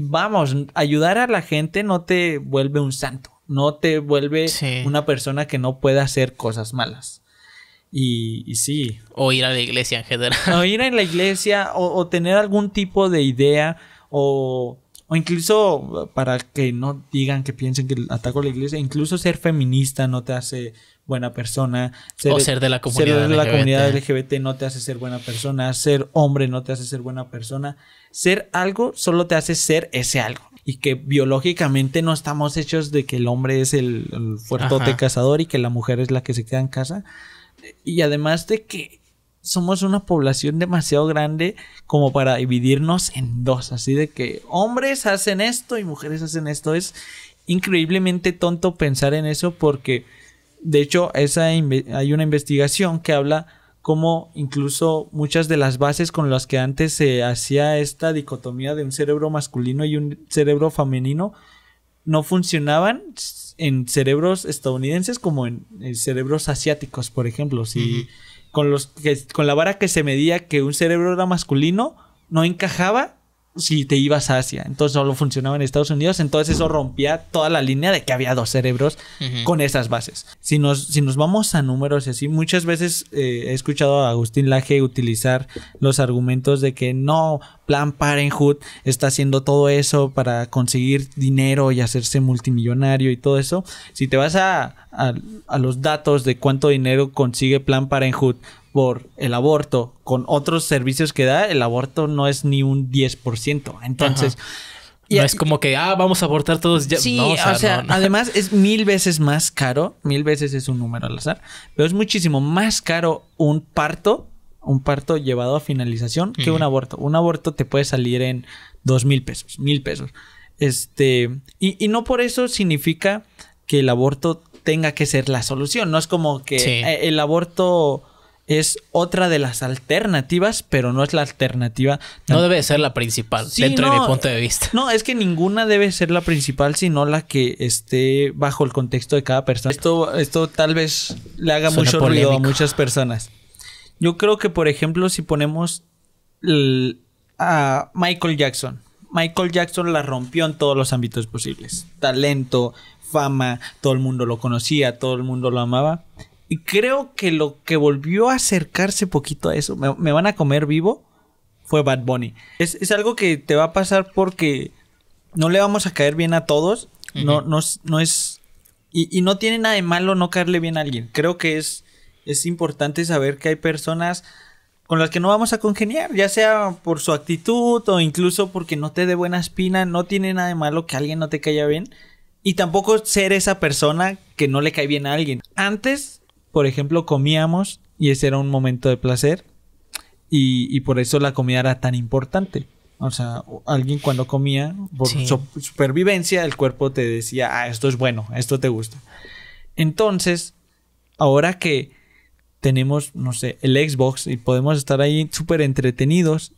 vamos, ayudar a la gente no te vuelve un santo, no te vuelve una persona que no pueda hacer cosas malas. Y, sí. O ir a la iglesia en general. O ir a la iglesia o tener algún tipo de idea o o incluso para que no digan que piensen que ataco a la iglesia, incluso ser feminista no te hace buena persona. Ser, o ser de la comunidad, de la comunidad LGBT no te hace ser buena persona. Ser hombre no te hace ser buena persona. Ser algo solo te hace ser ese algo. Y que biológicamente no estamos hechos de que el hombre es el, fuerte fuertote cazador y que la mujer es la que se queda en casa. Y además de que somos una población demasiado grande como para dividirnos en dos. Así de que hombres hacen esto y mujeres hacen esto. Es increíblemente tonto pensar en eso porque, de hecho, esa hay una investigación que habla como incluso muchas de las bases con las que antes se hacía esta dicotomía de un cerebro masculino y un cerebro femenino no funcionaban en cerebros estadounidenses como en, cerebros asiáticos, por ejemplo. Si con, los que, con la vara que se medía que un cerebro era masculino, no encajaba si te ibas hacia, Asia. Entonces solo funcionaba en Estados Unidos. Entonces eso rompía toda la línea de que había dos cerebros con esas bases. Si nos, si nos vamos a números y así, muchas veces eh, he escuchado a Agustín Laje utilizar los argumentos de que no, Plan Parenthood está haciendo todo eso para conseguir dinero y hacerse multimillonario y todo eso. Si te vas a, a los datos de cuánto dinero consigue Plan Parenthood por el aborto con otros servicios que da, el aborto no es ni un 10%. Entonces... no es como que, ah, vamos a abortar todos ya. Sí, o sea, además es mil veces más caro, mil veces es un número al azar, pero es muchísimo más caro un parto, un parto llevado a finalización que un aborto. Un aborto te puede salir en dos mil pesos, mil pesos. Este, y, no por eso significa que el aborto tenga que ser la solución, no es como que el aborto es otra de las alternativas, pero no es la alternativa. No debe ser la principal, dentro de mi punto de vista. No, es que ninguna debe ser la principal, sino la que esté bajo el contexto de cada persona. Esto, tal vez le haga mucho ruido a muchas personas. Yo creo que, por ejemplo, si ponemos a Michael Jackson. Michael Jackson la rompió en todos los ámbitos posibles. Talento, fama, todo el mundo lo conocía, todo el mundo lo amaba. Y creo que lo que volvió a acercarse poquito a eso, me, van a comer vivo, fue Bad Bunny. Es, es, algo que te va a pasar porque no le vamos a caer bien a todos. no, no, no es. Y, no tiene nada de malo no caerle bien a alguien. Creo que es, es importante saber que hay personas con las que no vamos a congeniar, ya sea por su actitud o incluso porque no te dé buena espina, no tiene nada de malo que alguien no te caiga bien y tampoco ser esa persona que no le cae bien a alguien. Antes por ejemplo, comíamos y ese era un momento de placer y, por eso la comida era tan importante. O sea, alguien cuando comía, por su supervivencia, el cuerpo te decía, ah, esto es bueno, esto te gusta. Entonces, ahora que tenemos, no sé, el Xbox y podemos estar ahí súper entretenidos,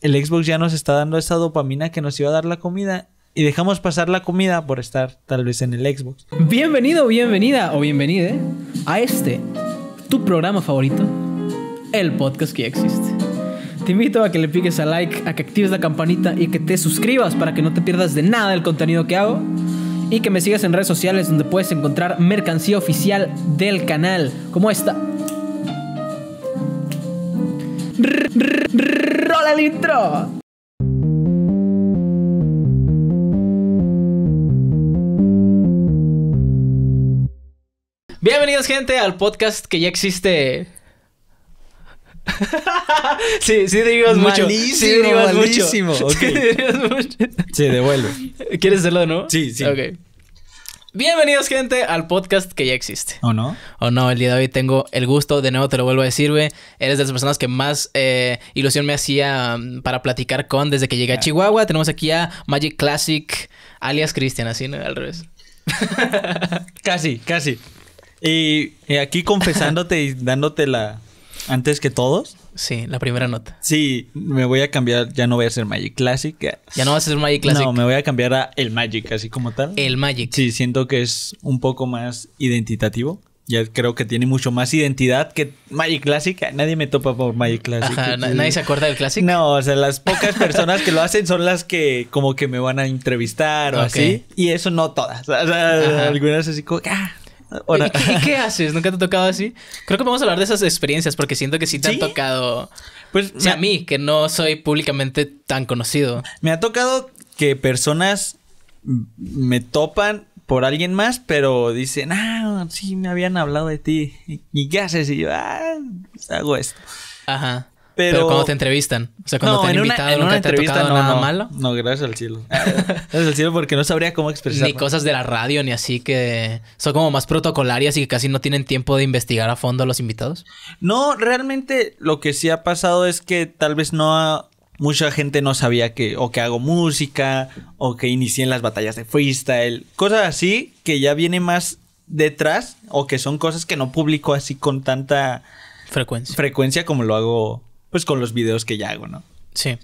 el Xbox ya nos está dando esa dopamina que nos iba a dar la comida y dejamos pasar la comida por estar tal vez en el Xbox. Bienvenido, bienvenida o bienvenida a este, tu programa favorito, el podcast que existe. Te invito a que le piques a like, a que actives la campanita y que te suscribas para que no te pierdas de nada el contenido que hago. Y que me sigas en redes sociales donde puedes encontrar mercancía oficial del canal, como esta. ¡Rola el intro! Bienvenidos, gente, al podcast que ya existe. sí, sí mucho. sí mucho. Sí ¿Quieres hacerlo no? Sí, sí. Bienvenidos, gente, al podcast que ya existe. ¿O no? O no, el día de hoy tengo el gusto, de nuevo te lo vuelvo a decir, güey. Eres de las personas que más eh, ilusión me hacía mm, para platicar con desde que llegué a ah. Chihuahua. Tenemos aquí a Magic Classic, alias Christian, así, ¿no? Al revés. casi, casi. Y, eh, aquí confesándote y dándote la antes que todos. Sí, la primera nota. Sí, me voy a cambiar, ya no voy a ser Magic Classic. Ya no vas a ser Magic Classic. No, me voy a cambiar a el Magic, así como tal. El Magic. Sí, siento que es un poco más identitativo. Ya creo que tiene mucho más identidad que Magic Classic. Nadie me topa por Magic Classic. nadie se acuerda del Classic. No, o sea, las pocas personas que lo hacen son las que como que me van a entrevistar o así. Y eso no todas. O sea, algunas así como, ah, ¿Y qué, haces? ¿Nunca te ha tocado así? Creo que vamos a hablar de esas experiencias porque siento que sí te han tocado. Pues, a mí, que no soy públicamente tan conocido. Me ha tocado que personas me topan por alguien más, pero dicen, ah, sí, me habían hablado de ti. y qué haces? Y yo, ah, hago esto. Ajá. Pero, cuando te entrevistan, o sea, cuando te han invitado, una entrevista, nada malo. No, gracias al cielo. gracias al cielo porque no sabría cómo expresar. Ni cosas de la radio ni así que son como más protocolarias y que casi no tienen tiempo de investigar a fondo a los invitados. No, realmente lo que sí ha pasado es que tal vez no mucha gente no sabía que o que hago música o que inicié en las batallas de freestyle, cosas así que ya viene más detrás o que son cosas que no publico así con tanta frecuencia, frecuencia como lo hago pues con los videos que ya hago, ¿no? Sí.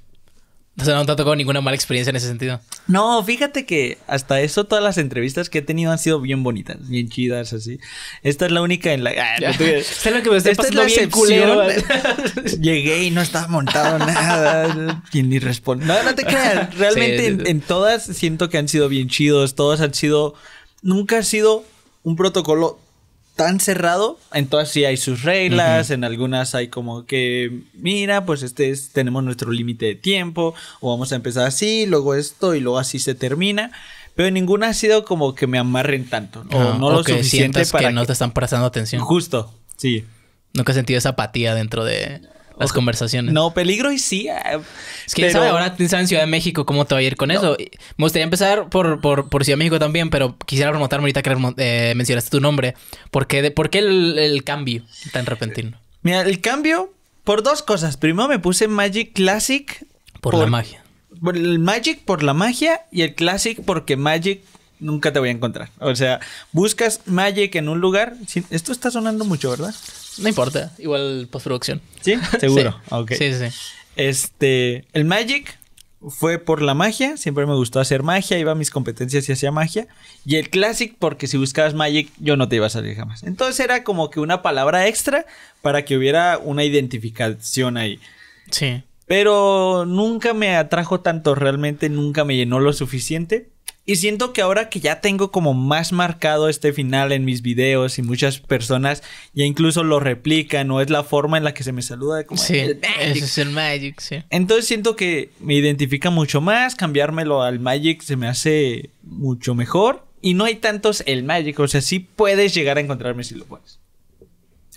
O sea, no te ha tocado ninguna mala experiencia en ese sentido. No, fíjate que hasta eso todas las entrevistas que he tenido han sido bien bonitas, bien chidas, así. Esta es la única en la... Ah, esta es la que me pasando bien Llegué y no estaba montado nada. Quien ni responde. No, no te creas. Realmente en, todas siento que han sido bien chidos. Todas han sido... Nunca ha sido un protocolo tan cerrado. En todas sí hay sus reglas, en algunas hay como que, mira, pues este es, tenemos nuestro límite de tiempo, o vamos a empezar así, luego esto y luego así se termina. Pero ninguna ha sido como que me amarren tanto, ¿no? o ah, no lo que suficiente para que no te están prestando atención. Justo, sí. Nunca he sentido esa apatía dentro de las conversaciones. No, peligro y sí. Eh, es que pero... sabe, ahora en Ciudad de México cómo te va a ir con eso. Me gustaría empezar por, por, Ciudad de México también, pero quisiera remontarme ahorita que eh, mencionaste tu nombre. ¿Por qué, por qué el, cambio tan repentino? Mira, el cambio por dos cosas. Primero me puse Magic Classic. Por, la magia. el Magic por la magia y el Classic porque Magic nunca te voy a encontrar. O sea, buscas Magic en un lugar. Esto está sonando mucho, ¿verdad? No importa, igual postproducción. Sí, seguro. sí. sí, sí. Este, el Magic fue por la magia, siempre me gustó hacer magia, iba a mis competencias y hacía magia. Y el Classic porque si buscabas Magic yo no te iba a salir jamás. Entonces era como que una palabra extra para que hubiera una identificación ahí. Sí. Pero nunca me atrajo tanto, realmente nunca me llenó lo suficiente y siento que ahora que ya tengo como más marcado este final en mis videos y muchas personas ya incluso lo replican o es la forma en la que se me saluda como el Magic. el Magic, sí. Entonces siento que me identifica mucho más, cambiármelo al Magic se me hace mucho mejor y no hay tantos el Magic, o sea, sí puedes llegar a encontrarme si lo puedes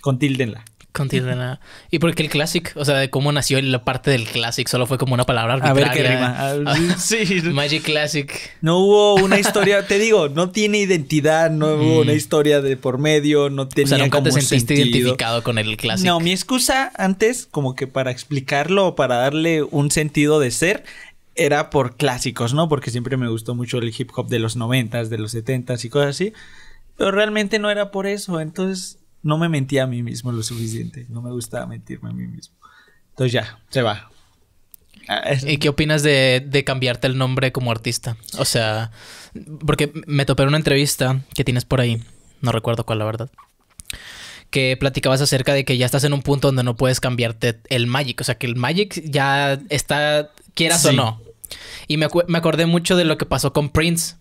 Con tildenla contiene nada. Y porque el Classic, o sea, de cómo nació la parte del Classic, solo fue como una palabra arbitraria. A ver sí. Magic Classic. No hubo una historia, te digo, no tiene identidad, no hubo mm. una historia de por medio, no tenía O sea, nunca te sentiste identificado con el Classic. No, mi excusa antes, como que para explicarlo, para darle un sentido de ser, era por clásicos, ¿no? Porque siempre me gustó mucho el hip hop de los noventas, de los setentas y cosas así. Pero realmente no era por eso. Entonces, no me mentí a mí mismo lo suficiente. No me gusta mentirme a mí mismo. Entonces ya, se va. Ah, ¿Y qué opinas de, cambiarte el nombre como artista? O sea, porque me topé en una entrevista que tienes por ahí, no recuerdo cuál la verdad, que platicabas acerca de que ya estás en un punto donde no puedes cambiarte el Magic, o sea, que el Magic ya está, quieras o no. Y me, me acordé mucho de lo que pasó con Prince.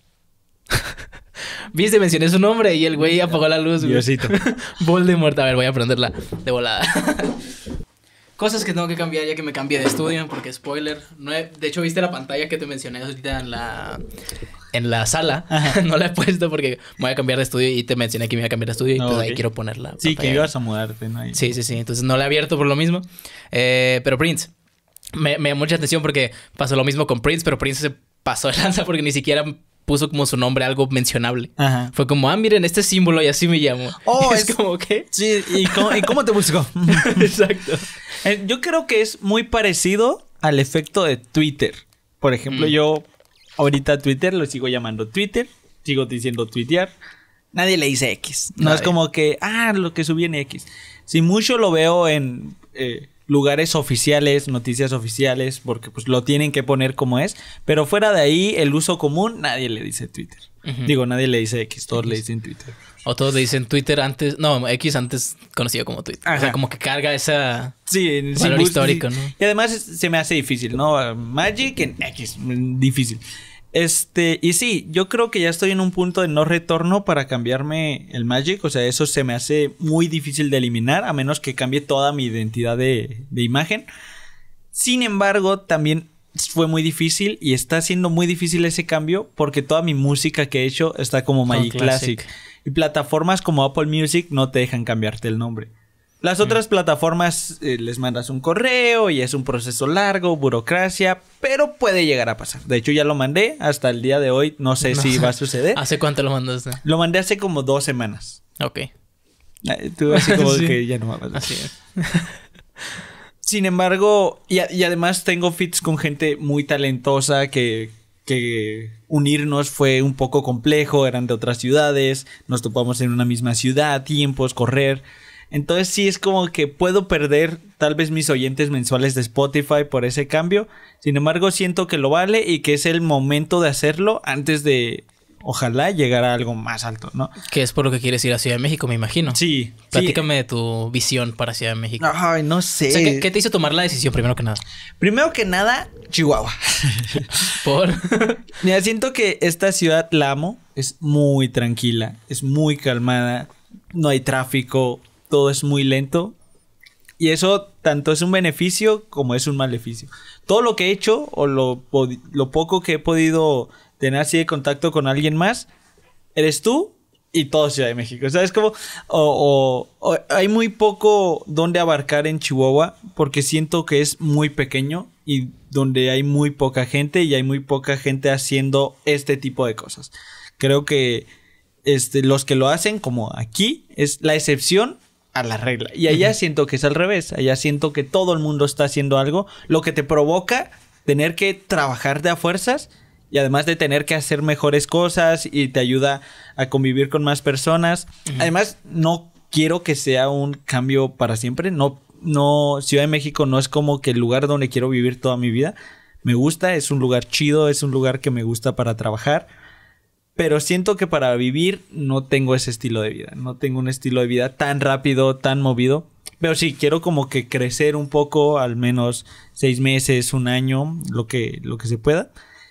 Viste, mencioné su nombre y el güey apagó la luz, Diosito. Voldemort. A ver, voy a prenderla de volada. Cosas que tengo que cambiar ya que me cambié de estudio, porque spoiler. No de hecho, viste la pantalla que te mencioné ahorita en la, en la sala. No la he puesto porque me voy a cambiar de estudio y te mencioné que me iba a cambiar de estudio y todavía pues quiero ponerla. Sí, que ibas a mudarte, Sí, sí, sí. Entonces no la he abierto por lo mismo. Eh, pero Prince, me, me da mucha atención porque pasó lo mismo con Prince, pero Prince se pasó de lanza porque ni siquiera puso como su nombre algo mencionable. Fue como, ah, miren, este símbolo y así me llamo. Oh, es, como, ¿qué? Sí, ¿y cómo, te buscó? Exacto. Eh, yo creo que es muy parecido al efecto de Twitter. Por ejemplo, mm. yo ahorita Twitter lo sigo llamando Twitter, sigo diciendo tuitear. Nadie le dice X. No es como que, ah, lo que subí en X. Si mucho lo veo en eh, lugares oficiales, noticias oficiales, porque pues lo tienen que poner como es, pero fuera de ahí el uso común nadie le dice Twitter. Digo, nadie le dice X, todos le dicen Twitter. O todos le dicen Twitter antes, no, X antes conocido como Twitter. O sea, como que carga esa sí, valor histórico, ¿no? Y además se me hace difícil, ¿no? Magic en X, difícil. Este, y sí, yo creo que ya estoy en un punto de no retorno para cambiarme el Magic. O sea, eso se me hace muy difícil de eliminar, a menos que cambie toda mi identidad de, imagen. Sin embargo, también fue muy difícil y está siendo muy difícil ese cambio porque toda mi música que he hecho está como oh, Magic Classic. Y plataformas como Apple Music no te dejan cambiarte el nombre. Las otras plataformas eh, les mandas un correo y es un proceso largo, burocracia, pero puede llegar a pasar. De hecho, ya lo mandé hasta el día de hoy, no sé si va a suceder. ¿Hace cuánto lo mandaste? Lo mandé hace como dos semanas. Ok. Ah, tú así como que ya no va a Sin embargo, y, además tengo fits con gente muy talentosa que, que unirnos fue un poco complejo, eran de otras ciudades, nos topamos en una misma ciudad, tiempos, correr. Entonces sí es como que puedo perder tal vez mis oyentes mensuales de Spotify por ese cambio. Sin embargo, siento que lo vale y que es el momento de hacerlo antes de ojalá llegar a algo más alto, ¿no? Que es por lo que quieres ir a Ciudad de México, me imagino. Sí. Platícame de tu visión para Ciudad de México. Ay, no sé. O sea, ¿qué, te hizo tomar la decisión primero que nada? Primero que nada, Chihuahua. ¿Por? Mira, siento que esta ciudad la amo. Es muy tranquila, es muy calmada, no hay tráfico, todo es muy lento. Y eso tanto es un beneficio como es un maleficio. Todo lo que he hecho o lo, lo poco que he podido tener así de contacto con alguien más, eres tú y todo Ciudad de México. ¿Sabes cómo? O, hay muy poco donde abarcar en Chihuahua porque siento que es muy pequeño y donde hay muy poca gente y hay muy poca gente haciendo este tipo de cosas. Creo que este, los que lo hacen, como aquí, es la excepción la regla. Y allá siento que es al revés, allá siento que todo el mundo está haciendo algo, lo que te provoca tener que trabajar de a fuerzas y además de tener que hacer mejores cosas y te ayuda a convivir con más personas. Además, no quiero que sea un cambio para siempre, no no Ciudad de México no es como que el lugar donde quiero vivir toda mi vida. Me gusta, es un lugar chido, es un lugar que me gusta para trabajar pero siento que para vivir no tengo ese estilo de vida, no tengo un estilo de vida tan rápido, tan movido. Pero sí, quiero como que crecer un poco, al menos seis meses, un año, lo que, lo que se pueda.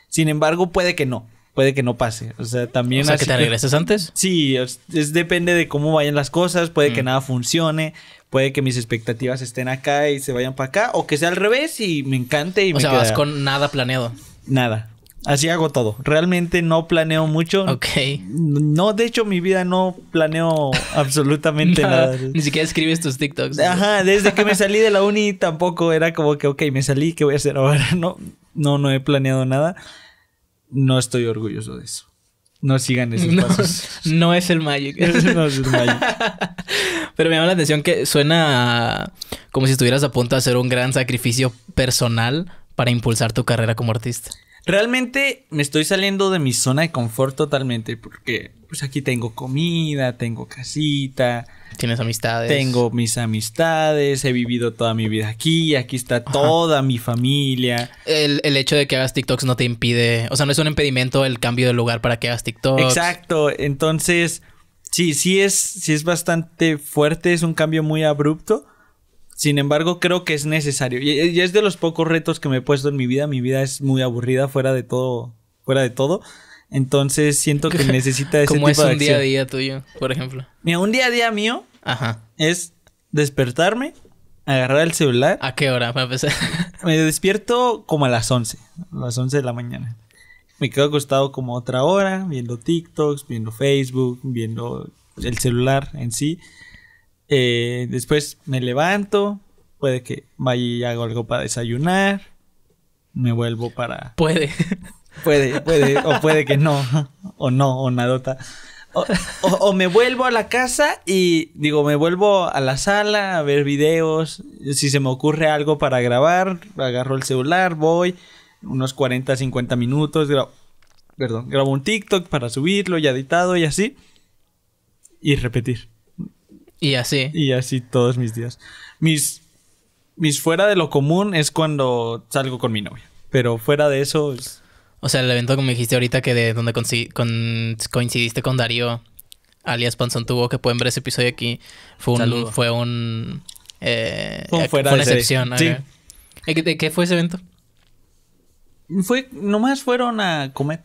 Sin embargo, puede que no, puede que no pase. O sea, también... O sea, que te regreses antes. Sí, es, depende de cómo vayan las cosas, puede que mm. nada funcione, puede que mis expectativas estén acá y se vayan para acá, o que sea al revés y me encante y... O me sea, vas con nada planeado. Nada. Así hago todo. Realmente no planeo mucho. Ok. No, de hecho, mi vida no planeo absolutamente nada. Ni siquiera escribes tus TikToks. Ajá, desde que me salí de la uni tampoco era como que, ok, me salí, ¿qué voy a hacer ahora? No, no, no he planeado nada. No estoy orgulloso de eso. No sigan esos no, pasos. No es el Magic. no es el Magic. Pero me llama la atención que suena como si estuvieras a punto de hacer un gran sacrificio personal para impulsar tu carrera como artista. Realmente me estoy saliendo de mi zona de confort totalmente porque pues aquí tengo comida, tengo casita. Tienes amistades. Tengo mis amistades, he vivido toda mi vida aquí, aquí está toda mi familia. El, hecho de que hagas TikToks no te impide, o sea, no es un impedimento el cambio de lugar para que hagas TikToks. Exacto, entonces sí, sí es, sí es bastante fuerte, es un cambio muy abrupto, sin embargo, creo que es necesario. Y, es de los pocos retos que me he puesto en mi vida. Mi vida es muy aburrida fuera de todo. Fuera de todo. Entonces siento que necesita ese ¿Cómo es un día a día tuyo, por ejemplo? Mira, un día a día mío Ajá. es despertarme, agarrar el celular. ¿A qué hora? Para empezar. me despierto como a las 11, a las 11 de la mañana. Me quedo acostado como otra hora, viendo TikToks, viendo Facebook, viendo el celular en sí. Eh, después me levanto, puede que vaya y hago algo para desayunar, me vuelvo para... Puede. Puede, puede, o puede que no, o no, o nadota. O, o, me vuelvo a la casa y digo, me vuelvo a la sala a ver videos. Si se me ocurre algo para grabar, agarro el celular, voy unos 40, 50 minutos, grabo, perdón, grabo un TikTok para subirlo Y editado y así. Y repetir. Y así. Y así todos mis días. Mis, mis fuera de lo común es cuando salgo con mi novia. Pero fuera de eso. O sea, el evento como me dijiste ahorita que de donde coincidiste con Darío, alias Panzón Tuvo, que pueden ver ese episodio aquí, fue un. Fue un. Eh, fue, una excepción. Sí. ¿Qué, fue ese evento? Fue, nomás fueron a comer.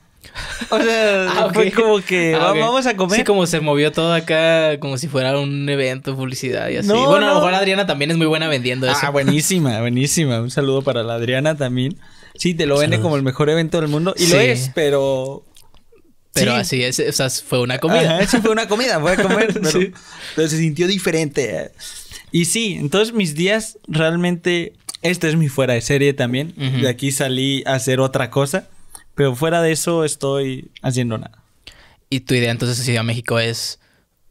O sea, ah, fue como que ah, vamos a comer. Sí, como se movió todo acá, como si fuera un evento, publicidad y así. bueno, a lo mejor Adriana también es muy buena vendiendo ah, eso. Ah, buenísima, buenísima. Un saludo para la Adriana también. Sí, te lo vende como el mejor evento del mundo. Y lo es, pero. Pero así es, o sea, fue una comida. eso fue una comida, voy a comer. pero, se sintió diferente. Y sí, entonces mis días realmente. esto es mi fuera de serie también. De aquí salí a hacer otra cosa. Pero fuera de eso estoy haciendo nada. Y tu idea entonces de Ciudad a México es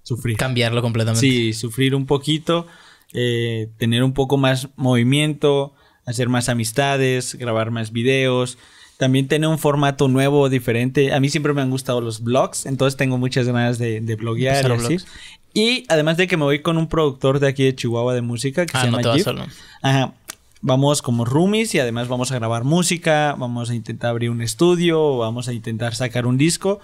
sufrir. cambiarlo completamente. Sí, sufrir un poquito, eh, tener un poco más movimiento, hacer más amistades, grabar más videos. También tener un formato nuevo, diferente. A mí siempre me han gustado los blogs, entonces tengo muchas ganas de, de bloguear y Y además de que me voy con un productor de aquí de Chihuahua de música que ah, se no Ajá vamos como roomies y además vamos a grabar música, vamos a intentar abrir un estudio, vamos a intentar sacar un disco.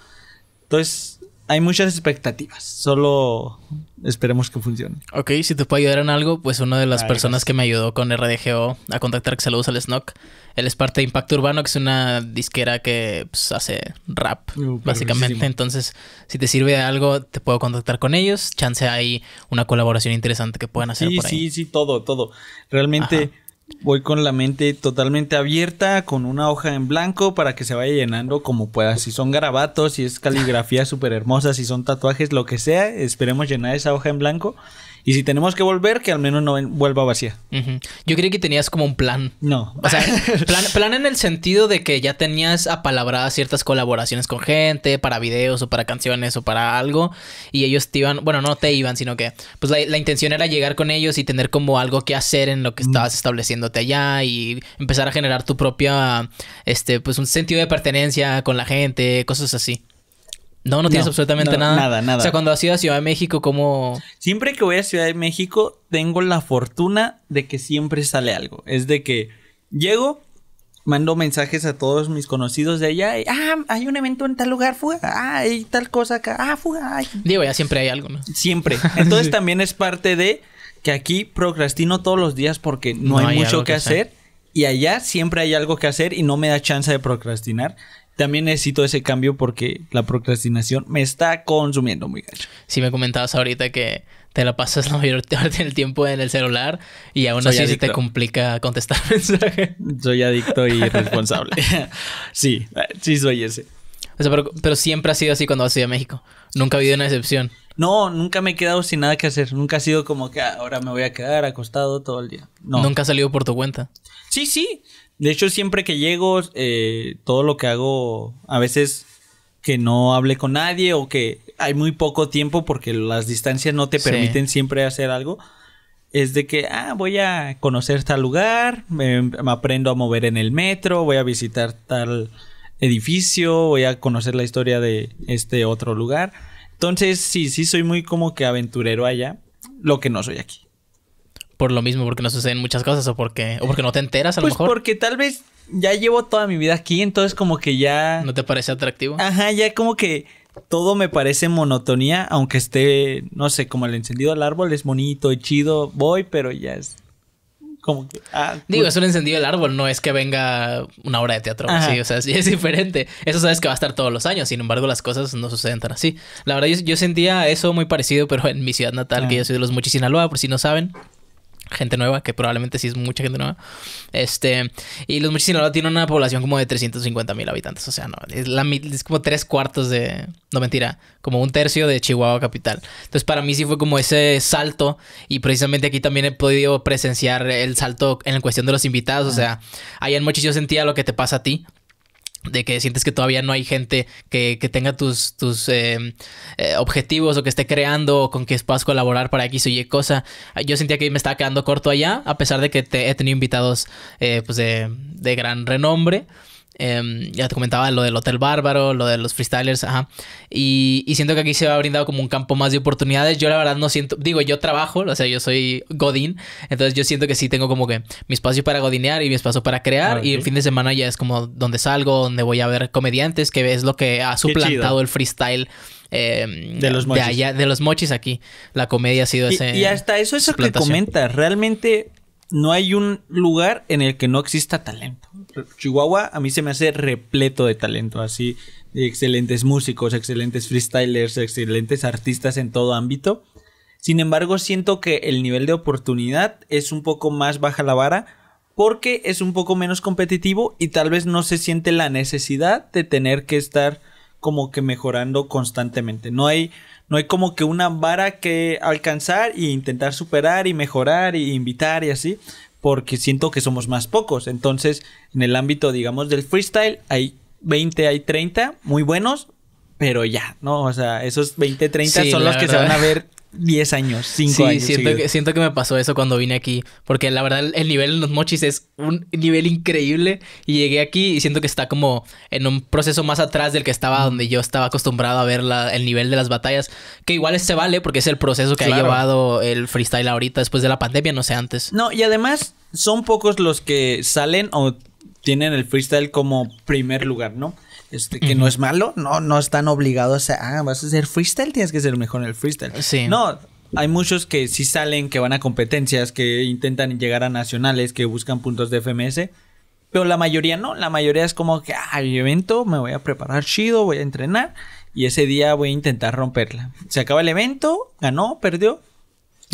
Entonces, hay muchas expectativas, solo esperemos que funcione. Ok, si te puedo ayudar en algo, pues una de las personas que me ayudó con RDGO a contactar, que se saludos el Snock, él es parte de Impacto Urbano, que es una disquera que pues, hace rap, uh, básicamente. Entonces, si te sirve algo, te puedo contactar con ellos. Chance hay una colaboración interesante que puedan hacer sí, por ahí. Sí, sí, todo, todo. Realmente... Voy con la mente totalmente abierta, con una hoja en blanco para que se vaya llenando como pueda. Si son garabatos, si es caligrafía súper hermosa, si son tatuajes, lo que sea, esperemos llenar esa hoja en blanco y si tenemos que volver, que al menos no vuelva vacía. Yo creí que tenías como un plan. No. O sea, plan, en el sentido de que ya tenías apalabradas ciertas colaboraciones con gente para videos o para canciones o para algo. Y ellos te iban, bueno, no te iban, sino que pues la, intención era llegar con ellos y tener como algo que hacer en lo que mm. estabas estableciéndote allá y empezar a generar tu propia, este, pues un sentido de pertenencia con la gente, cosas así. No, no tienes absolutamente nada. Nada, nada. O sea, cuando has ido a Ciudad de México, ¿cómo...? Siempre que voy a Ciudad de México, tengo la fortuna de que siempre sale algo. Es de que llego, mando mensajes a todos mis conocidos de allá. ah, hay un evento en tal lugar, fuga. Ah, hay tal cosa acá. Ah, fuga. Digo, ya siempre hay algo, ¿no? Siempre. Entonces también es parte de que aquí procrastino todos los días porque no, hay, mucho que, hacer. Y allá siempre hay algo que hacer y no me da chance de procrastinar también necesito ese cambio porque la procrastinación me está consumiendo muy gacho. Si me comentabas ahorita que te la pasas la mayor parte del tiempo en el celular y aún así se te complica contestar mensajes. Soy adicto y responsable. sí, sí soy ese. pero, siempre ha sido así cuando vas a México. Nunca ha habido una excepción. No, nunca me he quedado sin nada que hacer. Nunca ha sido como que ah, ahora me voy a quedar acostado todo el día. Nunca ha salido por tu cuenta. Sí, sí. De hecho, siempre que llego, eh, todo lo que hago, a veces que no hable con nadie o que hay muy poco tiempo porque las distancias no te permiten siempre hacer algo. Es de que, ah, voy a conocer tal lugar, me, aprendo a mover en el metro, voy a visitar tal edificio, voy a conocer la historia de este otro lugar. Entonces, sí, sí soy muy como que aventurero allá, lo que no soy aquí por lo mismo, porque no suceden muchas cosas o porque, o porque no te enteras a lo pues mejor. Porque tal vez ya llevo toda mi vida aquí, entonces como que ya... ¿No te parece atractivo? Ajá, ya como que todo me parece monotonía, aunque esté, no sé, como el encendido del árbol es bonito y chido, voy, pero ya es... Como que, ah, Digo, pues es un encendido del árbol, no es que venga una obra de teatro, así, sí, o sea, sí es diferente. Eso sabes que va a estar todos los años, sin embargo, las cosas no suceden tan así. La verdad, yo, sentía eso muy parecido, pero en mi ciudad natal, que ah. yo soy de los Mochis, Sinaloa, por si no saben gente nueva, que probablemente sí es mucha gente nueva. Este, y los Mochis Sinaloa tienen una población como de 350 mil habitantes, o sea, no, es, la, como tres cuartos de, no mentira, como un tercio de Chihuahua capital. Entonces para mí sí fue como ese salto y precisamente aquí también he podido presenciar el salto en la cuestión de los invitados, o sea, Ahí en Mochis yo sentía lo que te pasa a ti, de que sientes que todavía no hay gente que, tenga tus, tus eh, eh, objetivos o que esté creando o con que puedas colaborar para X o Y cosa. Yo sentía que me estaba quedando corto allá, a pesar de que te, he tenido invitados eh, pues de, de gran renombre. Em, ya te comentaba lo del Hotel Bárbaro, lo de los freestylers, ajá. Y, siento que aquí se ha brindado como un campo más de oportunidades. Yo la verdad no siento, digo, yo trabajo, o sea, yo soy Godín, entonces yo siento que sí tengo como que mi espacio para godinear y mi espacio para crear. Ah, y el fin de semana ya es como donde salgo, donde voy a ver comediantes, que es lo que ha suplantado el freestyle. Em, de los mochis. De, los mochis aquí. La comedia ha sido ese. Y hasta eso, eso que comentas, realmente no hay un lugar en el que no exista talento. Chihuahua a mí se me hace repleto de talento, así, de excelentes músicos, excelentes freestylers, excelentes artistas en todo ámbito. Sin embargo, siento que el nivel de oportunidad es un poco más baja la vara porque es un poco menos competitivo y tal vez no se siente la necesidad de tener que estar como que mejorando constantemente. No hay, no hay como que una vara que alcanzar e intentar superar y mejorar e invitar y así, porque siento que somos más pocos. Entonces, en el ámbito, digamos, del freestyle, hay 20, hay 30 muy buenos, pero ya, ¿no? O sea, esos 20, 30 son los que se van a ver 10 años, 5 años. Sí, siento que, siento que me pasó eso cuando vine aquí, porque la verdad el nivel en los mochis es un nivel increíble y llegué aquí y siento que está como en un proceso más atrás del que estaba, donde yo estaba acostumbrado a ver el nivel de las batallas, que igual se vale porque es el proceso que ha llevado el freestyle ahorita después de la pandemia, no sé antes. No, y además son pocos los que salen o tienen el freestyle como primer lugar, ¿no? Este, que no es malo, no, no están obligados a, ah, vas a hacer freestyle, tienes que ser mejor en el freestyle. No, hay muchos que sí salen, que van a competencias, que intentan llegar a nacionales, que buscan puntos de FMS. Pero la mayoría no, la mayoría es como que, ah, el evento, me voy a preparar chido, voy a entrenar y ese día voy a intentar romperla. Se acaba el evento, ganó, perdió,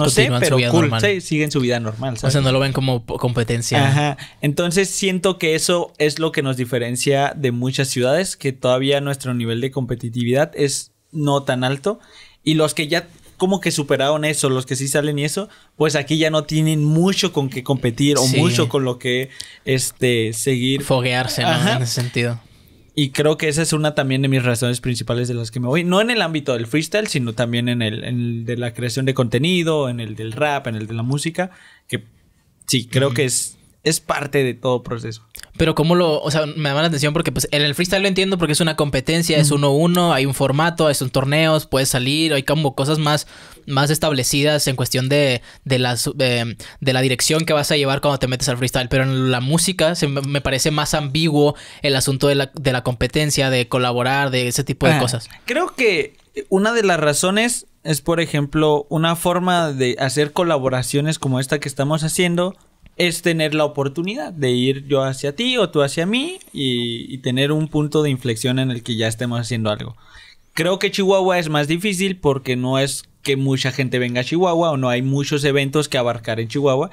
no sé, pero cool. Sí, siguen su vida normal. O sea, no lo ven como competencia. Ajá. Entonces siento que eso es lo que nos diferencia de muchas ciudades, que todavía nuestro nivel de competitividad es no tan alto. Y los que ya como que superaron eso, los que sí salen y eso, pues aquí ya no tienen mucho con qué competir o mucho con lo que este seguir. Foguearse, En ese sentido. Y creo que esa es una también de mis razones principales de las que me voy. No en el ámbito del freestyle, sino también en el, de la creación de contenido, en el del rap, en el de la música. Que sí, creo que es es parte de todo proceso. Pero cómo lo, o sea, me llama la atención porque pues en el freestyle lo entiendo porque es una competencia, es uno uno, hay un formato, hay son torneos, puedes salir, hay como cosas más, más establecidas en cuestión de, de, las, de, la dirección que vas a llevar cuando te metes al freestyle. Pero en la música se, me parece más ambiguo el asunto de la, competencia, de colaborar, de ese tipo de ah, cosas. Creo que una de las razones es, por ejemplo, una forma de hacer colaboraciones como esta que estamos haciendo es tener la oportunidad de ir yo hacia ti o tú hacia mí y, tener un punto de inflexión en el que ya estemos haciendo algo. Creo que Chihuahua es más difícil porque no es que mucha gente venga a Chihuahua o no hay muchos eventos que abarcar en Chihuahua.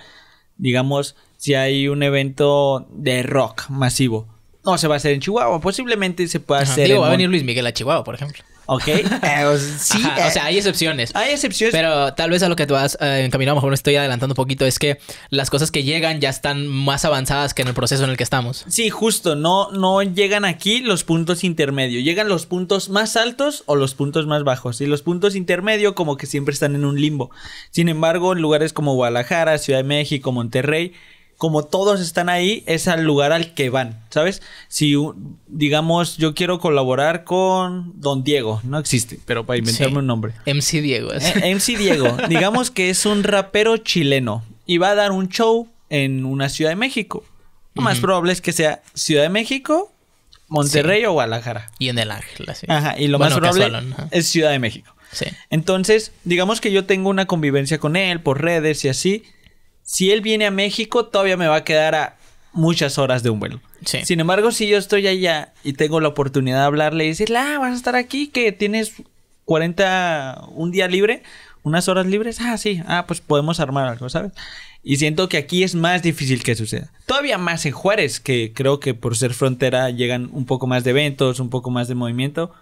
Digamos, si hay un evento de rock masivo, no se va a hacer en Chihuahua, posiblemente se pueda hacer. en va a venir Luis Miguel a Chihuahua, por ejemplo. ¿ok? Eh, sí. o eh. sea, hay excepciones. Hay excepciones. Pero tal vez a lo que te vas en eh, encaminado, a lo mejor estoy adelantando un poquito, es que las cosas que llegan ya están más avanzadas que en el proceso en el que estamos. Sí, justo. No, no llegan aquí los puntos intermedios. Llegan los puntos más altos o los puntos más bajos. Y los puntos intermedios como que siempre están en un limbo. Sin embargo, en lugares como Guadalajara, Ciudad de México, Monterrey, como todos están ahí, es al lugar al que van, ¿sabes? Si, digamos, yo quiero colaborar con Don Diego, no existe, pero para inventarme un nombre. MC Diego. Es. Eh, MC Diego, digamos que es un rapero chileno y va a dar un show en una Ciudad de México. Lo más probable es que sea Ciudad de México, Monterrey o Guadalajara. Y en el Ángel, así. Ajá, y lo más probable es Ciudad de México. Sí. Entonces, digamos que yo tengo una convivencia con él por redes y así si él viene a México, todavía me va a quedar a muchas horas de un vuelo. Sin embargo, si yo estoy allá y tengo la oportunidad de hablarle y decirle, ah, vas a estar aquí, que tienes 40, un día libre, unas horas libres, ah, sí, ah, pues podemos armar algo, ¿sabes? Y siento que aquí es más difícil que suceda. Todavía más en Juárez, que creo que por ser frontera llegan un poco más de eventos, un poco más de movimiento.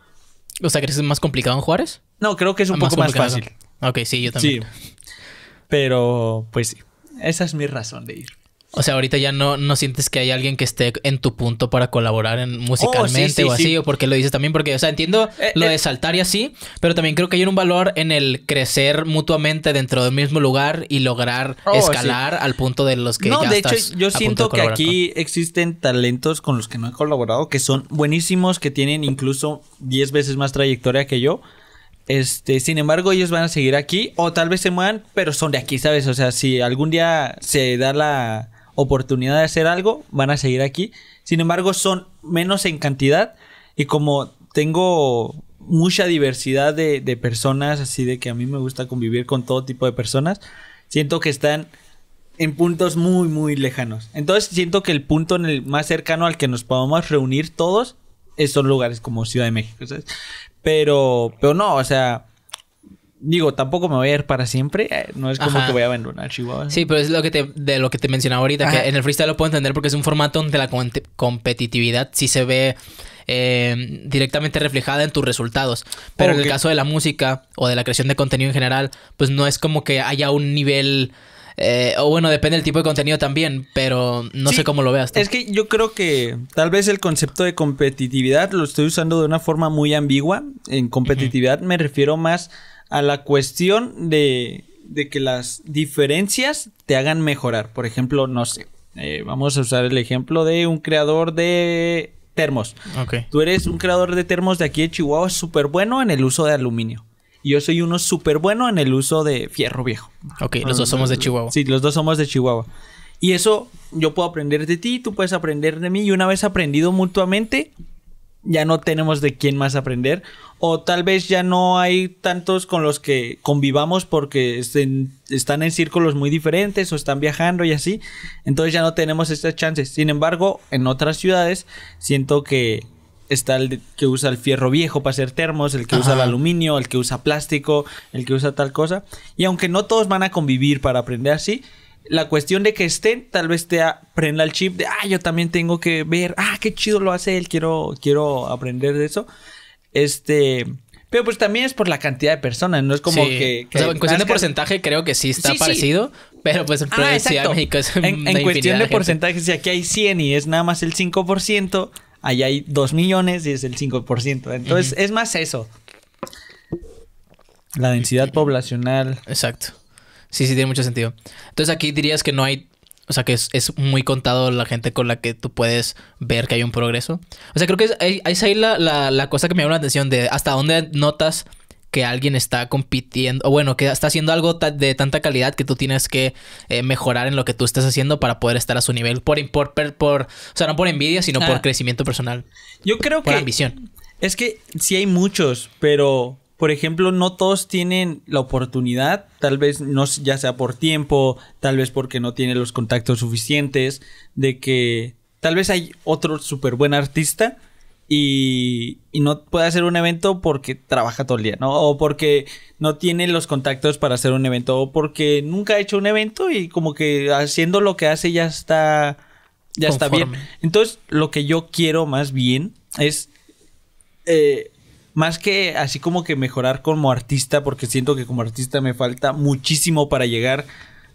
O sea, ¿crees que es más complicado en Juárez? No, creo que es un ah, poco más fácil. Ok, sí, yo también. Sí. Pero, pues sí. Esa es mi razón de ir. O sea, ahorita ya no, no sientes que hay alguien que esté en tu punto para colaborar en, musicalmente oh, o así, o porque lo dices también, porque, o sea, entiendo eh, lo eh. de saltar y así, pero también creo que hay un valor en el crecer mutuamente dentro del mismo lugar y lograr oh, escalar al punto de los que no, ya de hecho, yo siento que aquí existen talentos con los que no he colaborado que son buenísimos, que tienen incluso 10 veces más trayectoria que yo, este, sin embargo, ellos van a seguir aquí o tal vez se muevan, pero son de aquí, ¿sabes? O sea, si algún día se da la oportunidad de hacer algo, van a seguir aquí. Sin embargo, son menos en cantidad y como tengo mucha diversidad de, personas, así de que a mí me gusta convivir con todo tipo de personas, siento que están en puntos muy, muy lejanos. Entonces siento que el punto en el más cercano al que nos podamos reunir todos es son lugares como Ciudad de México. ¿sabes? Pero, no, o sea, digo, tampoco me voy a ir para siempre. No es como que voy a abandonar Chihuahua. Sí, pero es lo que te, de lo que te mencionaba ahorita, que en el freestyle lo puedo entender porque es un formato donde la competitividad sí se ve eh, directamente reflejada en tus resultados. Pero en el caso de la música o de la creación de contenido en general, pues no es como que haya un nivel eh, o bueno, depende del tipo de contenido también, pero no sé cómo lo veas. Es que yo creo que tal vez el concepto de competitividad lo estoy usando de una forma muy ambigua. En competitividad me refiero más a la cuestión de, que las diferencias te hagan mejorar. Por ejemplo, no sé, eh, vamos a usar el ejemplo de un creador de termos. Okay. Tú eres un creador de termos de aquí de Chihuahua súper bueno en el uso de aluminio yo soy uno súper bueno en el uso de fierro viejo. Ok, los ah, dos somos de Chihuahua. Sí, los dos somos de Chihuahua. Y eso yo puedo aprender de ti, tú puedes aprender de mí. Y una vez aprendido mutuamente, ya no tenemos de quién más aprender. O tal vez ya no hay tantos con los que convivamos porque están en círculos muy diferentes o están viajando y así. Entonces ya no tenemos estas chances. Sin embargo, en otras ciudades siento que está el que usa el fierro viejo para hacer termos, el que usa el aluminio, el que usa plástico, el que usa tal cosa. Y aunque no todos van a convivir para aprender así, la cuestión de que estén, tal vez te aprenda el chip de, ah, yo también tengo que ver, ah, qué chido lo hace él, quiero, quiero aprender de eso. Este... Pero pues también es por la cantidad de personas, no es como que, en cuestión de porcentaje creo que sí está parecido, pero pues ah, en México En, cuestión de, de porcentaje, si aquí hay 100 y es nada más el 5%, allá hay 2 millones y es el 5%. Entonces, es más eso. La densidad poblacional. Exacto. Sí, sí, tiene mucho sentido. Entonces aquí dirías que no hay, o sea, que es, es muy contado la gente con la que tú puedes ver que hay un progreso. O sea, creo que es, ahí la, la cosa que me llama la atención de hasta dónde notas que alguien está compitiendo, o bueno, que está haciendo algo de tanta calidad que tú tienes que eh, mejorar en lo que tú estás haciendo para poder estar a su nivel, por, por, por o sea, no por envidia, sino por ah. crecimiento personal. Yo creo por que... ambición. Es que si hay muchos, pero por ejemplo, no todos tienen la oportunidad, tal vez no ya sea por tiempo, tal vez porque no tiene los contactos suficientes, de que tal vez hay otro súper buen artista y, no puede hacer un evento porque trabaja todo el día, ¿no? O porque no tiene los contactos para hacer un evento, o porque nunca ha hecho un evento y como que haciendo lo que hace ya está, ya está bien. Entonces, lo que yo quiero más bien es, eh, más que así como que mejorar como artista, porque siento que como artista me falta muchísimo para llegar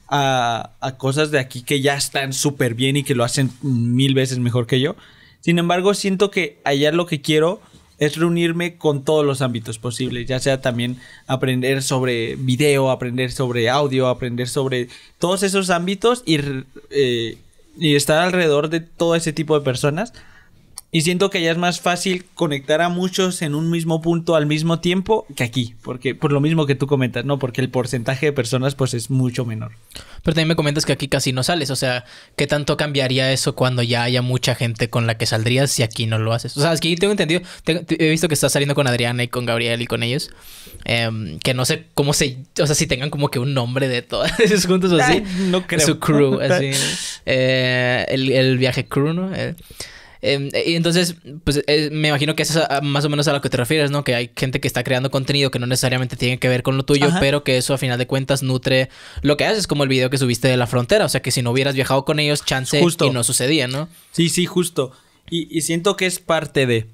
a, a cosas de aquí que ya están súper bien y que lo hacen mil veces mejor que yo sin embargo, siento que allá lo que quiero es reunirme con todos los ámbitos posibles, ya sea también aprender sobre video, aprender sobre audio, aprender sobre todos esos ámbitos y, eh, y estar alrededor de todo ese tipo de personas y siento que ya es más fácil conectar a muchos en un mismo punto al mismo tiempo que aquí, porque por lo mismo que tú comentas, ¿no? Porque el porcentaje de personas pues es mucho menor. Pero también me comentas que aquí casi no sales, o sea, ¿qué tanto cambiaría eso cuando ya haya mucha gente con la que saldrías si aquí no lo haces? O sea, aquí tengo entendido, he visto que estás saliendo con Adriana y con Gabriel y con ellos, em, que no sé cómo se, o sea, si tengan como que un nombre de todas juntos o así. no creo. Su crew, así. Eh, el, el, viaje crew, ¿no? Eh, Em, e, y entonces, pues eh, me imagino que es más o menos a lo que te refieres, ¿no? Que hay gente que está creando contenido que no necesariamente tiene que ver con lo tuyo, pero que eso a final de cuentas nutre lo que haces, como el video que subiste de la frontera. O sea, que si no hubieras viajado con ellos, chance y no sucedía, ¿no? Sí, sí, justo. Y, siento que es parte de.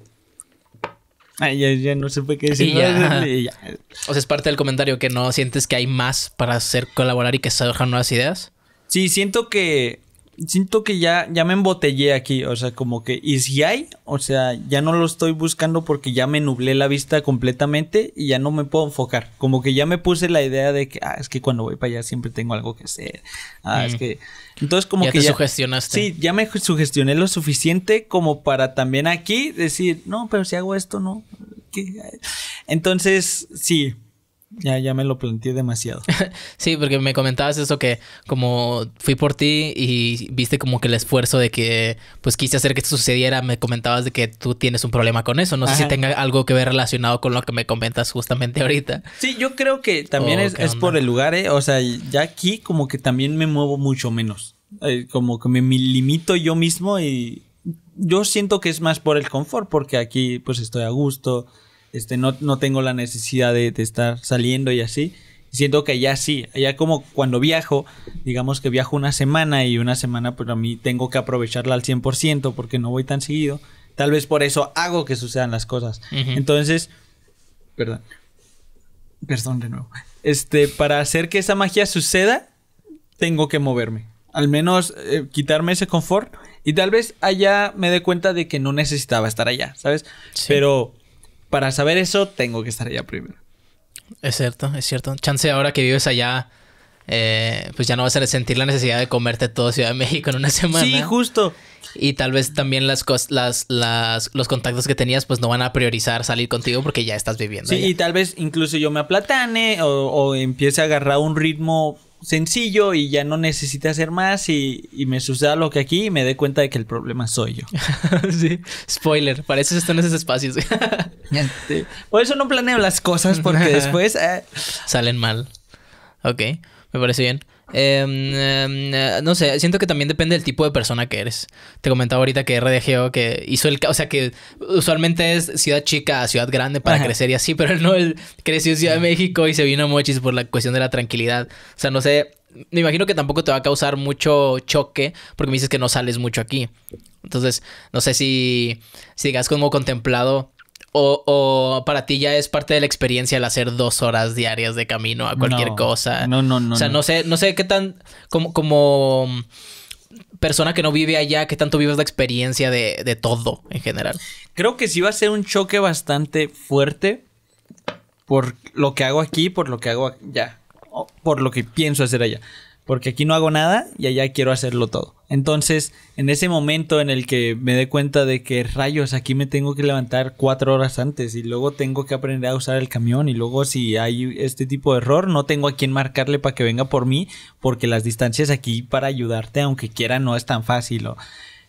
Ay, ya, ya no sé qué decir. O sea, es parte del comentario que no sientes que hay más para hacer colaborar y que se dejan nuevas ideas. Sí, siento que siento que ya, ya me embotellé aquí, o sea, como que, y si hay, o sea, ya no lo estoy buscando porque ya me nublé la vista completamente y ya no me puedo enfocar, como que ya me puse la idea de que, ah, es que cuando voy para allá siempre tengo algo que hacer, ah, es mm. que, entonces como que... ya sugestionaste. Sí, ya me sugestioné lo suficiente como para también aquí decir, no, pero si hago esto, no, Entonces, sí, ya, ya me lo planteé demasiado. sí, porque me comentabas eso que como fui por ti y viste como que el esfuerzo de que pues quise hacer que esto sucediera, me comentabas de que tú tienes un problema con eso. No sé si tenga algo que ver relacionado con lo que me comentas justamente ahorita. Sí, yo creo que también oh, es, por el lugar, ¿eh? O sea, ya aquí como que también me muevo mucho menos. Eh, como que me, me limito yo mismo y yo siento que es más por el confort, porque aquí pues estoy a gusto este, no, tengo la necesidad de, estar saliendo y así. Siento que ya sí, Ya como cuando viajo, digamos que viajo una semana y una semana pues, a mí tengo que aprovecharla al 100% porque no voy tan seguido. Tal vez por eso hago que sucedan las cosas. Entonces, perdón. Perdón de nuevo. Este, para hacer que esa magia suceda, tengo que moverme. Al menos eh, quitarme ese confort. Y tal vez allá me dé cuenta de que no necesitaba estar allá, ¿sabes? Pero para saber eso, tengo que estar allá primero. Es cierto, es cierto. Chance ahora que vives allá, eh, pues ya no vas a sentir la necesidad de comerte todo Ciudad de México en una semana. Sí, justo. Y tal vez también las, las, los contactos que tenías pues no van a priorizar salir contigo porque ya estás viviendo. Sí, y tal vez incluso yo me aplatane o empiece a agarrar un ritmo sencillo y ya no necesita hacer más y, me suceda lo que aquí y me dé cuenta de que el problema soy yo. sí, spoiler, para eso están esos espacios. Por eso no planeo las cosas porque después eh, salen mal. Ok, me parece bien. Em, em, eh, no sé, siento que también depende del tipo de persona que eres. Te comentaba ahorita que RDGO que hizo el... O sea, que usualmente es ciudad chica, ciudad grande para crecer y así, pero él no, creció en Ciudad de México y se vino a Mochis por la cuestión de la tranquilidad. O sea, no sé, me imagino que tampoco te va a causar mucho choque porque me dices que no sales mucho aquí. Entonces, no sé si, Sigas como contemplado o, para ti ya es parte de la experiencia el hacer dos horas diarias de camino a cualquier cosa. No, no, no. O sea, no. sé, no sé qué tan. como, como persona que no vive allá, qué tanto vives la experiencia de, de todo en general. Creo que sí va a ser un choque bastante fuerte por lo que hago aquí, por lo que hago ya por lo que pienso hacer allá porque aquí no hago nada y allá quiero hacerlo todo. Entonces, en ese momento en el que me dé cuenta de que rayos, aquí me tengo que levantar cuatro horas antes y luego tengo que aprender a usar el camión y luego si hay este tipo de error, no tengo a quién marcarle para que venga por mí, porque las distancias aquí para ayudarte, aunque quiera, no es tan fácil.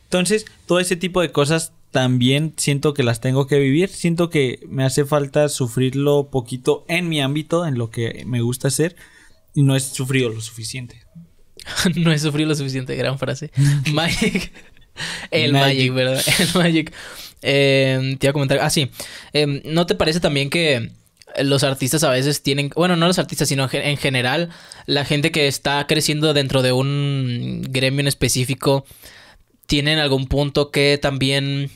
Entonces, todo ese tipo de cosas también siento que las tengo que vivir, siento que me hace falta sufrirlo poquito en mi ámbito, en lo que me gusta hacer no he sufrido lo suficiente. no he sufrido lo suficiente, gran frase. Magic. El Magic. ¿verdad? El Magic. Em, te iba a comentar. Ah, sí. Em, ¿No te parece también que los artistas a veces tienen. Bueno, no los artistas, sino en general, la gente que está creciendo dentro de un gremio en específico. Tienen algún punto que también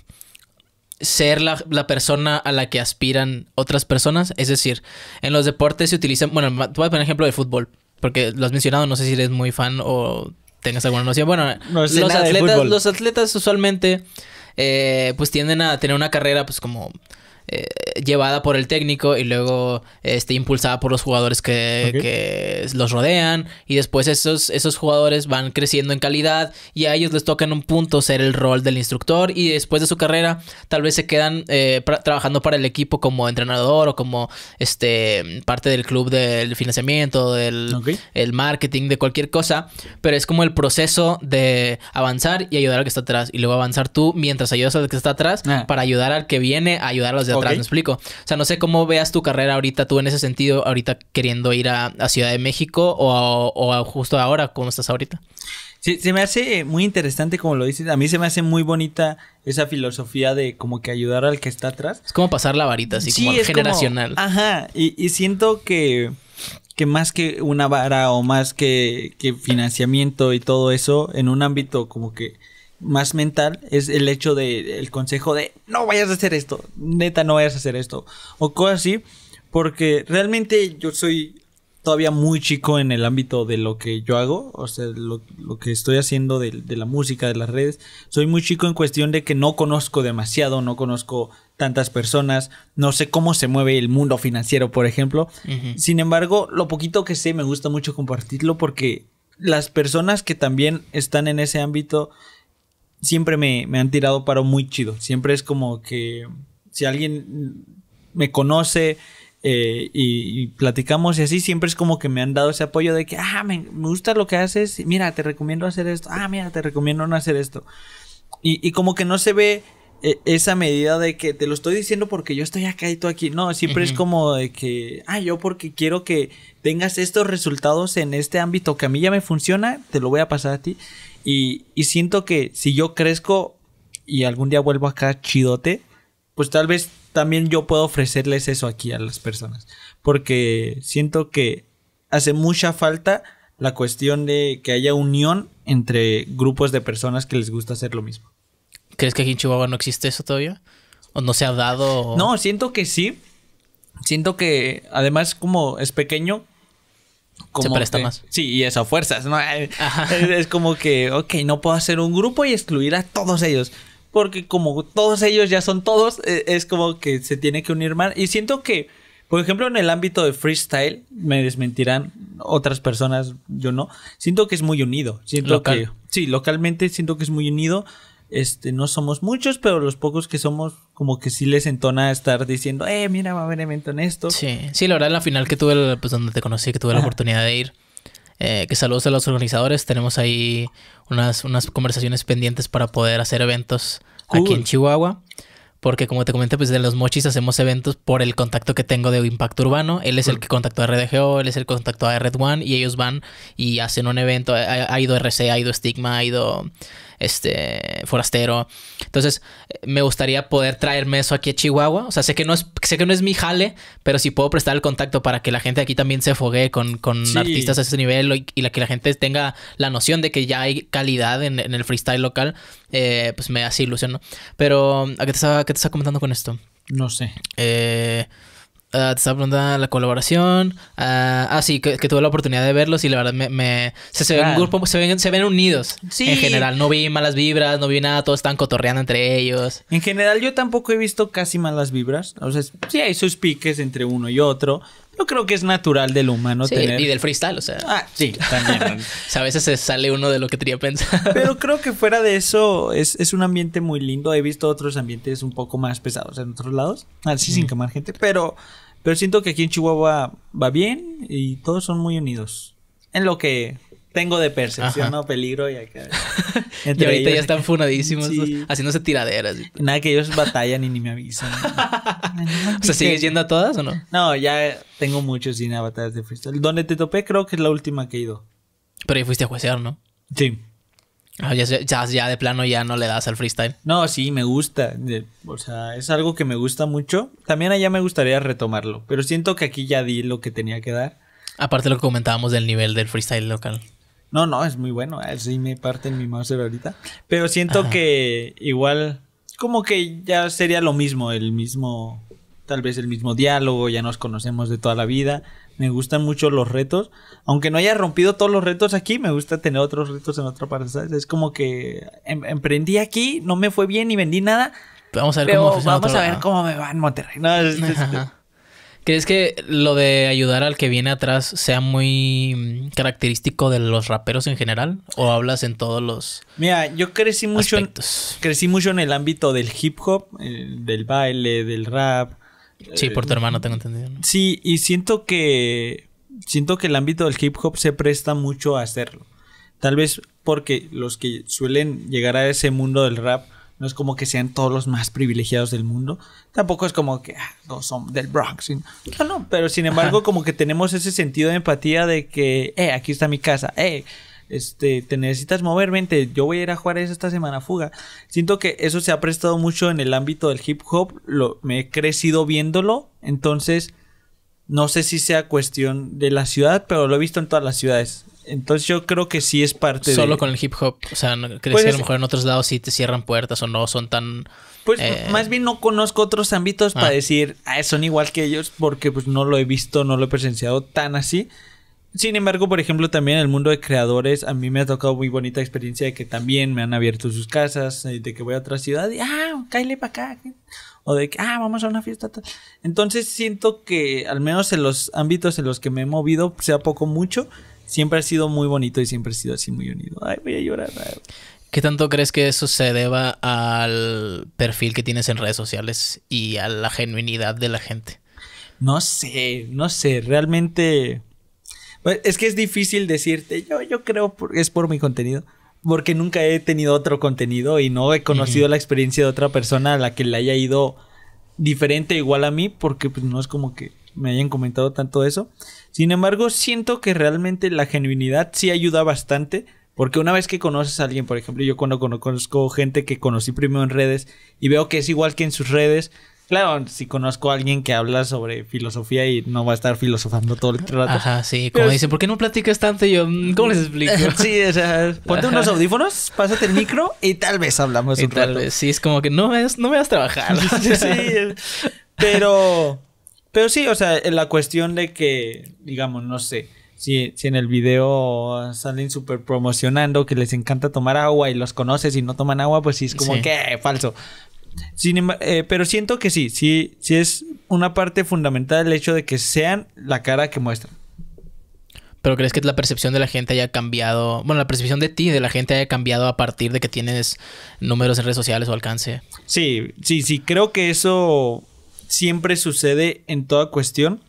ser la, la, persona a la que aspiran otras personas. Es decir, en los deportes se utilizan, bueno, tú vas a poner ejemplo del fútbol, porque lo has mencionado, no sé si eres muy fan o tengas alguna noción. Bueno, los, atletas, usualmente eh, pues tienden a tener una carrera pues como eh, llevada por el técnico y luego este, impulsada por los jugadores que, los rodean y después esos, esos jugadores van creciendo en calidad y a ellos les toca en un punto ser el rol del instructor y después de su carrera tal vez se quedan eh, trabajando para el equipo como entrenador o como este, parte del club del financiamiento, del el marketing, de cualquier cosa, pero es como el proceso de avanzar y ayudar al que está atrás y luego avanzar tú mientras ayudas al que está atrás ah. para ayudar al que viene a ayudar a los de atrás, me explico. O sea, no sé cómo veas tu carrera ahorita tú en ese sentido, ahorita queriendo ir a, a Ciudad de México o, o justo ahora, ¿cómo estás ahorita? Sí, se me hace eh, muy interesante como lo dices. A mí se me hace muy bonita esa filosofía de como que ayudar al que está atrás. Es como pasar la varita, así sí, como es generacional. Como, ajá, y, y siento que que más que una vara o más que, que, financiamiento y todo eso, en un ámbito como que más mental es el hecho del consejo de no vayas a hacer esto, neta no vayas a hacer esto o cosas así, porque realmente yo soy todavía muy chico en el ámbito de lo que yo hago, o sea, lo, que estoy haciendo de, la música, de las redes, soy muy chico en cuestión de que no conozco demasiado, no conozco tantas personas, no sé cómo se mueve el mundo financiero, por ejemplo. Sin embargo, lo poquito que sé me gusta mucho compartirlo porque las personas que también están en ese ámbito siempre me, han tirado paro muy chido. Siempre es como que si alguien me conoce, eh, y, platicamos y así, siempre es como que me han dado ese apoyo de que, ah, me, gusta lo que haces, mira, te recomiendo hacer esto, ah, mira, te recomiendo no hacer esto. Y, como que no se ve e, esa medida de que te lo estoy diciendo porque yo estoy acá y tú aquí, no, siempre es como de que, ah, yo porque quiero que tengas estos resultados en este ámbito que a mí ya me funciona, te lo voy a pasar a ti. Y, siento que si yo crezco y algún día vuelvo acá chidote, pues tal vez también yo puedo ofrecerles eso aquí a las personas. Porque siento que hace mucha falta la cuestión de que haya unión entre grupos de personas que les gusta hacer lo mismo. ¿Crees que aquí en Chihuahua no existe eso todavía? ¿O no se ha dado? No, siento que sí. Siento que además como es pequeño, se presta más. Sí, y eso, fuerzas, ¿no? Eh, es, como que, ok, no puedo hacer un grupo y excluir a todos ellos. Porque como todos ellos ya son todos, eh, es, como que se tiene que unir más. Y siento que, por ejemplo, en el ámbito de freestyle, me desmentirán otras personas, yo no. Siento que es muy unido. Siento Local. que. Sí, localmente siento que es muy unido. Este, no somos muchos, pero los pocos que somos, como que sí les entona estar diciendo, eh, mira, va a haber evento en esto. Sí, sí, la verdad, en la final que tuve, pues donde te conocí, que tuve la oportunidad de ir, eh, que saludos a los organizadores. Tenemos ahí unas, unas conversaciones pendientes para poder hacer eventos aquí en Chihuahua. Porque como te comenté, pues de los mochis hacemos eventos por el contacto que tengo de Impacto Urbano. Él es el que contactó a RDGO, él es el que contactó a Red One y ellos van y hacen un evento. Ha, ha ido RC, ha ido Stigma, ha ido este, forastero. Entonces, me gustaría poder traerme eso aquí a Chihuahua. O sea, sé que no es, sé que no es mi jale, pero si puedo prestar el contacto para que la gente aquí también se fogue con, con artistas a ese nivel y, la que la gente tenga la noción de que ya hay calidad en, el freestyle local, eh, pues me hace ilusión, ¿no? Pero, ¿a qué te estaba, te comentando con esto? No sé. Eh... Ah, te estaba preguntando la colaboración. Uh, ah, sí, que, tuve la oportunidad de verlos y la verdad me. se, ven grupo, se se ven unidos. Sí. En general, no vi malas vibras, no vi nada, todos están cotorreando entre ellos. En general, yo tampoco he visto casi malas vibras. O sea, sí hay sus piques entre uno y otro. Yo creo que es natural del humano sí, Y del freestyle, o sea. Ah, sí, también. a veces se sale uno de lo que tenía pensado. Pero creo que fuera de eso, es, un ambiente muy lindo. He visto otros ambientes un poco más pesados en otros lados. Así sin quemar gente, pero. Pero siento que aquí en Chihuahua va bien y todos son muy unidos. En lo que tengo de percepción, o Peligro y acá. ahorita ya están funadísimos, haciéndose tiraderas. Nada, que ellos batallan y ni me avisan. o sea, ¿sigues yendo a todas o no? No, ya tengo muchos sin batallas de freestyle. Donde te topé creo que es la última que he ido. Pero ahí fuiste a juecear, ¿no? Sí. Ah, ya, de plano ya no le das al freestyle. No, sí, me gusta. O sea, es algo que me gusta mucho. También allá me gustaría retomarlo, pero siento que aquí ya di lo que tenía que dar. Aparte lo que comentábamos del nivel del freestyle local. No, no, es muy bueno. Sí me parte en mi mouse ahorita. Pero siento que igual, como que ya sería lo mismo, el mismo, tal vez el mismo diálogo, ya nos conocemos de toda la vida. Me gustan mucho los retos. Aunque no haya rompido todos los retos aquí, me gusta tener otros retos en otra parte. Es como que em, emprendí aquí, no me fue bien y vendí nada. Vamos a ver, cómo, vamos a ver cómo me va en Monterrey. ¿Crees que lo de ayudar al que viene atrás sea muy mm, característico de los raperos en general? ¿O hablas en todos los.? Mira, yo crecí mucho, en, crecí mucho en el ámbito del hip hop, eh, del baile, del rap, Sí, por tu eh, hermano tengo entendido. Sí, y siento que siento que el ámbito del hip hop se presta mucho a hacerlo. Tal vez porque los que suelen llegar a ese mundo del rap no es como que sean todos los más privilegiados del mundo. Tampoco es como que ah, son del Bronx. No, no, pero sin embargo, como que tenemos ese sentido de empatía de que, eh, aquí está mi casa, eh, este, te necesitas mover, vente, yo voy a ir a jugar eso esta semana fuga. Siento que eso se ha prestado mucho en el ámbito del hip hop, lo, me he crecido viéndolo, entonces no sé si sea cuestión de la ciudad, pero lo he visto en todas las ciudades. Entonces yo creo que sí es parte Solo de... Solo con el hip hop, o sea, no, pues a lo mejor en otros lados sí te cierran puertas o no son tan... Pues eh, más bien no conozco otros ámbitos para ah. decir, ah, son igual que ellos, porque pues no lo he visto, no lo he presenciado tan así. Sin embargo, por ejemplo, también en el mundo de creadores, a mí me ha tocado muy bonita experiencia de que también me han abierto sus casas, eh, de que voy a otra ciudad y, ah, cállate para acá. O de que, ah, vamos a una fiesta. Entonces siento que, al menos en los ámbitos en los que me he movido, sea poco mucho, siempre ha sido muy bonito y siempre ha sido así muy unido. Ay, voy a llorar. ¿Qué tanto crees que eso se deba al perfil que tienes en redes sociales y a la genuinidad de la gente? No sé, no sé, realmente es que es difícil decirte, yo, yo creo que es por mi contenido, porque nunca he tenido otro contenido y no he conocido la experiencia de otra persona a la que le haya ido diferente igual a mí, porque pues no es como que me hayan comentado tanto eso. Sin embargo, siento que realmente la genuinidad sí ayuda bastante. Porque una vez que conoces a alguien, por ejemplo, yo cuando conozco gente que conocí primero en redes y veo que es igual que en sus redes, Claro, si conozco a alguien que habla sobre filosofía y no va a estar filosofando todo el rato. Ajá, sí, como dice, ¿por qué no platicas tanto? Y yo, mm, ¿cómo les explico? sí, o sea, ponte unos audífonos, pásate el micro y tal vez hablamos y tal Vez, sí, es como que no me, no me vas a trabajar. sí, sí. Pero. Pero sí, o sea, la cuestión de que, digamos, no sé, si, en el video salen súper promocionando que les encanta tomar agua y los conoces y no toman agua, pues sí es como que eh, falso. Sin, eh, pero siento que sí, sí, sí es una parte fundamental el hecho de que sean la cara que muestran. ¿Pero crees que la percepción de la gente haya cambiado? Bueno, la percepción de ti, de la gente haya cambiado a partir de que tienes números en redes sociales o alcance. Sí, sí, sí, creo que eso siempre sucede en toda cuestión.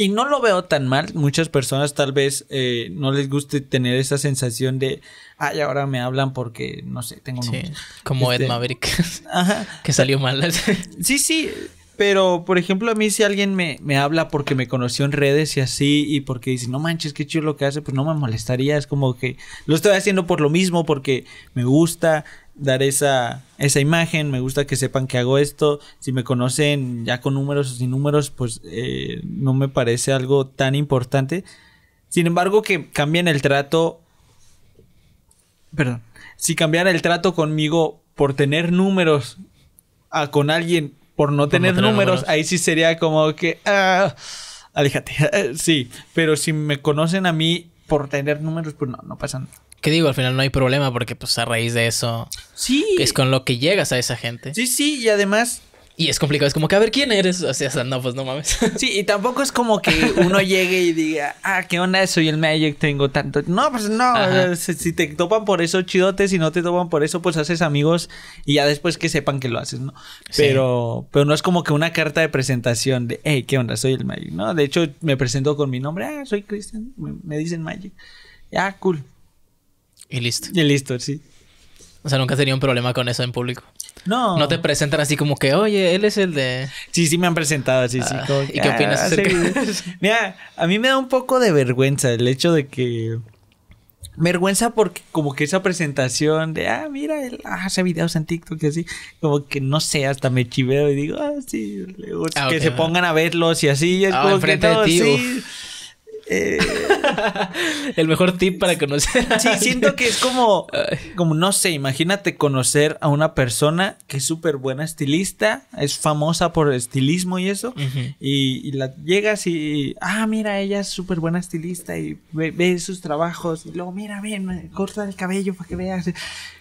Y no lo veo tan mal. Muchas personas tal vez eh, no les guste tener esa sensación de, ay, ahora me hablan porque, no sé, tengo un... Sí, como Ed este, Maverick, que salió mal. sí, sí, pero, por ejemplo, a mí si alguien me, me, habla porque me conoció en redes y así, y porque dice, no manches, qué chido lo que hace, pues no me molestaría. Es como que lo estoy haciendo por lo mismo, porque me gusta, dar esa, esa imagen, me gusta que sepan que hago esto, si me conocen ya con números o sin números, pues eh, no me parece algo tan importante. Sin embargo, que cambien el trato, perdón, si cambiara el trato conmigo por tener números a con alguien por no, tener, números, números, ahí sí sería como que, ah, aléjate, sí, pero si me conocen a mí por tener números, pues no, no pasa nada. ¿Qué digo? Al final no hay problema porque pues a raíz de eso... Sí. Es con lo que llegas a esa gente. Sí, sí, y además y es complicado, es como que a ver quién eres. O sea, no, pues no mames. Sí, y tampoco es como que uno llegue y diga, ah, ¿qué onda? Soy el Magic, tengo tanto. No, pues no. Si te topan por eso, chidote. Si no te topan por eso, pues haces amigos y ya después que sepan que lo haces, ¿no? Pero, pero no es como que una carta de presentación de, hey, ¿qué onda? Soy el Magic, ¿no? De hecho, me presento con mi nombre, ah, soy Christian, me, dicen Magic. Ah, cool. Y listo. Y listo, sí. O sea, nunca tenía un problema con eso en público. No. No te presentan así como que, oye, él es el de. Sí, sí, me han presentado así, sí. Ah, ¿Y qué opinas ah, Mira, a mí me da un poco de vergüenza el hecho de que. Vergüenza porque, como que esa presentación de, ah, mira, él ah, hace videos en TikTok y así, como que no sé, hasta me chiveo y digo, ah, sí, que se pongan a verlos y así. Y es eh, el mejor tip para conocer. A sí, siento que es como, como, no sé, imagínate conocer a una persona que es súper buena estilista, es famosa por estilismo y eso, y, la llegas y, ah, mira, ella es súper buena estilista y ve, sus trabajos, y luego, mira, ven, corta el cabello para que veas.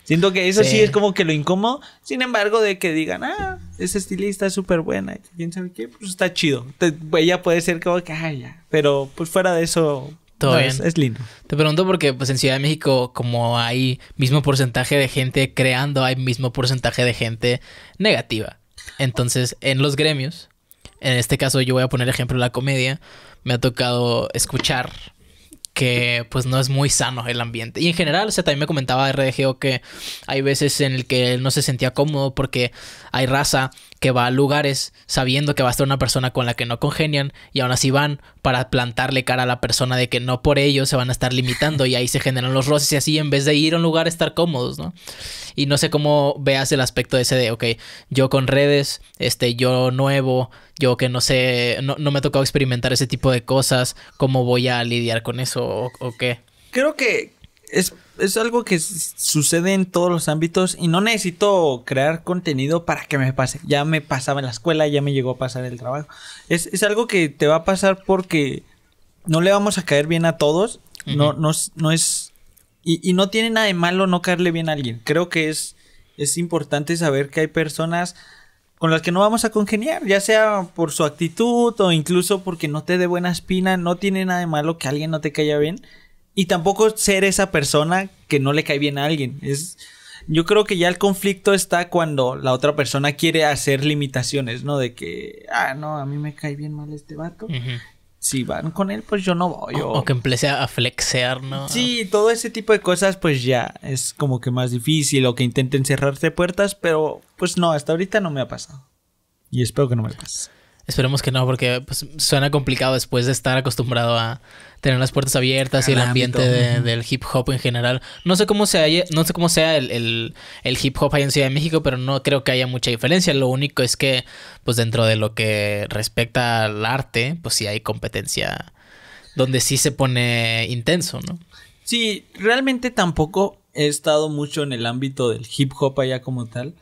Siento que eso sí. es como que lo incómodo. Sin embargo, de que digan, ah, esa estilista es súper buena. ¿Quién sabe qué? Pues está chido. ella puede ser como que, ah, ya. Pero pues fuera de eso, todo Es, es, lindo. Te pregunto porque pues en Ciudad de México como hay mismo porcentaje de gente creando, hay mismo porcentaje de gente negativa. Entonces, en los gremios, en este caso yo voy a poner ejemplo la comedia, me ha tocado escuchar que pues no es muy sano el ambiente. Y en general, o sea, también me comentaba RDGO que hay veces en el que él no se sentía cómodo porque hay raza que va a lugares sabiendo que va a estar una persona con la que no congenian y aún así van para plantarle cara a la persona de que no por ello se van a estar limitando y ahí se generan los roces y así en vez de ir a un lugar estar cómodos, ¿no? Y no sé cómo veas el aspecto ese de, ok, yo con redes, este, yo nuevo, yo que no sé, no, me ha tocado experimentar ese tipo de cosas, ¿cómo voy a lidiar con eso o qué? Creo que, es, algo que sucede en todos los ámbitos y no necesito crear contenido para que me pase. Ya me pasaba en la escuela, ya me llegó a pasar el trabajo. Es, algo que te va a pasar porque no le vamos a caer bien a todos. no, no, es... Y, y, no tiene nada de malo no caerle bien a alguien. Creo que es, es importante saber que hay personas con las que no vamos a congeniar, ya sea por su actitud o incluso porque no te dé buena espina, no tiene nada de malo que alguien no te caiga bien y tampoco ser esa persona que no le cae bien a alguien. Es, yo creo que ya el conflicto está cuando la otra persona quiere hacer limitaciones, ¿no? De que, ah, no, a mí me cae bien mal este vato. Si van con él, pues yo no voy. O, que empiece a flexear, ¿no? Sí, todo ese tipo de cosas, pues ya es como que más difícil o que intenten cerrarse puertas, pero pues no, hasta ahorita no me ha pasado. Y espero que no me pase. Esperemos que no, porque pues, suena complicado después de estar acostumbrado a, tener las puertas abiertas y el ambiente del hip hop en general. No sé cómo se no sé cómo sea el, el, hip hop allá en Ciudad de México, pero no creo que haya mucha diferencia. Lo único es que, pues dentro de lo que respecta al arte, pues sí hay competencia donde sí se pone intenso, ¿no? Sí, realmente tampoco he estado mucho en el ámbito del hip hop allá como tal.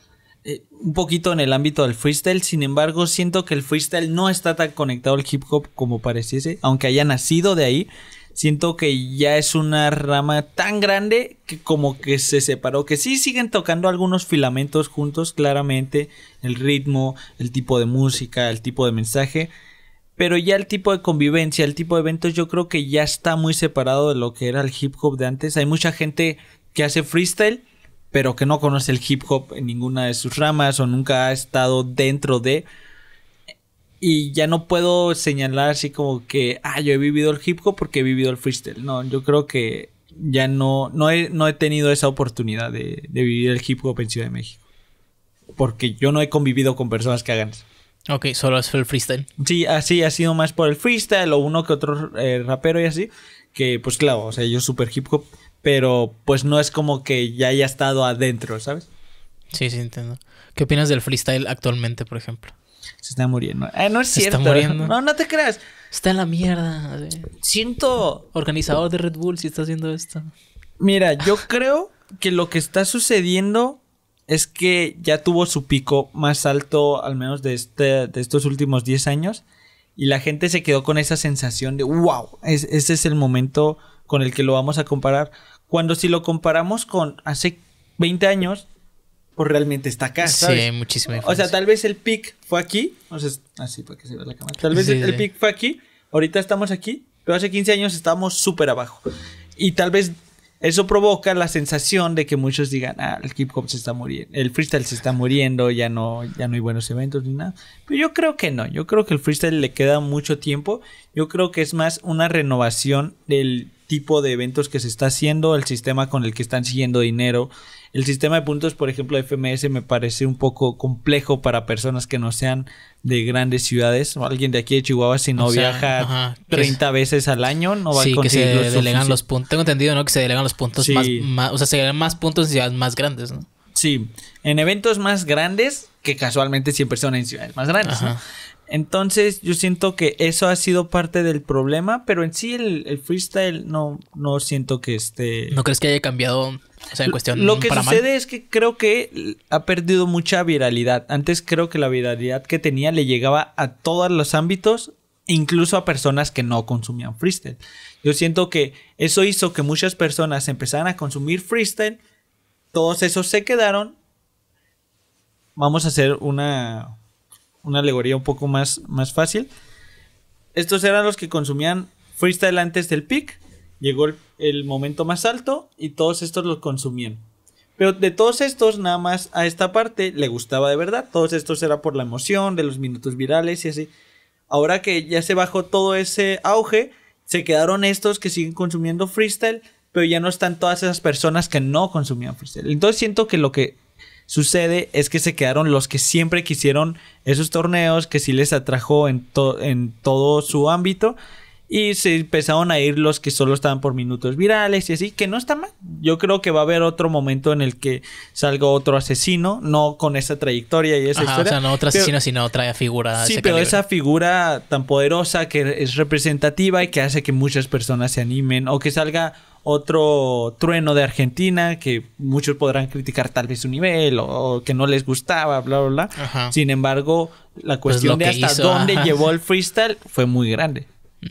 Eh, un poquito en el ámbito del freestyle. Sin embargo, siento que el freestyle no está tan conectado al hip hop como pareciese, aunque haya nacido de ahí. Siento que ya es una rama tan grande que como que se separó, que sí siguen tocando algunos filamentos juntos, claramente, el ritmo, el tipo de música, el tipo de mensaje, pero ya el tipo de convivencia, el tipo de eventos yo creo que ya está muy separado de lo que era el hip hop de antes. Hay mucha gente que hace freestyle pero que no conoce el hip hop en ninguna de sus ramas o nunca ha estado dentro de... Y ya no puedo señalar así como que, ah, yo he vivido el hip hop porque he vivido el freestyle. No, yo creo que ya no, no he, no he tenido esa oportunidad de, vivir el hip hop en Ciudad de México. Porque yo no he convivido con personas que hagan eso. Ok, solo es el freestyle. Sí, así ha sido más por el freestyle o uno que otro eh, rapero y así. Que pues claro, o sea, yo súper hip hop, pero pues no es como que ya haya estado adentro, ¿sabes? Sí, sí, entiendo. ¿Qué opinas del freestyle actualmente, por ejemplo? Se está muriendo. Eh, no es cierto. No, no te creas. Está en la mierda. Siento. Organizador de Red Bull, si está haciendo esto. Mira, yo creo que lo que está sucediendo es que ya tuvo su pico más alto, al menos de, este, estos últimos 10 años. Y la gente se quedó con esa sensación de wow, ese es el momento con el que lo vamos a comparar. Cuando si lo comparamos con hace 20 años, pues realmente está acá. ¿sabes? Sí, muchísimo. O sea, tal vez el pic fue aquí. O sea, así para que se vea la cámara. Tal vez el pic fue aquí. Ahorita estamos aquí, pero hace 15 años estábamos súper abajo. Y tal vez eso provoca la sensación de que muchos digan, ah, el hip hop se está muriendo, el freestyle se está muriendo, ya no, ya no hay buenos eventos ni nada. Pero yo creo que no, yo creo que el freestyle le queda mucho tiempo. Yo creo que es más una renovación del tipo de eventos que se está haciendo, el sistema con el que están siguiendo dinero. El sistema de puntos, por ejemplo, FMS me parece un poco complejo para personas que no sean de grandes ciudades. O Alguien de aquí de Chihuahua, si no viaja 30 veces al año, no va a conseguir que se los delegan los puntos. Tengo entendido, ¿no? Que se delegan los puntos más, más, O sea, se delegan más puntos en ciudades más grandes, Sí, en eventos más grandes, que casualmente siempre son en ciudades más grandes, ¿no? Entonces yo siento que eso ha sido parte del problema, pero en sí el, freestyle no, no siento que esté... ¿No crees que haya cambiado? O en cuestión... Lo que sucede es que creo que ha perdido mucha viralidad. Antes creo que la viralidad que tenía le llegaba a todos los ámbitos, incluso a personas que no consumían freestyle. Yo siento que eso hizo que muchas personas empezaran a consumir freestyle, todos esos se quedaron. Vamos a hacer una, una alegoría un poco más, más fácil. Estos eran los que consumían freestyle antes del pic Llegó el, el momento más alto y todos estos los consumían. Pero de todos estos, nada más a esta parte le gustaba de verdad. Todos estos era por la emoción, de los minutos virales y así. Ahora que ya se bajó todo ese auge, se quedaron estos que siguen consumiendo freestyle, pero ya no están todas esas personas que no consumían freestyle. Entonces siento que lo que sucede es que se quedaron los que siempre quisieron esos torneos, que sí les atrajo en, en todo su ámbito y se empezaron a ir los que solo estaban por minutos virales y así, que no está mal. Yo creo que va a haber otro momento en el que salga otro asesino, no con esa trayectoria y esa Ajá, historia. O sea, no otro asesino, sino otra figura. Sí, pero esa figura tan poderosa que es representativa y que hace que muchas personas se animen o que salga otro trueno de Argentina que muchos podrán criticar tal vez su nivel o, que no les gustaba, bla, bla, bla. Sin embargo, la pues cuestión de hasta dónde llevó el freestyle fue muy grande. O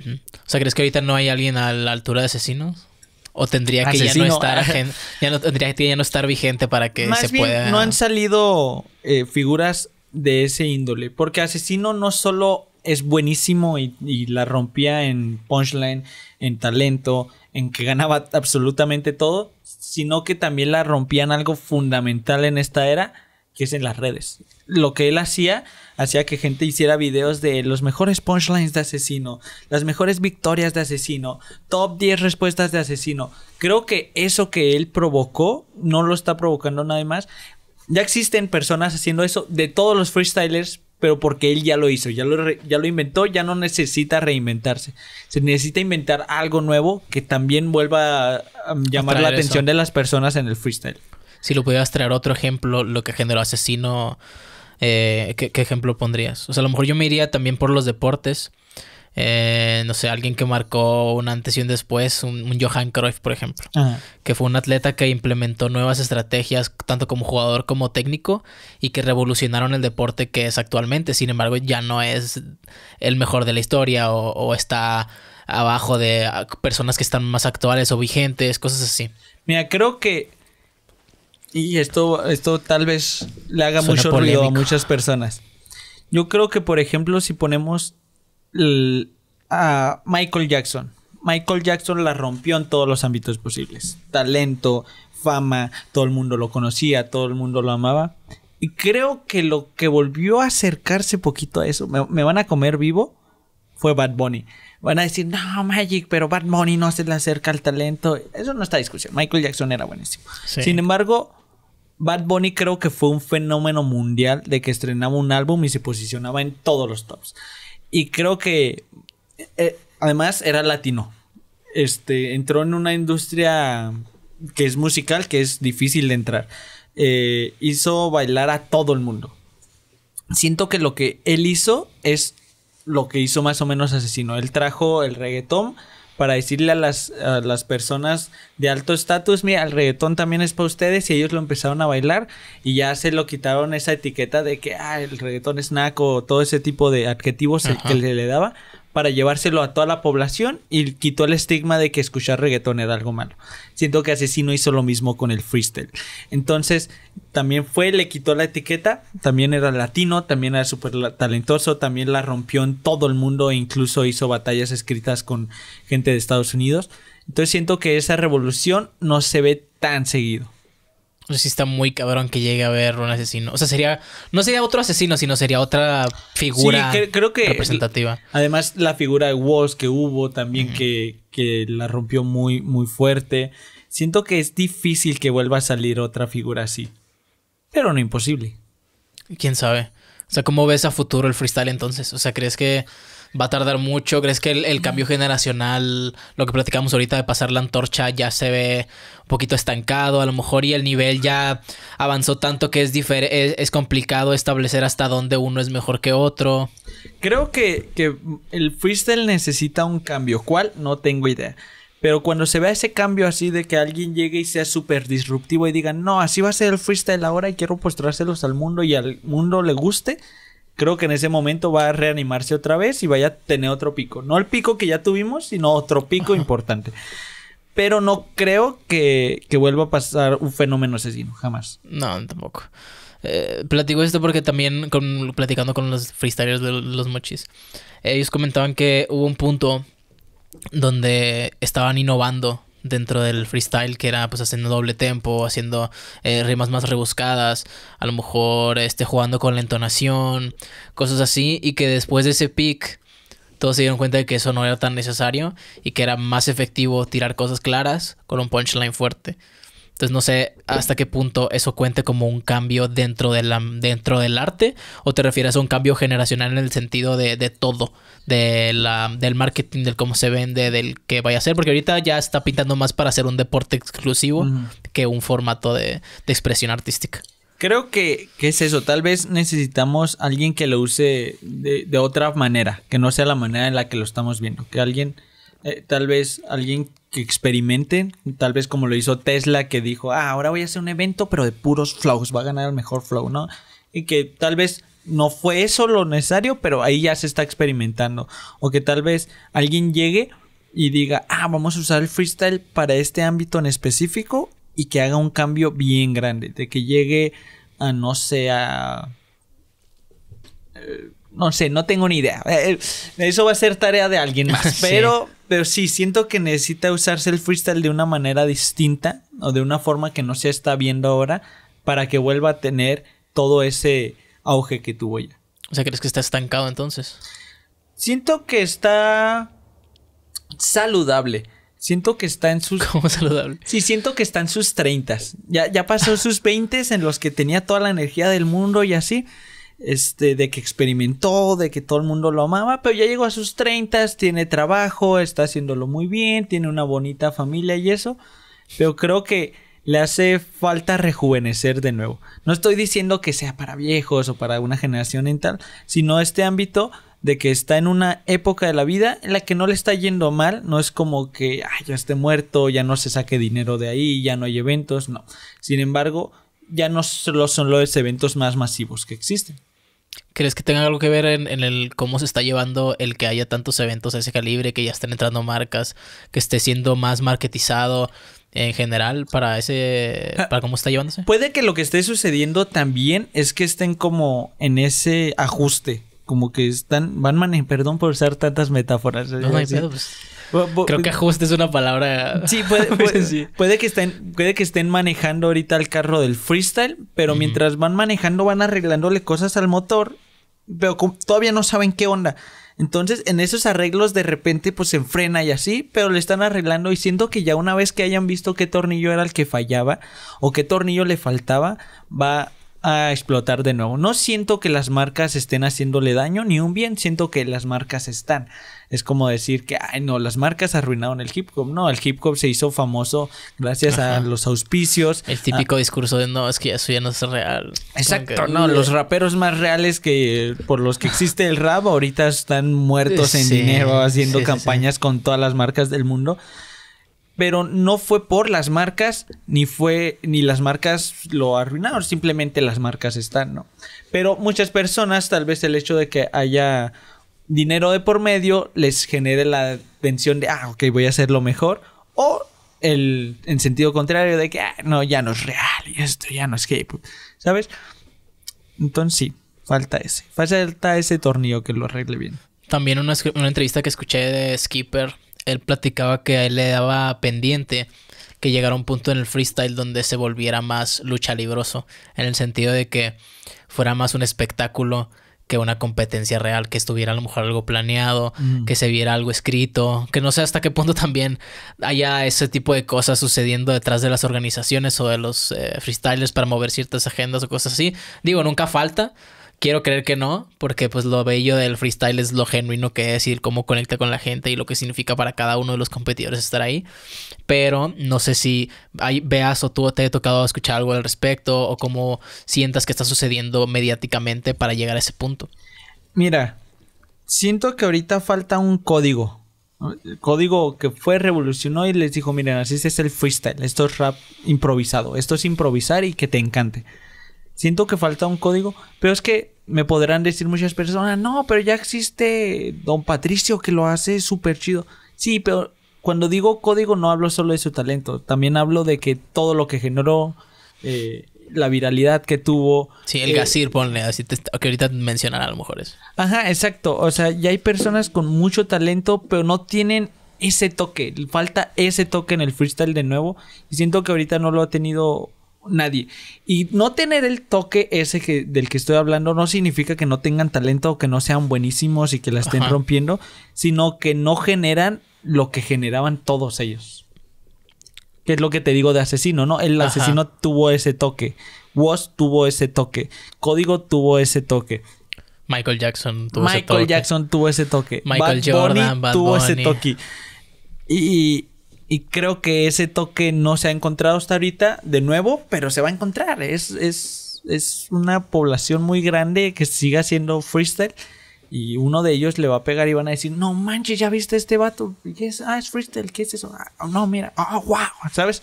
sea, ¿crees que ahorita no hay alguien a la altura de asesinos? ¿O tendría que ya no estar ya estar vigente para que se pueda. No han salido eh, figuras de ese índole. Porque asesino no solo es buenísimo y, y, la rompía en punchline, en talento, en que ganaba absolutamente todo, sino que también la rompía en algo fundamental en esta era, que es en las redes. Lo que él hacía hacía que gente hiciera videos de los mejores punchlines de asesino, las mejores victorias de asesino, top 10 respuestas de asesino. Creo que eso que él provocó, no lo está provocando nadie más. Ya existen personas haciendo eso de todos los freestylers, pero porque él ya lo hizo, ya lo, ya lo inventó, ya no necesita reinventarse. Se necesita inventar algo nuevo que también vuelva a, llamar la atención de las personas en el freestyle. Si lo pudieras traer otro ejemplo, lo que generó Asesino eh, ¿qué, ejemplo pondrías? O sea, a lo mejor yo me iría también por los deportes. Eh, no sé, alguien que marcó un antes y un después, un, Johan Cruyff, por ejemplo, que fue un atleta que implementó nuevas estrategias, tanto como jugador como técnico, y que revolucionaron el deporte que es actualmente. Sin embargo, ya no es el mejor de la historia o está abajo de ah, personas que están más actuales o vigentes, cosas así. Mira, creo que y esto, esto tal vez le haga mucho ruido a muchas personas. Yo creo que, por ejemplo, si ponemos a Michael Jackson. Michael Jackson la rompió en todos los ámbitos posibles. Talento, fama, todo el mundo lo conocía, todo el mundo lo amaba. Y creo que lo que volvió a acercarse poquito a eso, me, van a comer vivo, fue Bad Bunny. Van a decir, no, Magic, pero Bad Bunny no se le acerca al talento. Eso no está discusión. Michael Jackson era buenísimo. Sin embargo, Bad Bunny creo que fue un fenómeno mundial de que estrenaba un álbum y se posicionaba en todos los tops. Y creo que eh, además era latino. Este entró en una industria que es musical, que es difícil de entrar. Eh, hizo bailar a todo el mundo. Siento que lo que él hizo es lo que hizo más o menos Asesino. Él trajo el reggaetón para decirle a las, las personas de alto estatus, mira, el reggaetón también es para ustedes y ellos lo empezaron a bailar y ya se lo quitaron esa etiqueta de que, ah, el reggaetón es naco, todo ese tipo de adjetivos que le, le daba para llevárselo a toda la población y quitó el estigma de que escuchar reggaetón era algo malo. Siento que Asesino hizo lo mismo con el freestyle. Entonces, también fue, le quitó la etiqueta, también era latino, también era súper talentoso, también la rompió en todo el mundo e incluso hizo batallas escritas con gente de Estados Unidos. Entonces siento que esa revolución no se ve tan seguido. No sé sí está muy cabrón que llegue a ver un asesino. O sea, sería. No sería otro asesino, sino sería otra figura creo que representativa. Además, la figura de Woz que hubo también que, que, la rompió muy, muy fuerte. Siento que es difícil que vuelva a salir otra figura así. Pero no imposible. Quién sabe. O sea, ¿cómo ves a futuro el freestyle entonces? O sea, ¿crees que va a tardar mucho. ¿Crees que el, cambio generacional, lo que platicamos ahorita de pasar la antorcha, ya se ve un poquito estancado? A lo mejor y el nivel ya avanzó tanto que es, complicado establecer hasta dónde uno es mejor que otro. Creo que, que el freestyle necesita un cambio. ¿Cuál? No tengo idea. Pero cuando se vea ese cambio así de que alguien llegue y sea súper disruptivo y diga, no, así va a ser el freestyle ahora y quiero postrárselos al mundo y al mundo le guste, creo que en ese momento va a reanimarse otra vez y vaya a tener otro pico. No el pico que ya tuvimos, sino otro pico importante. Pero no creo que, vuelva a pasar un fenómeno asesino, jamás. No, tampoco. Eh, platico esto porque también platicando con los freestylers de los mochis, ellos comentaban que hubo un punto donde estaban innovando dentro del freestyle que era pues haciendo doble tempo, haciendo eh, rimas más rebuscadas, a lo mejor este, jugando con la entonación, cosas así, y que después de ese pick todos se dieron cuenta de que eso no era tan necesario y que era más efectivo tirar cosas claras con un punchline fuerte. Entonces no sé hasta qué punto eso cuente como un cambio dentro, de la, dentro del arte o te refieres a un cambio generacional en el sentido de, todo, de la, del marketing, del cómo se vende, del que vaya a ser, porque ahorita ya está pintando más para hacer un deporte exclusivo que un formato de, expresión artística. Creo que, es eso, tal vez necesitamos alguien que lo use de, otra manera, que no sea la manera en la que lo estamos viendo, que alguien, eh, tal vez alguien que experimenten, tal vez como lo hizo Tesla, que dijo, ah, ahora voy a hacer un evento, pero de puros flows, va a ganar el mejor flow, ¿no? Y que tal vez no fue eso lo necesario, pero ahí ya se está experimentando. O que tal vez alguien llegue y diga, ah, vamos a usar el freestyle para este ámbito en específico y que haga un cambio bien grande, de que llegue a, no sé, eh, no sé, no tengo ni idea. Eh, eh, eso va a ser tarea de alguien más, pero pero sí, siento que necesita usarse el freestyle de una manera distinta o de una forma que no se está viendo ahora para que vuelva a tener todo ese auge que tuvo ya. O sea, ¿crees que está estancado entonces? Siento que está saludable. Siento que está en sus... ¿Cómo saludable? Sí, siento que está en sus treintas. Ya, ya pasó sus 20 en los que tenía toda la energía del mundo y así este, de que experimentó, de que todo el mundo lo amaba, pero ya llegó a sus 30, tiene trabajo, está haciéndolo muy bien, tiene una bonita familia y eso, pero creo que le hace falta rejuvenecer de nuevo. No estoy diciendo que sea para viejos o para una generación en tal, sino este ámbito de que está en una época de la vida en la que no le está yendo mal, no es como que ya esté muerto, ya no se saque dinero de ahí, ya no hay eventos, no. Sin embargo, ya no solo son los eventos más masivos que existen. ¿Crees que tenga algo que ver en, el cómo se está llevando el que haya tantos eventos a ese calibre, que ya estén entrando marcas, que esté siendo más marketizado en general para ese ah. para cómo está llevándose? Puede que lo que esté sucediendo también es que estén como en ese ajuste, como que están van manejando, perdón por usar tantas metáforas. No, hay pues. Creo que ajuste es una palabra. Sí, puede, puede, que estén, puede que estén manejando ahorita el carro del freestyle, pero mientras van manejando, van arreglándole cosas al motor, pero todavía no saben qué onda. Entonces, en esos arreglos de repente pues se frena y así, pero le están arreglando y siento que ya una vez que hayan visto qué tornillo era el que fallaba o qué tornillo le faltaba, va a explotar de nuevo. No siento que las marcas estén haciéndole daño ni un bien, siento que las marcas están es como decir que, ay, no, las marcas arruinaron el hip hop. No, el hip hop se hizo famoso gracias a los auspicios. El típico ah. discurso de, no, es que eso ya no es real. Exacto, no, uh". los raperos más reales que por los que existe el rap ahorita están muertos en dinero haciendo campañas con todas las marcas del mundo pero no fue por las marcas ni fue ni las marcas lo arruinaron, simplemente las marcas están, ¿no? Pero muchas personas tal vez el hecho de que haya dinero de por medio les genere la tensión de, ah, ok, voy a hacer lo mejor. O el, en sentido contrario de que, ah, no, ya no es real, esto ya no es k pues, ¿sabes? Entonces sí, falta ese, falta ese tornillo que lo arregle bien. También una, una entrevista que escuché de Skipper, él platicaba que a él le daba pendiente que llegara un punto en el freestyle donde se volviera más lucha en el sentido de que fuera más un espectáculo que una competencia real, que estuviera a lo mejor algo planeado, que se viera algo escrito, que no sé hasta qué punto también haya ese tipo de cosas sucediendo detrás de las organizaciones o de los eh, freestyles para mover ciertas agendas o cosas así. Digo, nunca falta, Quiero creer que no, porque pues lo bello del freestyle es lo genuino que es y cómo conecta con la gente y lo que significa para cada uno de los competidores estar ahí. Pero no sé si hay, veas o tú te he tocado escuchar algo al respecto o cómo sientas que está sucediendo mediáticamente para llegar a ese punto. Mira, siento que ahorita falta un código. El código que fue, revolucionó y les dijo, miren, así es el freestyle, esto es rap improvisado, esto es improvisar y que te encante. Siento que falta un código, pero es que me podrán decir muchas personas, no, pero ya existe Don Patricio que lo hace súper chido. Sí, pero cuando digo código no hablo solo de su talento, también hablo de que todo lo que generó, eh, la viralidad que tuvo. Sí, el eh, gasir, ponle, así que ahorita mencionan a lo mejor es. Ajá, exacto. O sea, ya hay personas con mucho talento, pero no tienen ese toque, falta ese toque en el freestyle de nuevo. Y siento que ahorita no lo ha tenido nadie. Y no tener el toque ese que, del que estoy hablando no significa que no tengan talento o que no sean buenísimos y que la estén rompiendo, sino que no generan lo que generaban todos ellos. Que es lo que te digo de asesino, ¿no? El asesino tuvo ese toque. Was tuvo ese toque. Código tuvo ese toque. Michael Jackson tuvo ese toque. Michael Jackson tuvo ese toque. Michael Jordan tuvo ese toque. Y, y creo que ese toque no se ha encontrado hasta ahorita de nuevo, pero se va a encontrar. Es, es, es una población muy grande que siga siendo freestyle. Y uno de ellos le va a pegar y van a decir, no manches, ya viste este vato. es? Ah, es freestyle, ¿qué es eso? Ah, no, mira, ah, wow, ¿sabes?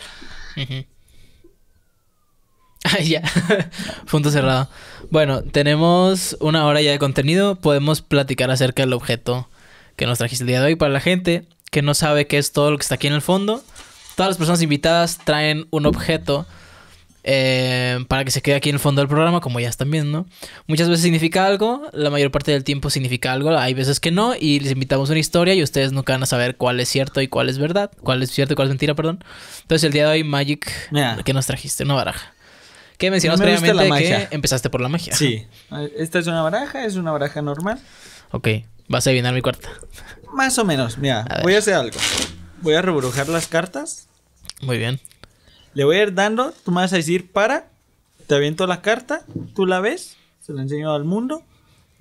Ahí ya, punto cerrado. Bueno, tenemos una hora ya de contenido. Podemos platicar acerca del objeto que nos trajiste el día de hoy para la gente que no sabe qué es todo lo que está aquí en el fondo. Todas las personas invitadas traen un objeto eh, para que se quede aquí en el fondo del programa, como ya están viendo. Muchas veces significa algo, la mayor parte del tiempo significa algo, hay veces que no, y les invitamos una historia y ustedes nunca van a saber cuál es cierto y cuál es verdad, cuál es cierto y cuál es mentira, perdón. Entonces el día de hoy, Magic, ¿qué nos trajiste? Una baraja. Que No Me previamente que empezaste por la magia. Sí, esta es una baraja, es una baraja normal. Ok. Vas a adivinar mi cuarta. Más o menos, mira. voy a hacer algo. Voy a rebrujar las cartas. Muy bien. Le voy a ir dando, tú me vas a decir para, te aviento la carta, tú la ves, se la enseño al mundo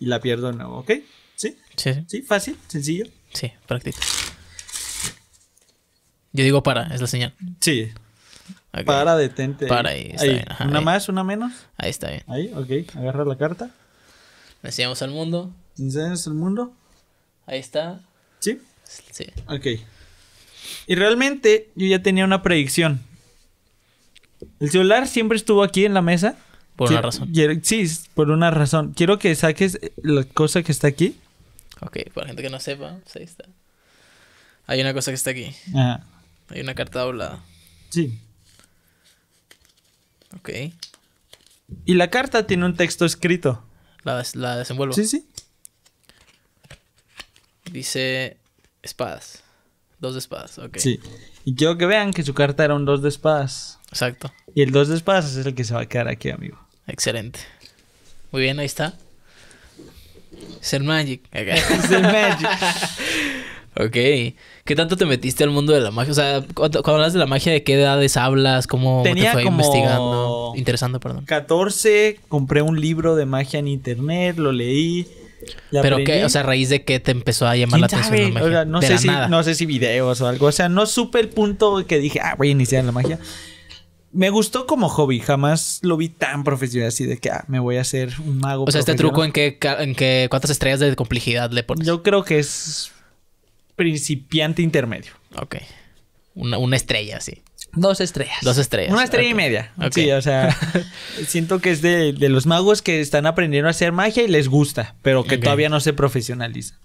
y la pierdo de nuevo, ¿ok? ¿Sí? Sí. Sí, sí fácil, sencillo. Sí, práctico. Yo digo para, es la señal. Sí. Para, detente. Para, ahí, está bien. una más, una menos. Ahí está bien. Ahí, ok. Agarra la carta. Le enseñamos al mundo. Le enseñamos al mundo. Ahí está. ¿Sí? Sí. Ok. Y realmente yo ya tenía una predicción. El celular siempre estuvo aquí en la mesa. Por una razón. sí, por una razón. Quiero que saques la cosa que está aquí. Ok, para la gente que no sepa, pues ahí está. Hay una cosa que está aquí. Ajá. Hay una carta doblada. Sí. Ok. Y la carta tiene un texto escrito. La, la desenvuelvo. Sí, sí. Dice espadas. Dos de espadas, ok. Sí. Y quiero que vean que su carta era un dos de espadas. Exacto. Y el dos de espadas es el que se va a quedar aquí, amigo. Excelente. Muy bien, ahí está. Ser Magic. Okay. Magic. ok. ¿Qué tanto te metiste al mundo de la magia? O sea, cuando, hablas de la magia, ¿de qué edades hablas? ¿Cómo te fue investigando? Interesando, perdón. 14, compré un libro de magia en internet, lo leí pero qué, o sea, a raíz de qué te empezó a llamar la atención la magia. no, sé si, videos o algo. O sea, no supe el punto que dije, ah, voy a iniciar la magia. Me gustó como hobby, jamás lo vi tan profesional así de que ah, me voy a hacer un mago. O sea, este truco en qué, en qué cuántas estrellas de complejidad le pones. Yo creo que es principiante intermedio. Ok. Una, una estrella, sí. Dos estrellas. Dos estrellas. Una estrella y media. Sí, o sea, siento que es de, los magos que están aprendiendo a hacer magia y les gusta, pero que todavía no se profesionaliza.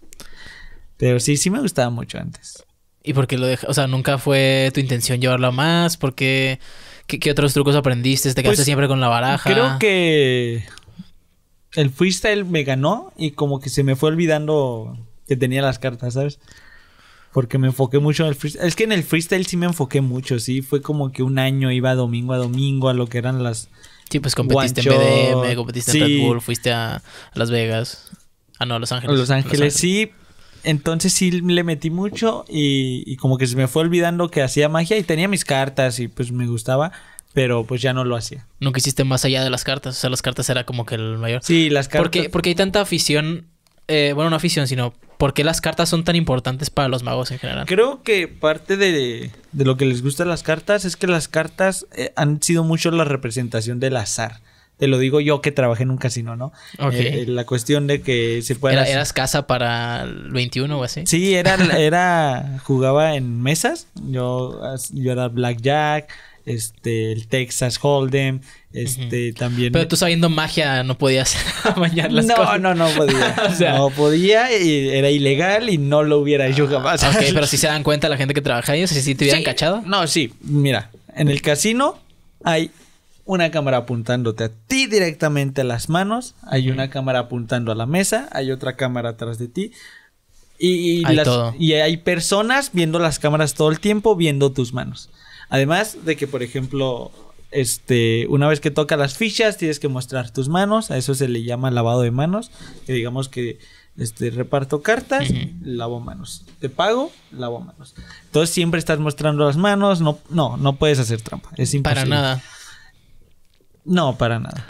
Pero sí, sí me gustaba mucho antes. ¿Y por qué lo dejaste? O sea, ¿nunca fue tu intención llevarlo a más? ¿Por qué? qué? otros trucos aprendiste? ¿Te quedaste pues, siempre con la baraja? Creo que el freestyle me ganó y como que se me fue olvidando que tenía las cartas, ¿sabes? Porque me enfoqué mucho en el freestyle. Es que en el freestyle sí me enfoqué mucho, sí. Fue como que un año iba domingo a domingo a lo que eran las. Sí, pues competiste en BDM, competiste en fuiste a Las Vegas. Ah, no, a Los Ángeles. Los Ángeles, Los Ángeles. sí. Entonces sí le metí mucho y, como que se me fue olvidando que hacía magia y tenía mis cartas y pues me gustaba pero pues ya no lo hacía. Nunca hiciste más allá de las cartas, o sea, las cartas era como que el mayor. Sí, las cartas. Porque, porque hay tanta afición eh, bueno, no afición, sino por qué las cartas son tan importantes para los magos en general. Creo que parte de, de lo que les gustan las cartas es que las cartas eh, han sido mucho la representación del azar. Te lo digo yo que trabajé en un casino, ¿no? Eh, eh, la cuestión de que se puede... ¿Eras casa para el 21 o así? Sí, era, era jugaba en mesas. Yo, yo era blackjack, este, el Texas Hold'em, este, también... Pero tú sabiendo magia no podías amañar las no, cosas. No, no, podía. No podía, y era ilegal y no lo hubiera hecho ah, jamás. Ok, pero si se dan cuenta la gente que trabaja ahí, o si te hubieran sí. cachado. No, sí, mira, en el casino hay una cámara apuntándote a ti directamente a las manos, hay una cámara apuntando a la mesa, hay otra cámara atrás de ti. Y, y, y hay personas viendo las cámaras todo el tiempo, viendo tus manos. Además de que, por ejemplo, este, una vez que toca las fichas, tienes que mostrar tus manos. A eso se le llama lavado de manos. Que digamos que este, reparto cartas, lavo manos. Te pago, lavo manos. Entonces siempre estás mostrando las manos. No, no, no puedes hacer trampa. Es imposible. Para nada. No, para nada.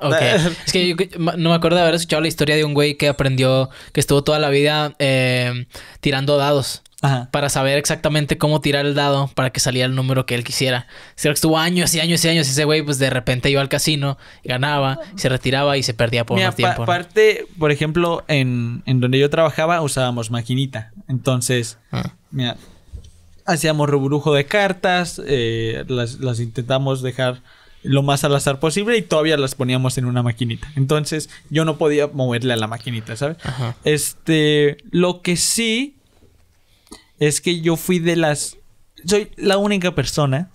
Ok. es que yo no me acuerdo de haber escuchado la historia de un güey que aprendió, que estuvo toda la vida eh, tirando dados para saber exactamente cómo tirar el dado para que saliera el número que él quisiera. Si que estuvo años y años y años y ese güey pues de repente iba al casino, ganaba, se retiraba y se perdía por Mira, tiempo. Aparte, por ejemplo, en, donde yo trabajaba usábamos maquinita. Entonces, ah. mira, hacíamos reburujo de cartas, eh, las, las intentamos dejar lo más al azar posible y todavía las poníamos en una maquinita. Entonces yo no podía moverle a la maquinita, ¿sabes? Este, lo que sí es que yo fui de las... Soy la única persona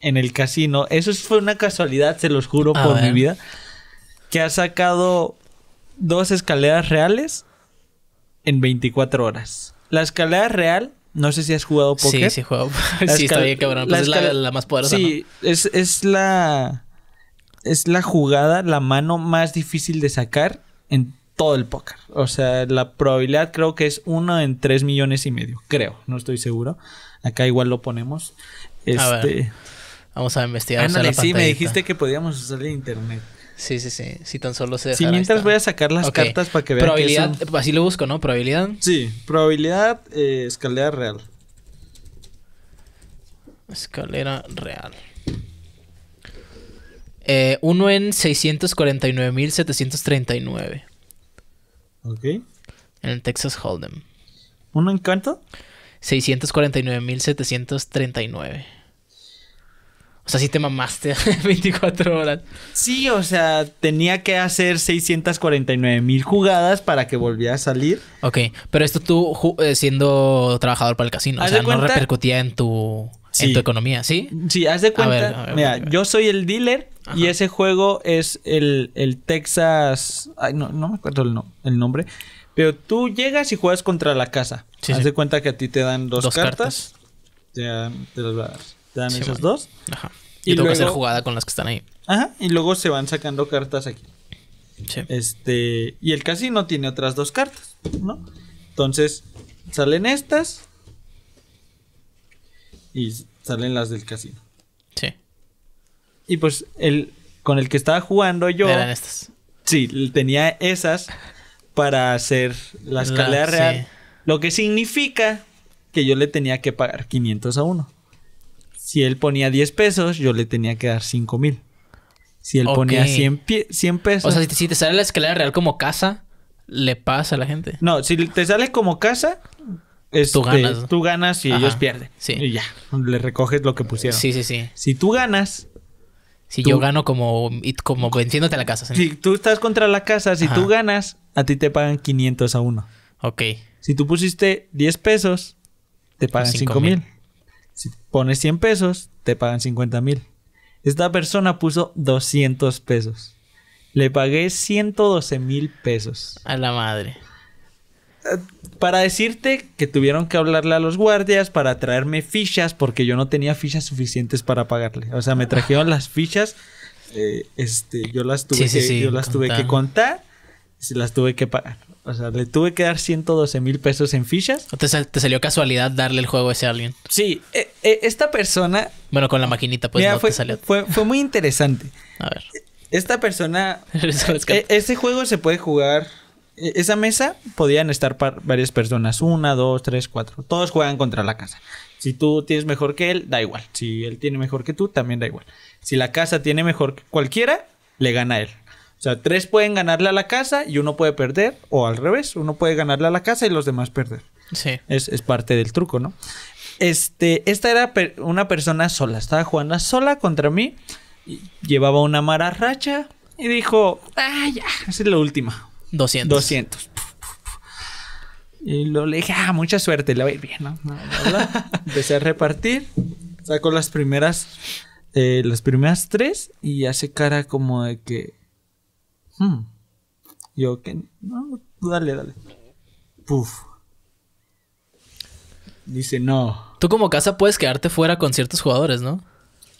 en el casino. Eso fue una casualidad, se los juro por mi vida. Que ha sacado dos escaleras reales en 24 horas. La escalera real, no sé si has jugado póker. Sí, sí, juego. sí, está bien, cabrón. Pues es la, más poderosa. Sí, es, es la. Es la jugada, la mano más difícil de sacar en todo el póker. O sea, la probabilidad creo que es uno en tres millones y medio. Creo, no estoy seguro. Acá igual lo ponemos. A ver, este, vamos a investigar. sí, me dijiste que podíamos usar el internet. Sí, sí, sí. Si tan solo se. Sí, mientras voy a sacar las cartas para que vean. Probabilidad, así lo busco, ¿no? Probabilidad. Sí, probabilidad eh, escalera real. Escalera real. Eh, uno en 649.739. Ok. En el Texas Hold'em. ¿Uno en 649.739. O sea, sí te mamaste 24 horas. Sí, o sea, tenía que hacer 649.000 mil jugadas para que volviera a salir. Ok, pero esto tú eh, siendo trabajador para el casino, o sea, no repercutía en tu, tu economía, ¿sí? Sí, haz de cuenta. A ver, mira, yo soy el dealer y ese juego es el, Texas. Ay, no, no me acuerdo el, nombre. Pero tú llegas y juegas contra la casa. Sí, Haz de cuenta que a ti te dan dos, cartas. Te dan, te dan esas dos. Ajá. Y, y luego, que hacer jugada con las que están ahí. Ajá. Y luego se van sacando cartas aquí. Este. Y el casino tiene otras dos cartas, ¿no? Entonces, salen estas. Y salen las del casino. Y pues el con el que estaba jugando yo. Eran estas. Sí, tenía esas para hacer la escalera real. Lo que significa que yo le tenía que pagar 500 a uno. Si él ponía 10 pesos, yo le tenía que dar 5 mil. Si él ponía 100, 100, pesos. O sea, si te, sale la escalera real como casa, le pasa a la gente. No, si te sale como casa, este, tú ganas. Tú ganas y ellos pierden. Sí. Y ya, le recoges lo que pusieron. Sí, sí, sí. Si tú ganas, si yo gano como, como venciéndote a la casa. Si tú estás contra la casa, si tú ganas, a ti te pagan 500 a uno. Ok. Si tú pusiste 10 pesos, te pagan 5 mil. Si pones 100 pesos, te pagan 50 mil. Esta persona puso 200 pesos. Le pagué 112 mil pesos. A la madre para decirte que tuvieron que hablarle a los guardias para traerme fichas porque yo no tenía fichas suficientes para pagarle. O sea, me trajeron las fichas, eh, este, yo las tuve, que, yo las contar. tuve que contar, y las tuve que pagar. O sea, le tuve que dar 112 mil pesos en fichas. te, salió casualidad darle el juego a ese alguien? Sí, e, e, esta persona... Bueno, con la maquinita pues no fue, te salió. Fue, muy interesante. a ver. Esta persona... Este juego se puede jugar e-, esa mesa podían estar varias personas, una, dos, tres, cuatro. Todos juegan contra la casa. Si tú tienes mejor que él, da igual. Si él tiene mejor que tú, también da igual. Si la casa tiene mejor que cualquiera, le gana a él. O sea, tres pueden ganarle a la casa y uno puede perder, o al revés, uno puede ganarle a la casa y los demás perder. Sí. Es, parte del truco, ¿no? Este, esta era una persona sola, estaba jugando sola contra mí, llevaba una mararracha racha y dijo, ah, ya, esa es la última, 200. 200. Y lo le dije, ah, mucha suerte, le voy a ir bien, ¿no? Empecé a repartir, saco las primeras, eh, las primeras tres y hace cara como de que, hmm". yo que, no, dale, dale. Puf. Dice, no. Tú como casa puedes quedarte fuera con ciertos jugadores, ¿no?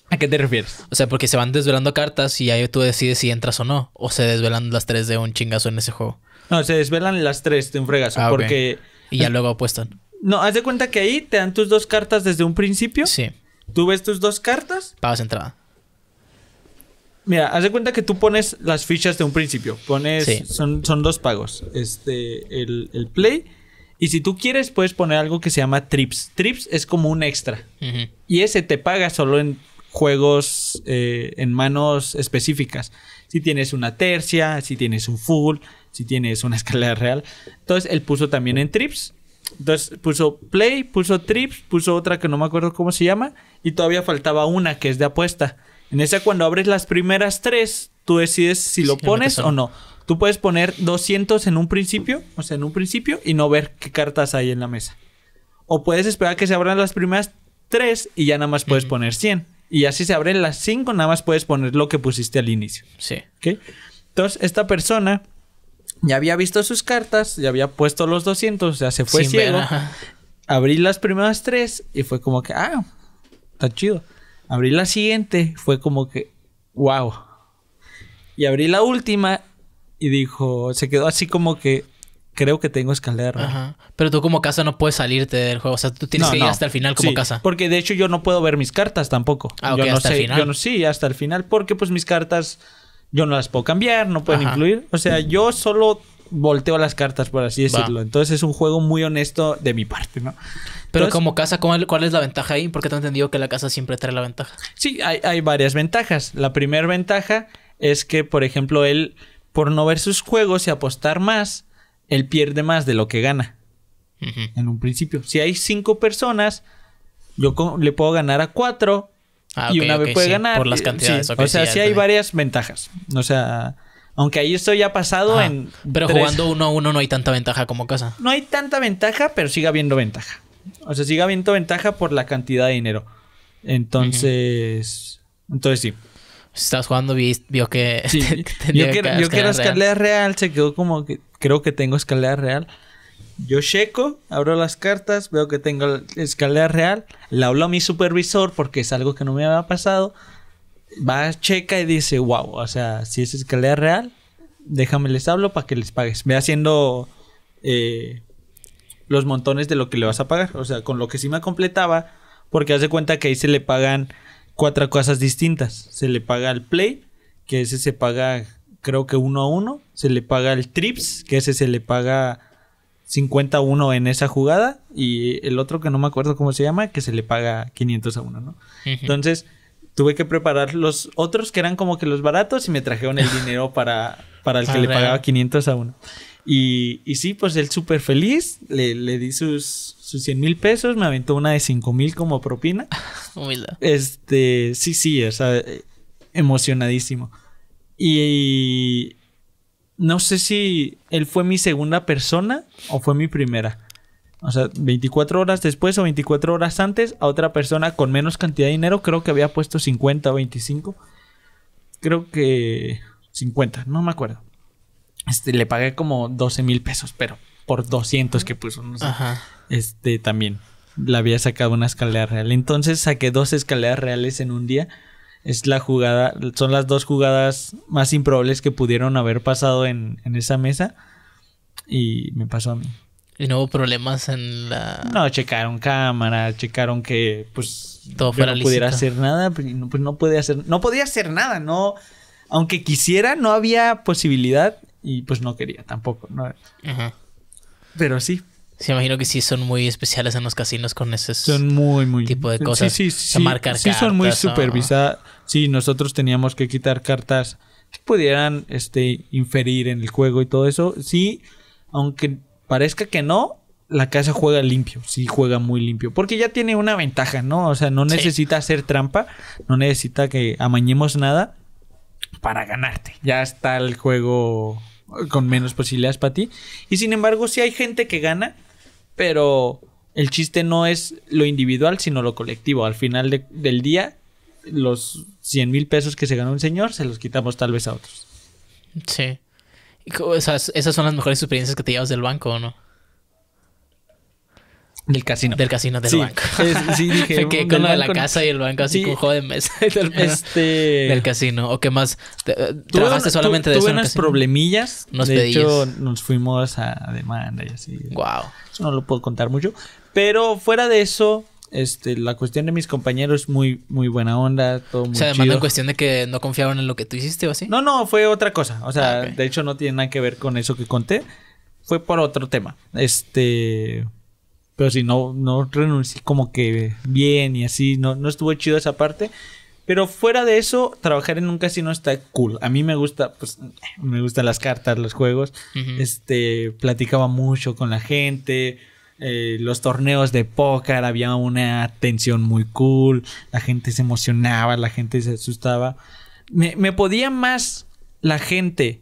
¿A qué te refieres? O sea, porque se van desvelando cartas y ahí tú decides si entras o no. O se desvelan las tres de un chingazo en ese juego. No, se desvelan las tres de un fregazo. Ah, porque. Y ya luego apuestan. No, haz de cuenta que ahí te dan tus dos cartas desde un principio. Sí. Tú ves tus dos cartas. Pagas entrada. Mira, haz de cuenta que tú pones las fichas de un principio. Pones. Son, son dos pagos. Este. El, play. Y si tú quieres, puedes poner algo que se llama trips. Trips es como un extra. Y ese te paga solo en juegos eh, en manos específicas. Si tienes una tercia, si tienes un full, si tienes una escalera real. Entonces él puso también en trips. Entonces puso play, puso trips, puso otra que no me acuerdo cómo se llama. Y todavía faltaba una que es de apuesta. En esa cuando abres las primeras tres, tú decides si lo pones o no. Tú puedes poner 200 en un principio, o sea, en un principio, y no ver qué cartas hay en la mesa. O puedes esperar que se abran las primeras tres y ya nada más puedes poner 100 y así se abren las cinco, nada más puedes poner lo que pusiste al inicio. Sí. Entonces, esta persona ya había visto sus cartas, ya había puesto los 200, o sea, se fue ciego. Abrí las primeras tres y fue como que, ah, está chido. Abrí la siguiente, fue como que, wow. Y abrí la última y dijo, se quedó así como que, creo que tengo escalera Pero tú como casa no puedes salirte del juego. O sea, tú tienes que ir hasta el final como sí, casa. Porque de hecho yo no puedo ver mis cartas tampoco. Ah, yo no hasta el final. Yo no, sí, hasta el final. Porque pues mis cartas yo no las puedo cambiar, no pueden incluir. O sea, yo solo volteo las cartas, por así decirlo. Entonces es un juego muy honesto de mi parte, ¿no? Pero como casa, ¿cuál es la ventaja ahí? Porque te he entendido que la casa siempre trae la ventaja. Sí, hay, hay varias ventajas. La primera ventaja es que, por ejemplo, él, por no ver sus juegos y apostar más, él pierde más de lo que gana. En un principio. Si hay cinco personas, yo le puedo ganar a cuatro. Ah, y una vez puede ganar. Por las eh, cantidades. o sea, sí, hay varias ventajas. O sea, aunque ahí esto ya ha pasado en. Pero jugando uno a uno no hay tanta ventaja como casa. No hay tanta ventaja, pero sigue habiendo ventaja. O sea, sigue habiendo ventaja por la cantidad de dinero. Entonces. Entonces sí. Si estás jugando, vio que. yo quiero, escalera real. Se quedó como que. Creo que tengo escalera real. Yo checo, abro las cartas, veo que tengo escalera real. Le hablo a mi supervisor porque es algo que no me había pasado. Va, checa y dice: Wow, o sea, si es escalera real, déjame les hablo para que les pagues. Ve haciendo. Eh, los montones de lo que le vas a pagar. O sea, con lo que sí me completaba, porque hace cuenta que ahí se le pagan cuatro cosas distintas. Se le paga al Play, que ese se paga creo que uno a uno. Se le paga al Trips, que ese se le paga 50 a uno en esa jugada. Y el otro que no me acuerdo cómo se llama, que se le paga 500 a uno, ¿no? Entonces tuve que preparar los otros que eran como que los baratos y me trajeron el dinero para, para el que le pagaba 500 a uno. Y, sí, pues él súper feliz, le, le di sus, sus 100 mil pesos, me aventó una de 5 mil como propina. Humildad. Este, sí, sí, o sea, emocionadísimo. Y no sé si él fue mi segunda persona o fue mi primera. O sea, 24 horas después o 24 horas antes, a otra persona con menos cantidad de dinero, creo que había puesto 50 o 25. Creo que 50, no me acuerdo. Este, le pagué como 12 mil pesos, pero por 200 que puso. No Ajá. Este también. La había sacado una escalera real. Entonces saqué dos escaleras reales en un día. Es la jugada, son las dos jugadas más improbables que pudieron haber pasado en, en esa mesa. Y me pasó a mí. ¿Y no hubo problemas en la...? No, checaron cámara, checaron que, pues... Todo fuera no pudiera hacer nada, pues no, pues no podía hacer... No podía hacer nada, no... Aunque quisiera, no había posibilidad y pues no quería tampoco, ¿no? Ajá. Pero sí. Se sí, imagino que sí son muy especiales en los casinos con ese son muy, muy, tipo de cosas. Sí, sí, sí. Marcar sí, son muy supervisadas. Sí, nosotros teníamos que quitar cartas que pudieran este, inferir en el juego y todo eso. Sí, aunque parezca que no, la casa juega limpio, sí juega muy limpio, porque ya tiene una ventaja, ¿no? O sea, no necesita hacer trampa, no necesita que amañemos nada para ganarte. Ya está el juego con menos posibilidades para ti. Y sin embargo, si hay gente que gana, pero el chiste no es lo individual, sino lo colectivo. Al final del día, los 100 mil pesos que se ganó un señor, se los quitamos tal vez a otros. Sí. Esas, esas son las mejores experiencias que te llevas del banco, ¿o no? Del casino. Del casino del banco. sí, dije. que. quedé mm, con lo de la casa y el banco así con de mesa. Este, del, casino. ¿O qué más? Eh, ¿Trabajaste solamente de eso? Tuve unas problemillas. de hecho, nos fuimos a demanda y así. Wow. Eso no lo puedo contar mucho. Pero fuera de eso, este, la cuestión de mis compañeros muy, muy buena onda, todo muy O sea, además en cuestión de que no confiaban en lo que tú hiciste o así. No, no, fue otra cosa. O sea, ah, de hecho no tiene nada que ver con eso que conté. Fue por otro tema. Este, pero si no, no renuncié como que bien y así, no, no estuvo chido esa parte. Pero fuera de eso, trabajar en un casino está cool. A mí me gusta, pues, me gustan las cartas, los juegos. Este, platicaba mucho con la gente. Eh, los torneos de póker, había una atención muy cool. La gente se emocionaba, la gente se asustaba. Me, me podía más la gente,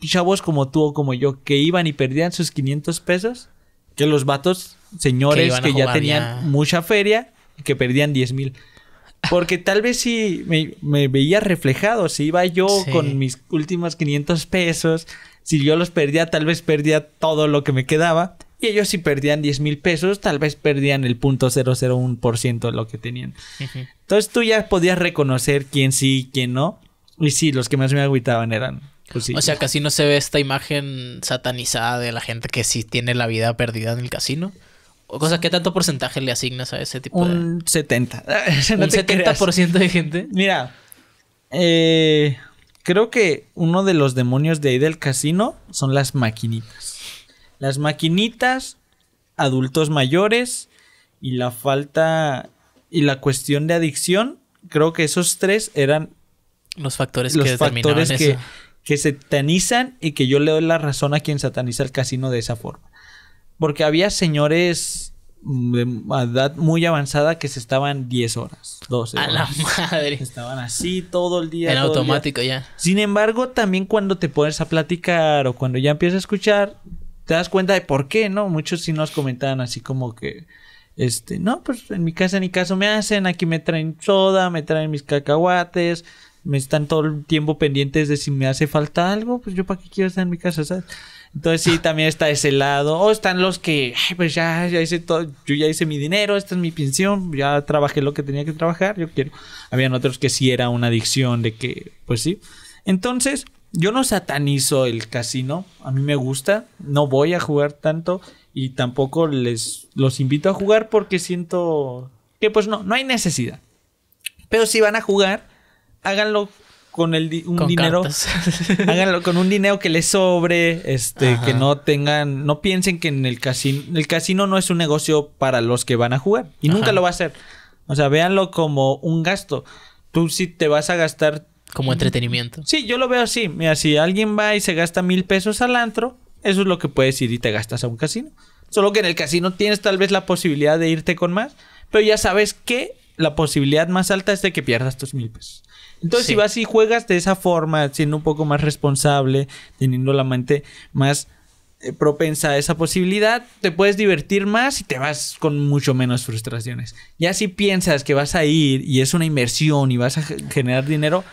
chavos como tú o como yo, que iban y perdían sus 500 pesos que los vatos, señores que, ya tenían mucha feria, que perdían 10 mil. Porque tal vez si me, veía reflejado, si iba yo con mis últimos 500 pesos, si yo los perdía, tal vez perdía todo lo que me quedaba. Y ellos si perdían 10 mil pesos, tal vez perdían el 0.001% de lo que tenían. Entonces tú ya podías reconocer quién sí, quién no. Y sí, los que más me agüitaban eran pues o sea, casi no se ve esta imagen satanizada de la gente que sí tiene la vida perdida en el casino. O cosa, ¿qué tanto porcentaje le asignas a ese tipo un de...? 70. un 70% de gente. Mira, eh, creo que uno de los demonios de ahí del casino son las maquinitas. Las maquinitas, adultos mayores y la falta y la cuestión de adicción, creo que esos tres eran los factores que determinaban eso que satanizan y que yo le doy la razón a quien sataniza el casino de esa forma. Porque había señores de edad muy avanzada que se estaban 10 horas, 12 horas. A la madre. Estaban así todo el día. En automático ya. Sin embargo, también cuando te pones a platicar o cuando ya empiezas a escuchar, te das cuenta de por qué, ¿no? Muchos sí nos comentaban así como que, este, no, pues en mi casa ni caso me hacen, aquí me traen soda, me traen mis cacahuates, me están todo el tiempo pendientes de si me hace falta algo, pues yo para qué quiero estar en mi casa, ¿sabes? Entonces sí, también está ese lado. O están los que, pues ya, ya hice todo, yo ya hice mi dinero, esta es mi pensión, ya trabajé lo que tenía que trabajar, yo quiero. Habían otros que sí era una adicción de que, pues sí. Entonces, yo no satanizo el casino, a mí me gusta, no voy a jugar tanto y tampoco les los invito a jugar porque siento que pues no, no hay necesidad. Pero si van a jugar, háganlo con el un dinero. háganlo con un dinero que les sobre, este, que no tengan, no piensen que en el casino, el casino no es un negocio para los que van a jugar y nunca lo va a ser. O sea, véanlo como un gasto. Tú si te vas a gastar como entretenimiento. Sí, yo lo veo así. Mira, si alguien va y se gasta mil pesos al antro, eso es lo que puedes ir y te gastas a un casino. Solo que en el casino tienes tal vez la posibilidad de irte con más, pero ya sabes que la posibilidad más alta es de que pierdas tus mil pesos. Entonces, si vas y juegas de esa forma, siendo un poco más responsable, teniendo la mente más eh, propensa a esa posibilidad, te puedes divertir más y te vas con mucho menos frustraciones. Ya si piensas que vas a ir y es una inversión y vas a generar dinero,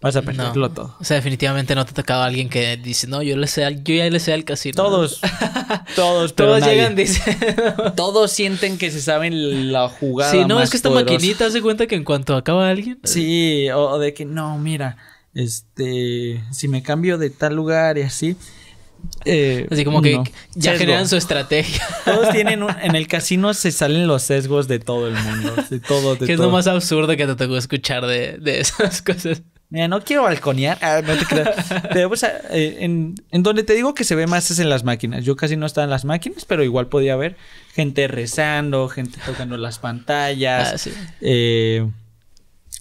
Vas a perderlo no. todo. O sea, definitivamente no te ha tocado alguien que dice, no, yo, le sé yo ya le sé al casino. Todos. todos, pero Todos llegan, dicen. todos sienten que se saben la jugada. Sí, no, es que esta maquinita hace cuenta que en cuanto acaba alguien. Sí, o, de que, no, mira, este, si me cambio de tal lugar y así. Eh, así como que ya generan su estrategia. Todos tienen en el casino se salen los sesgos de todo el mundo. De todo, de que es lo más absurdo que te tocó escuchar de, de esas cosas. Mira, no quiero balconear, ah, te eh, en, donde te digo que se ve más es en las máquinas. Yo casi no estaba en las máquinas, pero igual podía ver gente rezando, gente tocando las pantallas. Ah, eh,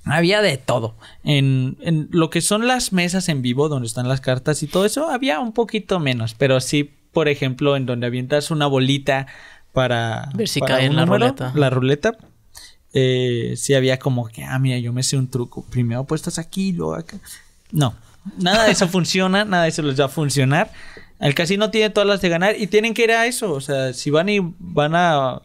había de todo. En, lo que son las mesas en vivo, donde están las cartas y todo eso, había un poquito menos. Pero sí, por ejemplo, en donde avientas una bolita para... Ver si cae en la ruleta. La ruleta eh, había como que, ah, mira, yo me sé un truco. Primero puestas aquí, luego acá. No, nada de eso funciona, nada de eso les va a funcionar. El casino tiene todas las de ganar y tienen que ir a eso. O sea, si van y van a.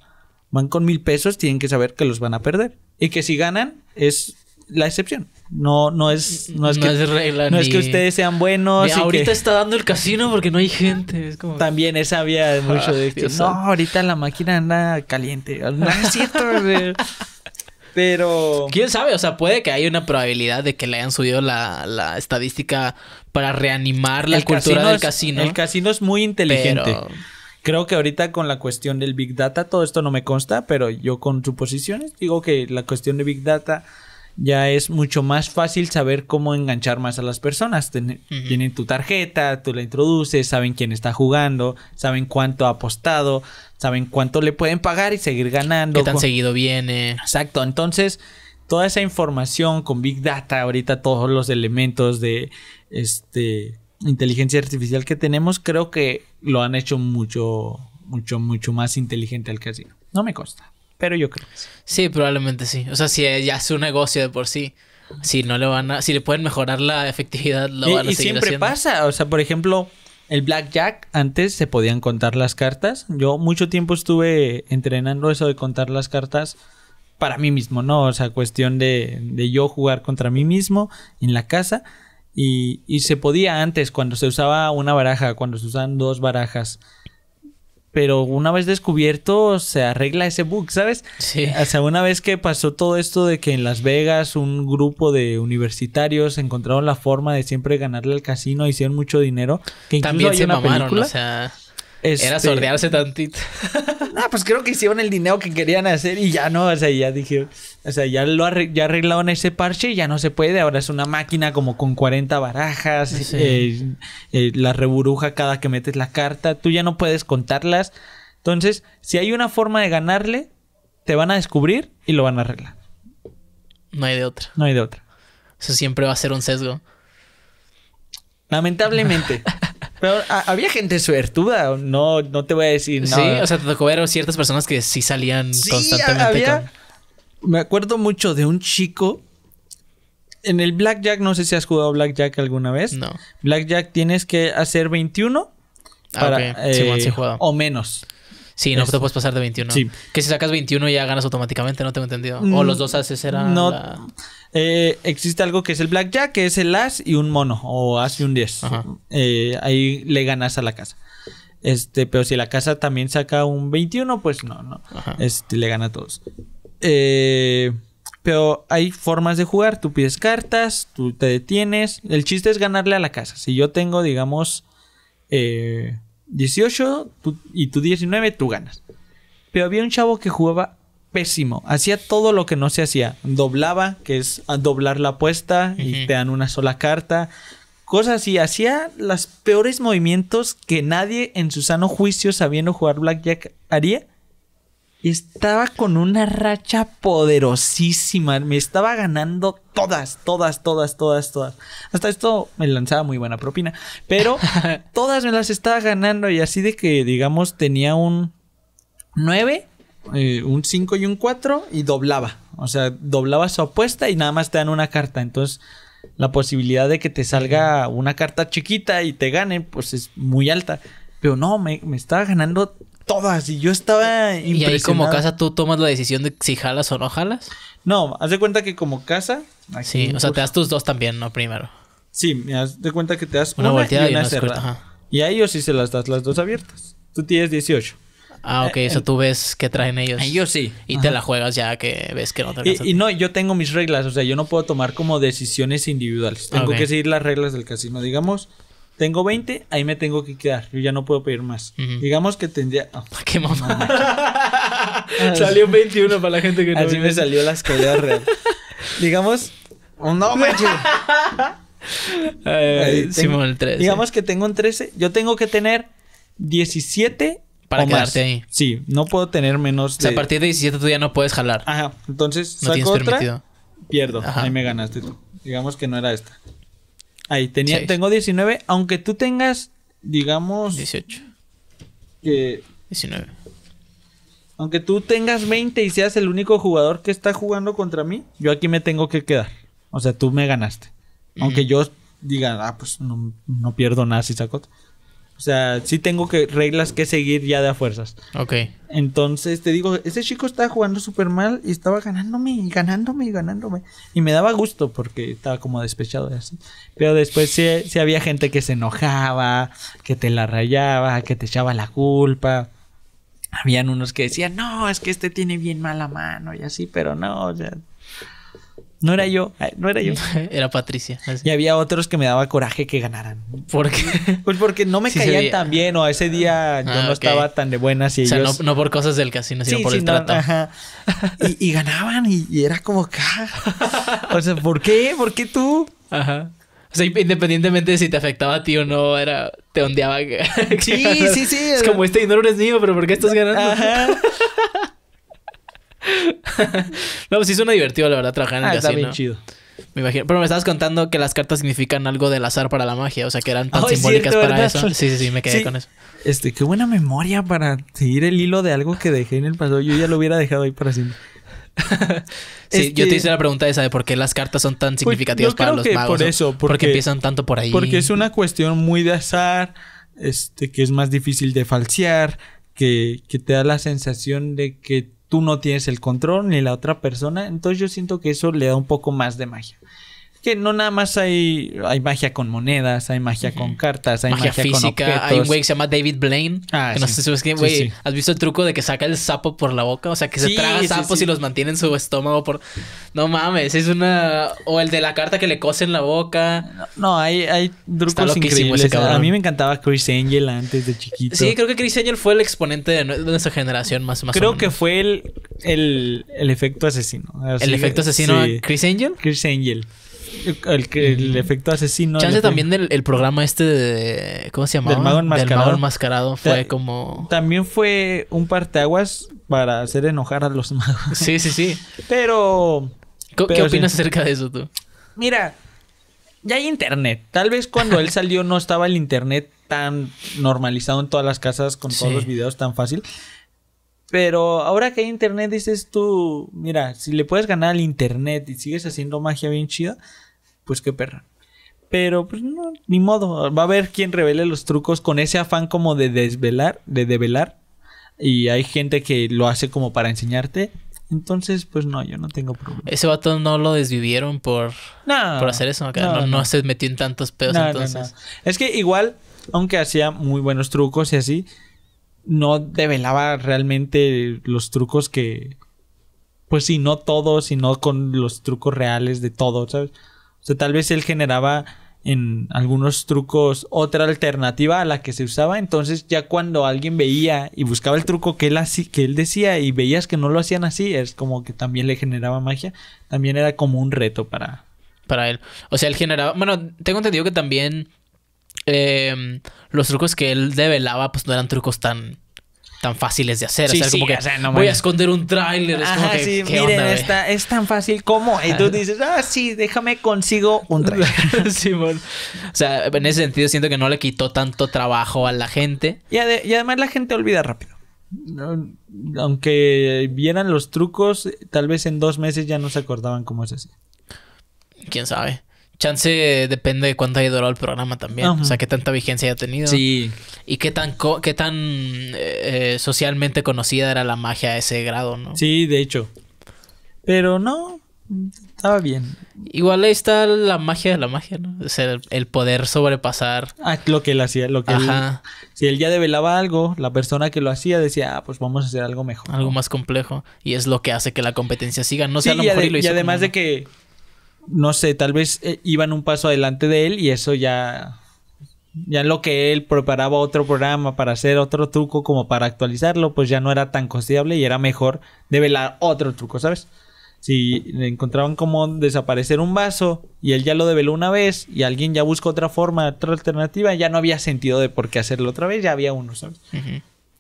van con mil pesos, tienen que saber que los van a perder. Y que si ganan, es la excepción. No, no es, no es que, no es que ustedes sean buenos. y ahorita está dando el casino porque no hay gente. Es como... También esa había mucho de esto no, ahorita la máquina anda caliente. No es cierto. Pero. Quién sabe, o sea, puede que haya una probabilidad de que le hayan subido la, estadística para reanimar la cultura del casino. El casino es muy inteligente. Creo que ahorita con la cuestión del Big Data, todo esto no me consta, pero yo con suposiciones digo que la cuestión de Big Data ya es mucho más fácil saber cómo enganchar más a las personas. Tienen tu tarjeta, tú la introduces, saben quién está jugando, saben cuánto ha apostado, saben cuánto le pueden pagar y seguir ganando. Qué tan seguido viene. Exacto, entonces toda esa información con Big Data, ahorita todos los elementos de este inteligencia artificial que tenemos, creo que lo han hecho mucho, mucho, mucho más inteligente al casino. No me consta. Pero yo creo sí. probablemente sí. O sea, si ya es un negocio de por sí. Si no le van a, si le pueden mejorar la efectividad, lo van a y siempre pasa. O sea, por ejemplo, el blackjack, antes se podían contar las cartas. Yo mucho tiempo estuve entrenando eso de contar las cartas para mí mismo, ¿no? O sea, cuestión de, yo jugar contra mí mismo en la casa. Y, y se podía antes, cuando se usaba una baraja, cuando se usaban dos barajas pero una vez descubierto se arregla ese bug, ¿sabes? Sí. O sea, una vez que pasó todo esto de que en Las Vegas un grupo de universitarios encontraron la forma de siempre ganarle al casino, hicieron mucho dinero, que incluso También se una o sea... Era este, sordearse tantito. ah, pues creo que hicieron el dinero que querían hacer y ya no, o sea, ya dijeron, o sea, ya lo ya arreglaron ese parche y ya no se puede. Ahora es una máquina como con 40 barajas, eh, eh, la reburuja cada que metes la carta, tú ya no puedes contarlas. Entonces, si hay una forma de ganarle, te van a descubrir y lo van a arreglar. No hay de otra. No hay de otra. Eso siempre va a ser un sesgo. Lamentablemente. Pero había gente suertuda, no, no te voy a decir nada. Sí, o sea, te tocó ver ciertas personas que sí salían sí, constantemente. Había, Me acuerdo mucho de un chico. En el Blackjack, no sé si has jugado Blackjack alguna vez. No. Blackjack tienes que hacer 21 ah, para, sí, eh, o menos. Sí, no te puedes pasar de 21. Sí. Que si sacas 21 ya ganas automáticamente, no tengo entendido. Mm, o los dos haces eran No. Eh, existe algo que es el blackjack, que es el as y un mono, o as y un 10. Eh, ahí le ganas a la casa. Este, pero si la casa también saca un 21, pues no, no. Este, le gana a todos. Eh, pero hay formas de jugar. Tú pides cartas, tú te detienes. El chiste es ganarle a la casa. Si yo tengo, digamos, 18 y tú 19, tú ganas. Pero había un chavo que jugaba pésimo. Hacía todo lo que no se hacía. Doblaba, que es doblar la apuesta y te dan una sola carta. Cosas así. Hacía los peores movimientos que nadie en su sano juicio sabiendo jugar blackjack haría. Y estaba con una racha poderosísima. Me estaba ganando todas, todas, todas, todas, todas. Hasta esto me lanzaba muy buena propina. Pero todas me las estaba ganando. Y así de que, digamos, tenía un 9 eh, un 5 y un 4 y doblaba. O sea, doblaba su apuesta y nada más te dan una carta. Entonces, la posibilidad de que te salga una carta chiquita y te gane, pues es muy alta. Pero no, me, estaba ganando todas y yo estaba impresionado. ¿Y ahí como casa tú tomas la decisión de si jalas o no jalas? No, haz de cuenta que como casa... sí, o sea, te das tus dos también, ¿no? Primero. Sí, me de cuenta que te das una, una y una, y y a ellos sí se las das las dos abiertas. Tú tienes 18. Ah, ok, eso tú ves que traen ellos. Yo sí. Y te la juegas ya que ves que no te Y, no, yo tengo mis reglas, o sea, yo no puedo tomar como decisiones individuales. Tengo que seguir las reglas del casino. Digamos, tengo 20, ahí me tengo que quedar. Yo ya no puedo pedir más. Digamos que tendría. Oh. ¡Qué mamá! salió 21 para la gente que no. Así me salió la escalera real. Digamos. Oh, no, me Eh, 13. Digamos que tengo un 13. Yo tengo que tener 17 para quedarte ahí. Sí, no puedo tener menos. O sea, a partir de 17 tú ya no puedes jalar. Ajá, entonces saco otra, pierdo. Ahí me ganaste tú. Digamos que no era esta. Ahí tenía, tengo 19, aunque tú tengas, digamos. 18. Que. 19. Aunque tú tengas 20 y seas el único jugador que está jugando contra mí, yo aquí me tengo que quedar. O sea, tú me ganaste. Aunque yo diga, ah, pues no, no pierdo nada si saco. O sea, sí tengo que reglas que seguir ya de a fuerzas. Ok. Entonces te digo, ese chico estaba jugando súper mal y estaba ganándome y ganándome y ganándome. Y me daba gusto porque estaba como despechado y así. Pero después sí, sí había gente que se enojaba, que te la rayaba, que te echaba la culpa. Habían unos que decían, no, es que este tiene bien mala mano y así, pero no, o sea, no era yo, no era yo. Era Patricia. Y había otros que me daba coraje que ganaran. ¿Por qué? Pues porque no me caían tan bien o ese día ah, yo no estaba tan de buenas y o sea, no, por cosas del casino, sino por el trato. Y, ganaban y, era como... Ah. o sea, ¿por qué? ¿Por qué tú? Ajá. O sea, independientemente de si te afectaba a ti o no, era... Te ondeaba. sí, sí, sí. Es como, este y no eres mío, pero ¿por qué estás ganando? Ajá no, pues sí suena divertido, la verdad, trabajar en ah, el casino. Me imagino. Pero me estabas contando que las cartas significan algo del azar para la magia, o sea, que eran tan simbólicas para eso. Sí, sí, sí, me quedé con eso. Este, qué buena memoria para seguir el hilo de algo que dejé en el pasado. Yo ya lo hubiera dejado ahí para siempre. sí, yo te este, hice la pregunta esa de por qué las cartas son tan pues, significativas para los magos. Por eso, porque, empiezan tanto por ahí. Porque es una cuestión muy de azar, este, que es más difícil de falsear, que, que te da la sensación de que tú no tienes el control ni la otra persona. Entonces yo siento que eso le da un poco más de magia que no nada más hay, hay magia con monedas, hay magia con cartas, hay magia, magia física. Hay un güey que se llama David Blaine. Ah, que no sé si que, güey, ¿has visto el truco de que saca el sapo por la boca? O sea, que se traga sapos y los mantiene en su estómago por... No mames, es una... O el de la carta que le cose en la boca. No, hay, hay trucos increíbles. A mí me encantaba Chris Angel antes de chiquito. Sí, creo que Chris Angel fue el exponente de nuestra generación más, más creo o menos. Creo que fue el, el, el efecto asesino. ¿El efecto asesino Chris Angel? Chris Angel el, efecto asesino. Chance también del el programa este de. ¿Cómo se llamaba? Del Mago Enmascarado. fue como. También fue un parteaguas para hacer enojar a los magos. Sí, sí, sí. Pero. ¿Qué, opinas acerca de eso tú? Mira, ya hay internet. Tal vez cuando él salió no estaba el internet tan normalizado en todas las casas con todos los videos tan fácil. Pero ahora que hay internet dices tú, mira, si le puedes ganar al internet y sigues haciendo magia bien chida, pues qué perra. Pero pues no, ni modo, va a haber quien revele los trucos con ese afán como de desvelar, de develar. Y hay gente que lo hace como para enseñarte. Entonces, pues no, yo no tengo problema. Ese vato no lo desvivieron por, por hacer eso. No, no, no, se metió en tantos pedos entonces. Es que igual, aunque hacía muy buenos trucos y así, no develaba realmente los trucos que... Pues si no todos, sino con los trucos reales de todo, ¿sabes? O sea, tal vez él generaba en algunos trucos otra alternativa a la que se usaba. Entonces, ya cuando alguien veía y buscaba el truco que él, decía y veías que no lo hacían así, es como que también le generaba magia. También era como un reto para. Para él. O sea, él generaba. Bueno, tengo entendido que también. Eh, los trucos que él develaba, pues no eran trucos tan tan fáciles de hacer. o sea, como que voy a esconder un tráiler. Es sí, miren, es tan fácil como. Y tú dices, ah, sí, déjame consigo un tráiler. O sea, en ese sentido siento que no le quitó tanto trabajo a la gente. Y, además la gente olvida rápido. aunque vieran los trucos, tal vez en dos meses ya no se acordaban cómo es así. ¿Quién sabe? Chance depende de cuánto haya durado el programa también. O sea, qué tanta vigencia haya tenido. Sí. Y qué tan, qué tan eh, eh, socialmente conocida era la magia a ese grado, ¿no? Sí, de hecho. Pero no, estaba bien. Igual ahí está la magia de la magia, ¿no? O el, poder sobrepasar. Ah, lo que él hacía, lo que Ajá. si él ya develaba algo, la persona que lo hacía decía, ah, pues vamos a hacer algo mejor. Algo más complejo. Y es lo que hace que la competencia siga. No sé, a lo mejor... y, lo y además de que no sé, tal vez eh, iban un paso adelante de él y eso ya ya lo que él preparaba otro programa para hacer otro truco como para actualizarlo, pues ya no era tan considerable y era mejor develar otro truco, ¿sabes? Si encontraban como desaparecer un vaso y él ya lo develó una vez y alguien ya buscó otra forma, otra alternativa, ya no había sentido de por qué hacerlo otra vez, ya había uno, ¿sabes?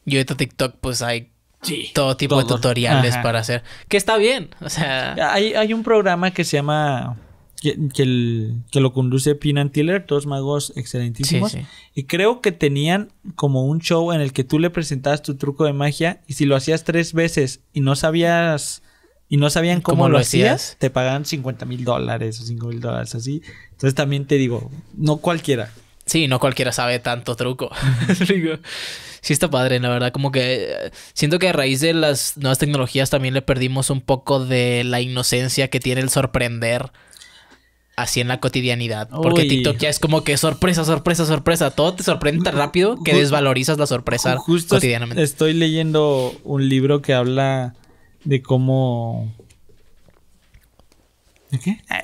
Yo Y TikTok pues hay Sí, todo tipo de tutoriales para hacer. Que está bien. O sea. Hay, un programa que se llama. Que, lo conduce Pinan Tiller, Todos magos excelentísimos. Y creo que tenían como un show en el que tú le presentabas tu truco de magia. Y si lo hacías tres veces y no sabías. Y no sabían cómo, lo, hacías? te pagaban 50 mil dólares o 5 mil dólares así. Entonces también te digo, no cualquiera. Sí, no cualquiera sabe tanto truco. sí está padre, la verdad. Como que eh, siento que a raíz de las nuevas tecnologías también le perdimos un poco de la inocencia que tiene el sorprender así en la cotidianidad. Porque TikTok ya es como que sorpresa, sorpresa, sorpresa. Todo te sorprende tan rápido que desvalorizas la sorpresa Justo cotidianamente. Estoy leyendo un libro que habla de cómo... ¿De ¿Qué? Ah,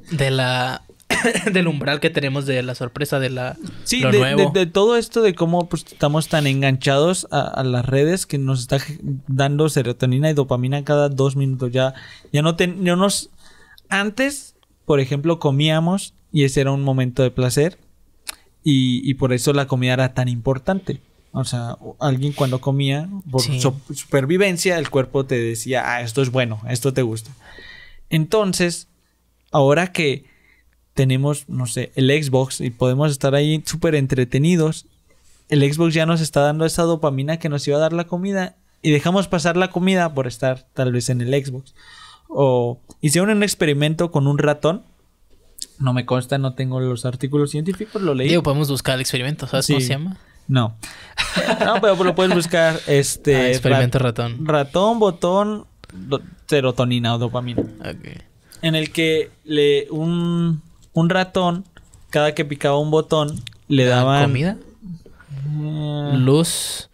de la del umbral que tenemos de la sorpresa de la sí de, todo esto de cómo pues, estamos tan enganchados a, las redes que nos está dando serotonina y dopamina cada dos minutos ya ya no teníamos antes por ejemplo comíamos y ese era un momento de placer y, por eso la comida era tan importante o sea, alguien cuando comía, por su supervivencia, el cuerpo te decía, ah, esto es bueno, esto te gusta. Entonces, ahora que tenemos, no sé, el Xbox y podemos estar ahí súper entretenidos. El Xbox ya nos está dando esa dopamina que nos iba a dar la comida y dejamos pasar la comida por estar tal vez en el Xbox. O hicieron un experimento con un ratón. No me consta, no tengo los artículos científicos, lo leí. Digo, podemos buscar el experimento, ¿sabes cómo se llama? No. no, pero lo puedes buscar ah, este experimento ratón. Ratón, botón, serotonina o dopamina. Ok. En el que le un un ratón, cada que picaba un botón, le daban... ¿Comida? Mm. Luz.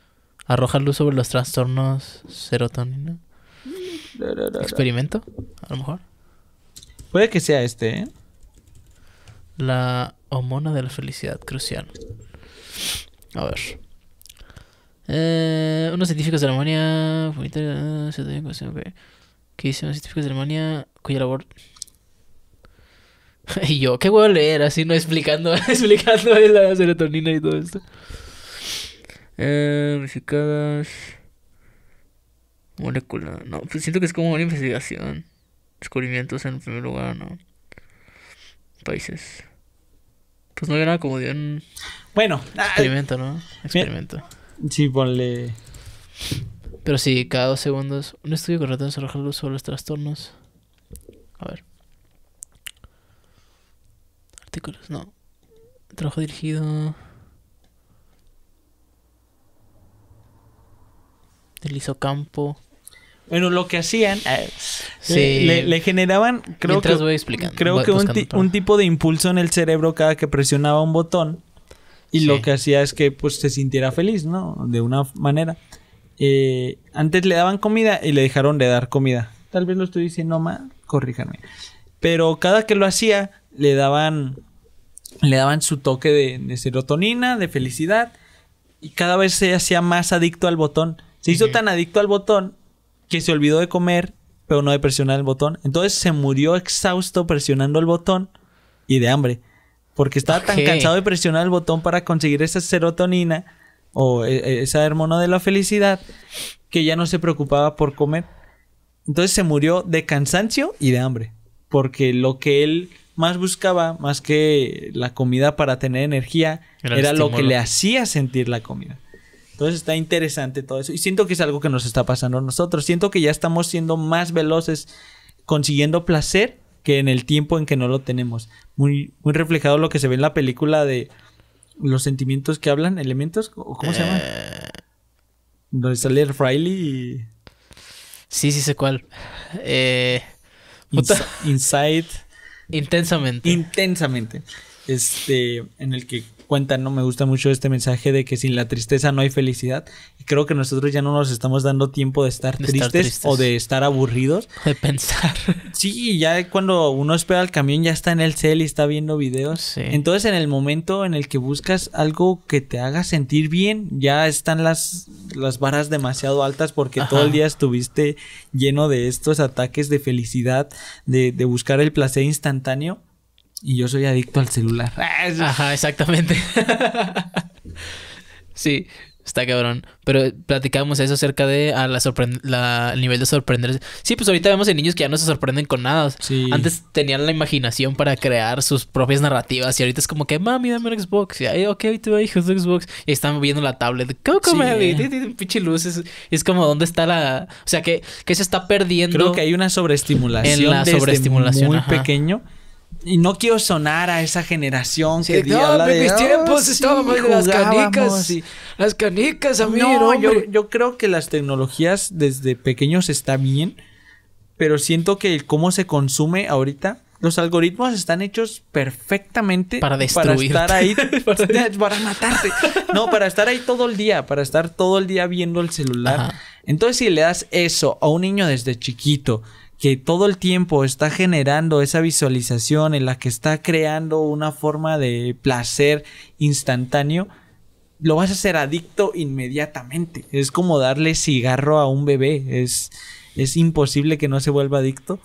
Arroja luz sobre los trastornos serotonina. ¿Experimento? A lo mejor. Puede que sea este, ¿eh? La homona de la felicidad crucial. A ver. Eh, unos científicos de Alemania. Eh, ¿Qué hicieron los científicos de Alemania? Cuya labor Y yo, ¿qué voy leer? Así no explicando, explicando la serotonina y todo esto. Eh, molecular Molécula. No, pues siento que es como una investigación. Descubrimientos en primer lugar, ¿no? Países. Pues no hay nada como de un. Bueno, ah, experimento, ¿no? Experimento. Sí, ponle. Pero sí, cada dos segundos. Un estudio correcto sobre los trastornos. A ver. Artículos, no. Trabajo dirigido. Del campo. Bueno, lo que hacían. Eh, sí. le, generaban, creo Mientras que. Creo que un, tipo de impulso en el cerebro cada que presionaba un botón. Y lo que hacía es que pues se sintiera feliz, ¿no? De una manera. Eh, antes le daban comida y le dejaron de dar comida. Tal vez lo estoy diciendo mal, corríjame. Pero cada que lo hacía, le daban, le daban su toque de, serotonina, de felicidad, y cada vez se hacía más adicto al botón. Se hizo tan adicto al botón que se olvidó de comer, pero no de presionar el botón. Entonces se murió exhausto presionando el botón y de hambre. Porque estaba tan cansado de presionar el botón para conseguir esa serotonina o e, e, esa hormona de la felicidad que ya no se preocupaba por comer. Entonces se murió de cansancio y de hambre. Porque lo que él más buscaba, más que la comida para tener energía, era, lo que le hacía sentir la comida. Entonces está interesante todo eso. Y siento que es algo que nos está pasando a nosotros. Siento que ya estamos siendo más veloces consiguiendo placer que en el tiempo en que no lo tenemos. Muy, muy reflejado lo que se ve en la película de los sentimientos que hablan, elementos, ¿cómo se llama? Eh. Donde sale el Sí, sí sé cuál. Eh... Inside. Intensamente. Intensamente. Este, en el que cuenta, ¿no? Me gusta mucho este mensaje de que sin la tristeza no hay felicidad. Y creo que nosotros ya no nos estamos dando tiempo de estar, tristes, o de estar aburridos. De pensar. Sí, ya cuando uno espera el camión ya está en el cel y está viendo videos. Entonces en el momento en el que buscas algo que te haga sentir bien, ya están las, las varas demasiado altas porque todo el día estuviste lleno de estos ataques de felicidad, de buscar el placer instantáneo. Y yo soy adicto al celular. Ah, ajá, exactamente. sí, está cabrón. Pero platicamos eso acerca de a la la, nivel de sorprenderse. Sí, pues ahorita vemos en niños que ya no se sorprenden con nada. Antes tenían la imaginación para crear sus propias narrativas. Y ahorita es como que, mami, dame un Xbox. Y ahí, ok, tú de Xbox. Y están viendo la tablet. Coco, mami. Pinche luces. es como, ¿dónde está la...? O sea, que, que se está perdiendo. Creo que hay una sobreestimulación. En la sobreestimulación. muy pequeño y no quiero sonar a esa generación que no, de, mis ah, tiempos estaba estaban las canicas. las canicas, a No, yo, creo que las tecnologías desde pequeños está bien, pero siento que el cómo se consume ahorita, los algoritmos están hechos perfectamente para destruir. Para estar ahí, para, matarte. No, para estar ahí todo el día, para estar todo el día viendo el celular. Entonces, si le das eso a un niño desde chiquito, que todo el tiempo está generando esa visualización en la que está creando una forma de placer instantáneo, lo vas a hacer adicto inmediatamente. Es como darle cigarro a un bebé. Es, es imposible que no se vuelva adicto.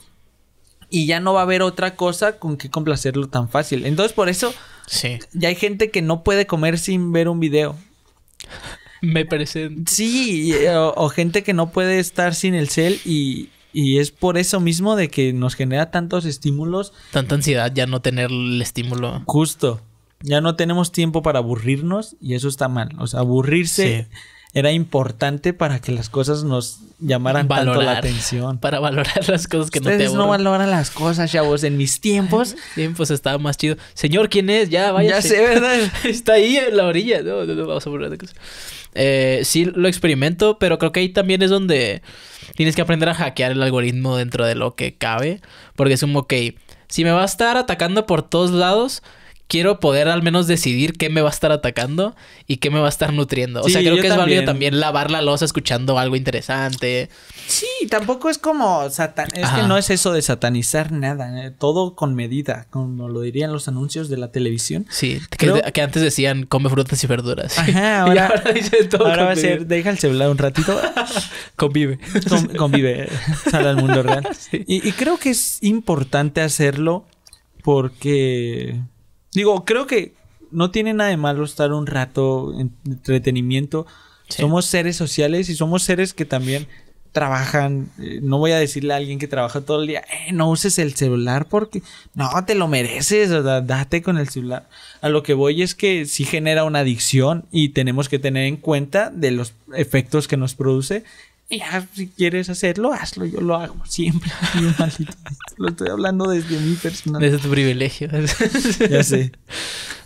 Y ya no va a haber otra cosa con que complacerlo tan fácil. Entonces, por eso, sí. ya hay gente que no puede comer sin ver un video. Me parece. Sí, eh, o gente que no puede estar sin el cel y, y es por eso mismo de que nos genera tantos estímulos. Tanta ansiedad ya no tener el estímulo. Justo. Ya no tenemos tiempo para aburrirnos y eso está mal. O sea, aburrirse era importante para que las cosas nos llamaran tanto la atención. Para valorar las cosas que Ustedes no te no valoran las cosas, chavos. En mis tiempos... tiempos pues estaba más chido. Señor, ¿quién es? Ya, vaya. Ya sé, ¿verdad? está ahí en la orilla. No, no, vamos a hablar de cosas. Eh, sí, lo experimento, pero creo que ahí también es donde tienes que aprender a hackear el algoritmo dentro de lo que cabe, porque es un, ok, si me va a estar atacando por todos lados, quiero poder al menos decidir qué me va a estar atacando y qué me va a estar nutriendo. O sea, creo que es también. válido también lavar la losa escuchando algo interesante. Sí, tampoco es como satan es que no es eso de satanizar nada, eh, todo con medida, como lo dirían los anuncios de la televisión. Sí, que, antes decían come frutas y verduras. Ajá, ahora, dice todo ahora va a ser deja el celular un ratito. convive. convive, sale al mundo real. y creo que es importante hacerlo porque Digo, creo que no tiene nada de malo estar un rato en entretenimiento. Somos seres sociales y somos seres que también trabajan. Eh, no voy a decirle a alguien que trabaja todo el día, eh, no uses el celular porque no te lo mereces, o sea, date con el celular. A lo que voy es que sí genera una adicción y tenemos que tener en cuenta de los efectos que nos produce ya, si quieres hacerlo, hazlo, yo lo hago siempre. lo estoy hablando desde mi personal. Desde tu privilegio. ya sé.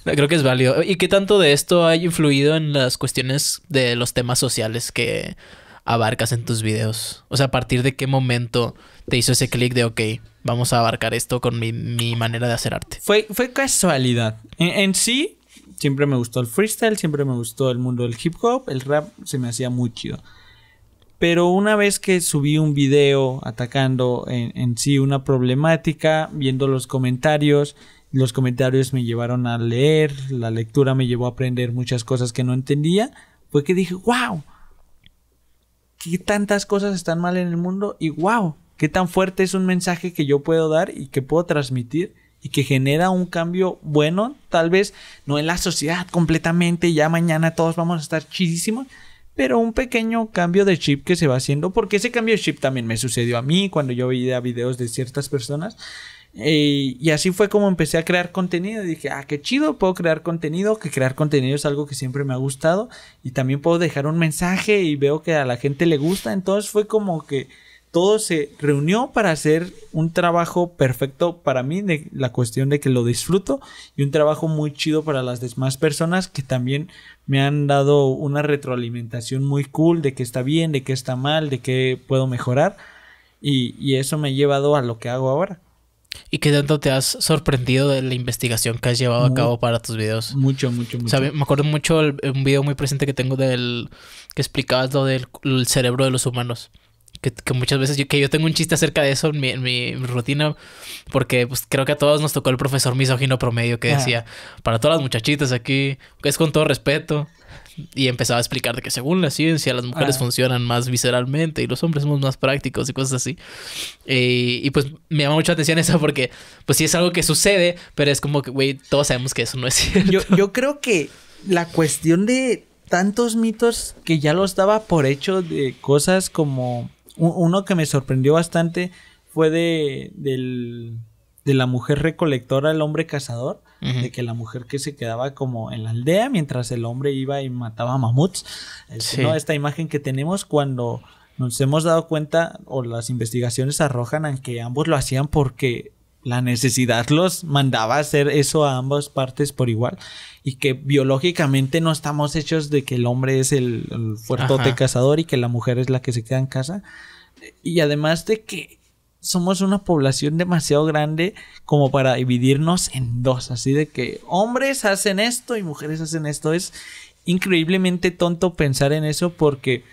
creo que es válido. ¿Y qué tanto de esto ha influido en las cuestiones de los temas sociales que abarcas en tus videos? O sea, ¿a partir de qué momento te hizo ese clic de, ok, vamos a abarcar esto con mi, manera de hacer arte? Fue, fue casualidad. en sí, siempre me gustó el freestyle, siempre me gustó el mundo del hip hop, el rap se me hacía muy chido. Pero una vez que subí un video atacando en, sí una problemática, viendo los comentarios, los comentarios me llevaron a leer, la lectura me llevó a aprender muchas cosas que no entendía, fue que dije, wow, qué tantas cosas están mal en el mundo y wow, qué tan fuerte es un mensaje que yo puedo dar y que puedo transmitir y que genera un cambio bueno, tal vez no en la sociedad completamente, ya mañana todos vamos a estar chidísimos, pero un pequeño cambio de chip que se va haciendo, porque ese cambio de chip también me sucedió a mí cuando yo veía videos de ciertas personas. Eh, y así fue como empecé a crear contenido. dije, ah, qué chido, puedo crear contenido, que crear contenido es algo que siempre me ha gustado. Y también puedo dejar un mensaje y veo que a la gente le gusta. Entonces fue como que todo se reunió para hacer un trabajo perfecto para mí, de la cuestión de que lo disfruto y un trabajo muy chido para las demás personas que también me han dado una retroalimentación muy cool de que está bien, de que está mal, de que puedo mejorar y, eso me ha llevado a lo que hago ahora. ¿Y qué tanto te has sorprendido de la investigación que has llevado a cabo para tus videos? Mucho, mucho, mucho. me acuerdo mucho un video muy presente que tengo del que explicabas lo del cerebro de los humanos que, muchas veces que yo tengo un chiste acerca de eso en mi, rutina, porque pues, creo que a todos nos tocó el profesor misógino promedio que decía, para todas las muchachitas aquí, que es con todo respeto, y empezaba a explicar de que según la ciencia las mujeres ah. funcionan más visceralmente y los hombres somos más prácticos y cosas así. Y, pues me llama mucho la atención eso porque pues sí es algo que sucede, pero es como que, güey, todos sabemos que eso no es cierto. Yo, yo creo que la cuestión de tantos mitos que ya los daba por hecho de cosas como uno que me sorprendió bastante fue de, la mujer recolectora al hombre cazador, de que la mujer que se quedaba como en la aldea mientras el hombre iba y mataba mamuts. Este, Esta imagen que tenemos cuando nos hemos dado cuenta o las investigaciones arrojan a que ambos lo hacían porque la necesidad los mandaba a hacer eso a ambas partes por igual y que biológicamente no estamos hechos de que el hombre es el, fuerte cazador y que la mujer es la que se queda en casa, y además de que somos una población demasiado grande como para dividirnos en dos, así de que hombres hacen esto y mujeres hacen esto. Es increíblemente tonto pensar en eso porque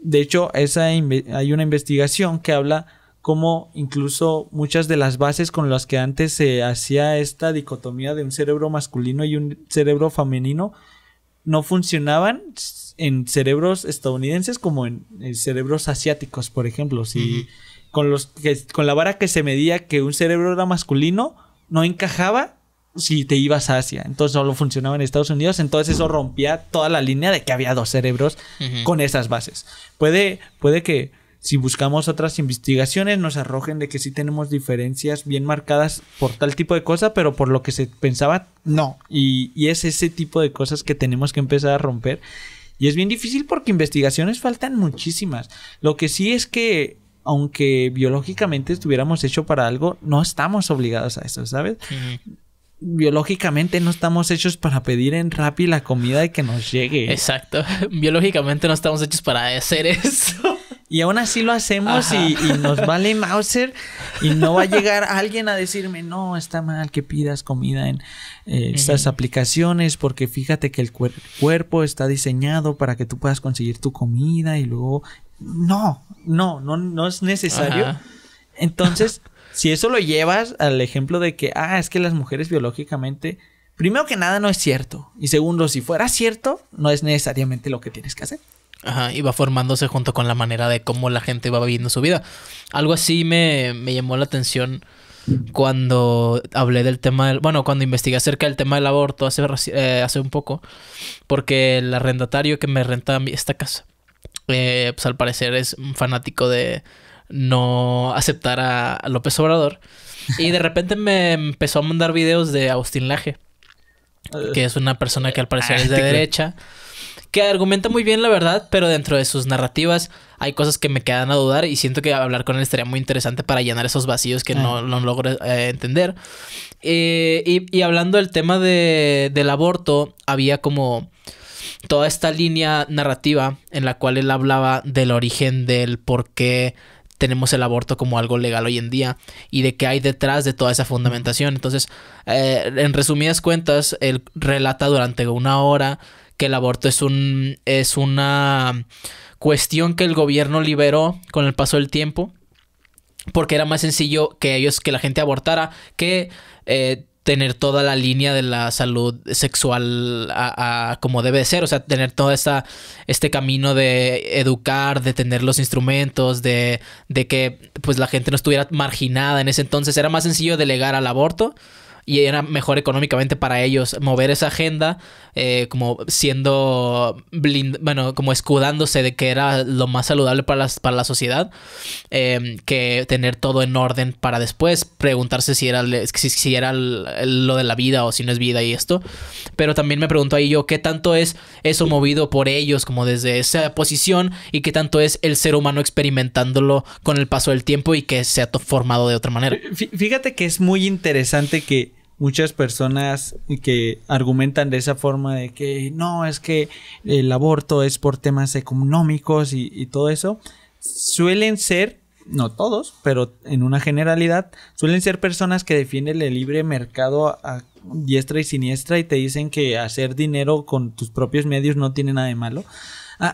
de hecho esa hay una investigación que habla como incluso muchas de las bases con las que antes se hacía esta dicotomía de un cerebro masculino y un cerebro femenino no funcionaban en cerebros estadounidenses como en, cerebros asiáticos, por ejemplo. Si con, los con la vara que se medía que un cerebro era masculino, no encajaba si te ibas a Asia. Entonces solo funcionaba en Estados Unidos. Entonces eso rompía toda la línea de que había dos cerebros con esas bases. Puede, puede que si buscamos otras investigaciones, nos arrojen de que sí tenemos diferencias bien marcadas por tal tipo de cosa, pero por lo que se pensaba, no. Y, es ese tipo de cosas que tenemos que empezar a romper. Y es bien difícil porque investigaciones faltan muchísimas. Lo que sí es que aunque biológicamente estuviéramos hecho para algo, no estamos obligados a eso, ¿sabes? Biológicamente no estamos hechos para pedir en Rappi la comida y que nos llegue. Exacto. Biológicamente no estamos hechos para hacer eso. Y aún así lo hacemos y, nos vale Mauser y no va a llegar alguien a decirme, no, está mal que pidas comida en eh, estas aplicaciones porque fíjate que el cuerpo está diseñado para que tú puedas conseguir tu comida y luego... No, no, no, no es necesario. Entonces, si eso lo llevas al ejemplo de que, ah, es que las mujeres biológicamente, primero que nada no es cierto. Y segundo, si fuera cierto, no es necesariamente lo que tienes que hacer. Ajá, y formándose junto con la manera de cómo la gente iba viviendo su vida. Algo así me, llamó la atención cuando hablé del tema del, bueno, cuando investigué acerca del tema del aborto hace, eh, hace un poco, porque el arrendatario que me renta esta casa, eh, pues al parecer es un fanático de no aceptar a López Obrador. Y de repente me empezó a mandar videos de Agustín Laje, que es una persona que al parecer ah, es de derecha que argumenta muy bien la verdad, pero dentro de sus narrativas hay cosas que me quedan a dudar y siento que hablar con él estaría muy interesante para llenar esos vacíos que ah. no, no, logro eh, entender. Eh, y, hablando del tema del aborto, había como toda esta línea narrativa en la cual él hablaba del origen del por qué tenemos el aborto como algo legal hoy en día y de qué hay detrás de toda esa fundamentación. Entonces, eh, en resumidas cuentas, él relata durante una hora que el aborto es un es una cuestión que el gobierno liberó con el paso del tiempo porque era más sencillo que ellos que la gente abortara que eh, tener toda la línea de la salud sexual a, como debe ser, o sea, tener todo esta, este camino de educar, de tener los instrumentos, de, de que pues la gente no estuviera marginada en ese entonces, era más sencillo delegar al aborto y era mejor económicamente para ellos mover esa agenda eh, como siendo bueno, como escudándose de que era lo más saludable para, para la sociedad em, que tener todo en orden para después preguntarse si era, si, si era lo de la vida o si no es vida y esto. Pero también me pregunto ahí yo qué tanto es eso movido por ellos como desde esa posición y qué tanto es el ser humano experimentándolo con el paso del tiempo y que se ha formado de otra manera. Fíjate que es muy interesante que muchas personas que argumentan de esa forma de que no, es que el aborto es por temas económicos y, todo eso, suelen ser, no todos, pero en una generalidad, suelen ser personas que defienden el libre mercado a, diestra y siniestra y te dicen que hacer dinero con tus propios medios no tiene nada de malo.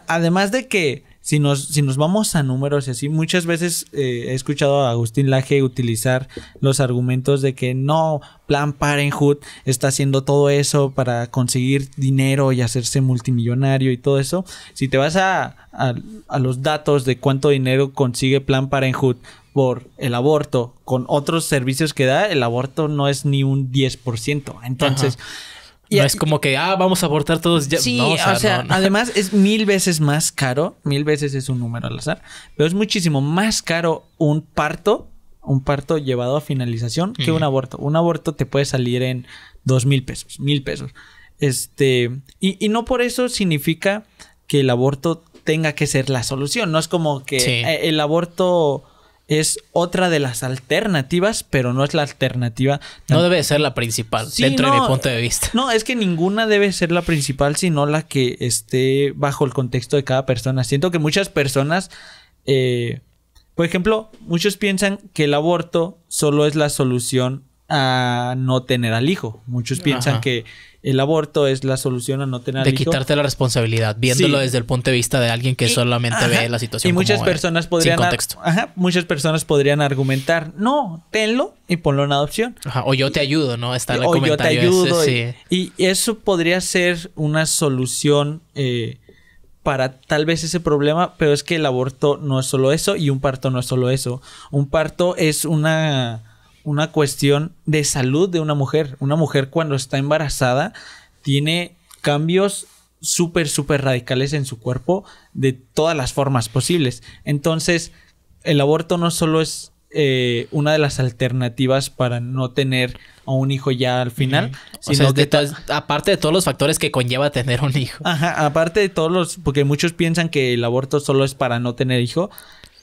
además de que si nos, si nos vamos a números y así, muchas veces eh, he escuchado a Agustín Laje utilizar los argumentos de que no, Plan Parenthood está haciendo todo eso para conseguir dinero y hacerse multimillonario y todo eso. Si te vas a, los datos de cuánto dinero consigue Plan Parenthood por el aborto con otros servicios que da, el aborto no es ni un 10%. Entonces no es como que, ah, vamos a abortar todos ya. Sí, o sea, además es mil veces más caro, mil veces es un número al azar, pero es muchísimo más caro un parto, un parto llevado a finalización que un aborto. Un aborto te puede salir en dos mil pesos, mil pesos. Este, y, no por eso significa que el aborto tenga que ser la solución, no es como que el aborto es otra de las alternativas, pero no es la alternativa. No debe ser la principal, dentro de mi punto de vista. No, es que ninguna debe ser la principal, sino la que esté bajo el contexto de cada persona. Siento que muchas personas, eh, por ejemplo, muchos piensan que el aborto solo es la solución a no tener al hijo. Muchos piensan que el aborto es la solución a no tener de quitarte la responsabilidad viéndolo desde el punto de vista de alguien que solamente ve la situación y muchas personas podrían sin contexto. Ajá, muchas personas podrían argumentar no tenlo y ponlo en adopción ajá, o yo te ayudo no está el o yo te ayudo y, eso podría ser una solución eh, para tal vez ese problema pero es que el aborto no es solo eso y un parto no es solo eso un parto es una una cuestión de salud de una mujer. Una mujer cuando está embarazada tiene cambios súper, súper radicales en su cuerpo de todas las formas posibles. Entonces, el aborto no solo es eh, una de las alternativas para no tener a un hijo ya al final. Sino aparte de todos los factores que conlleva tener un hijo. Ajá, aparte de todos los, porque muchos piensan que el aborto solo es para no tener hijo,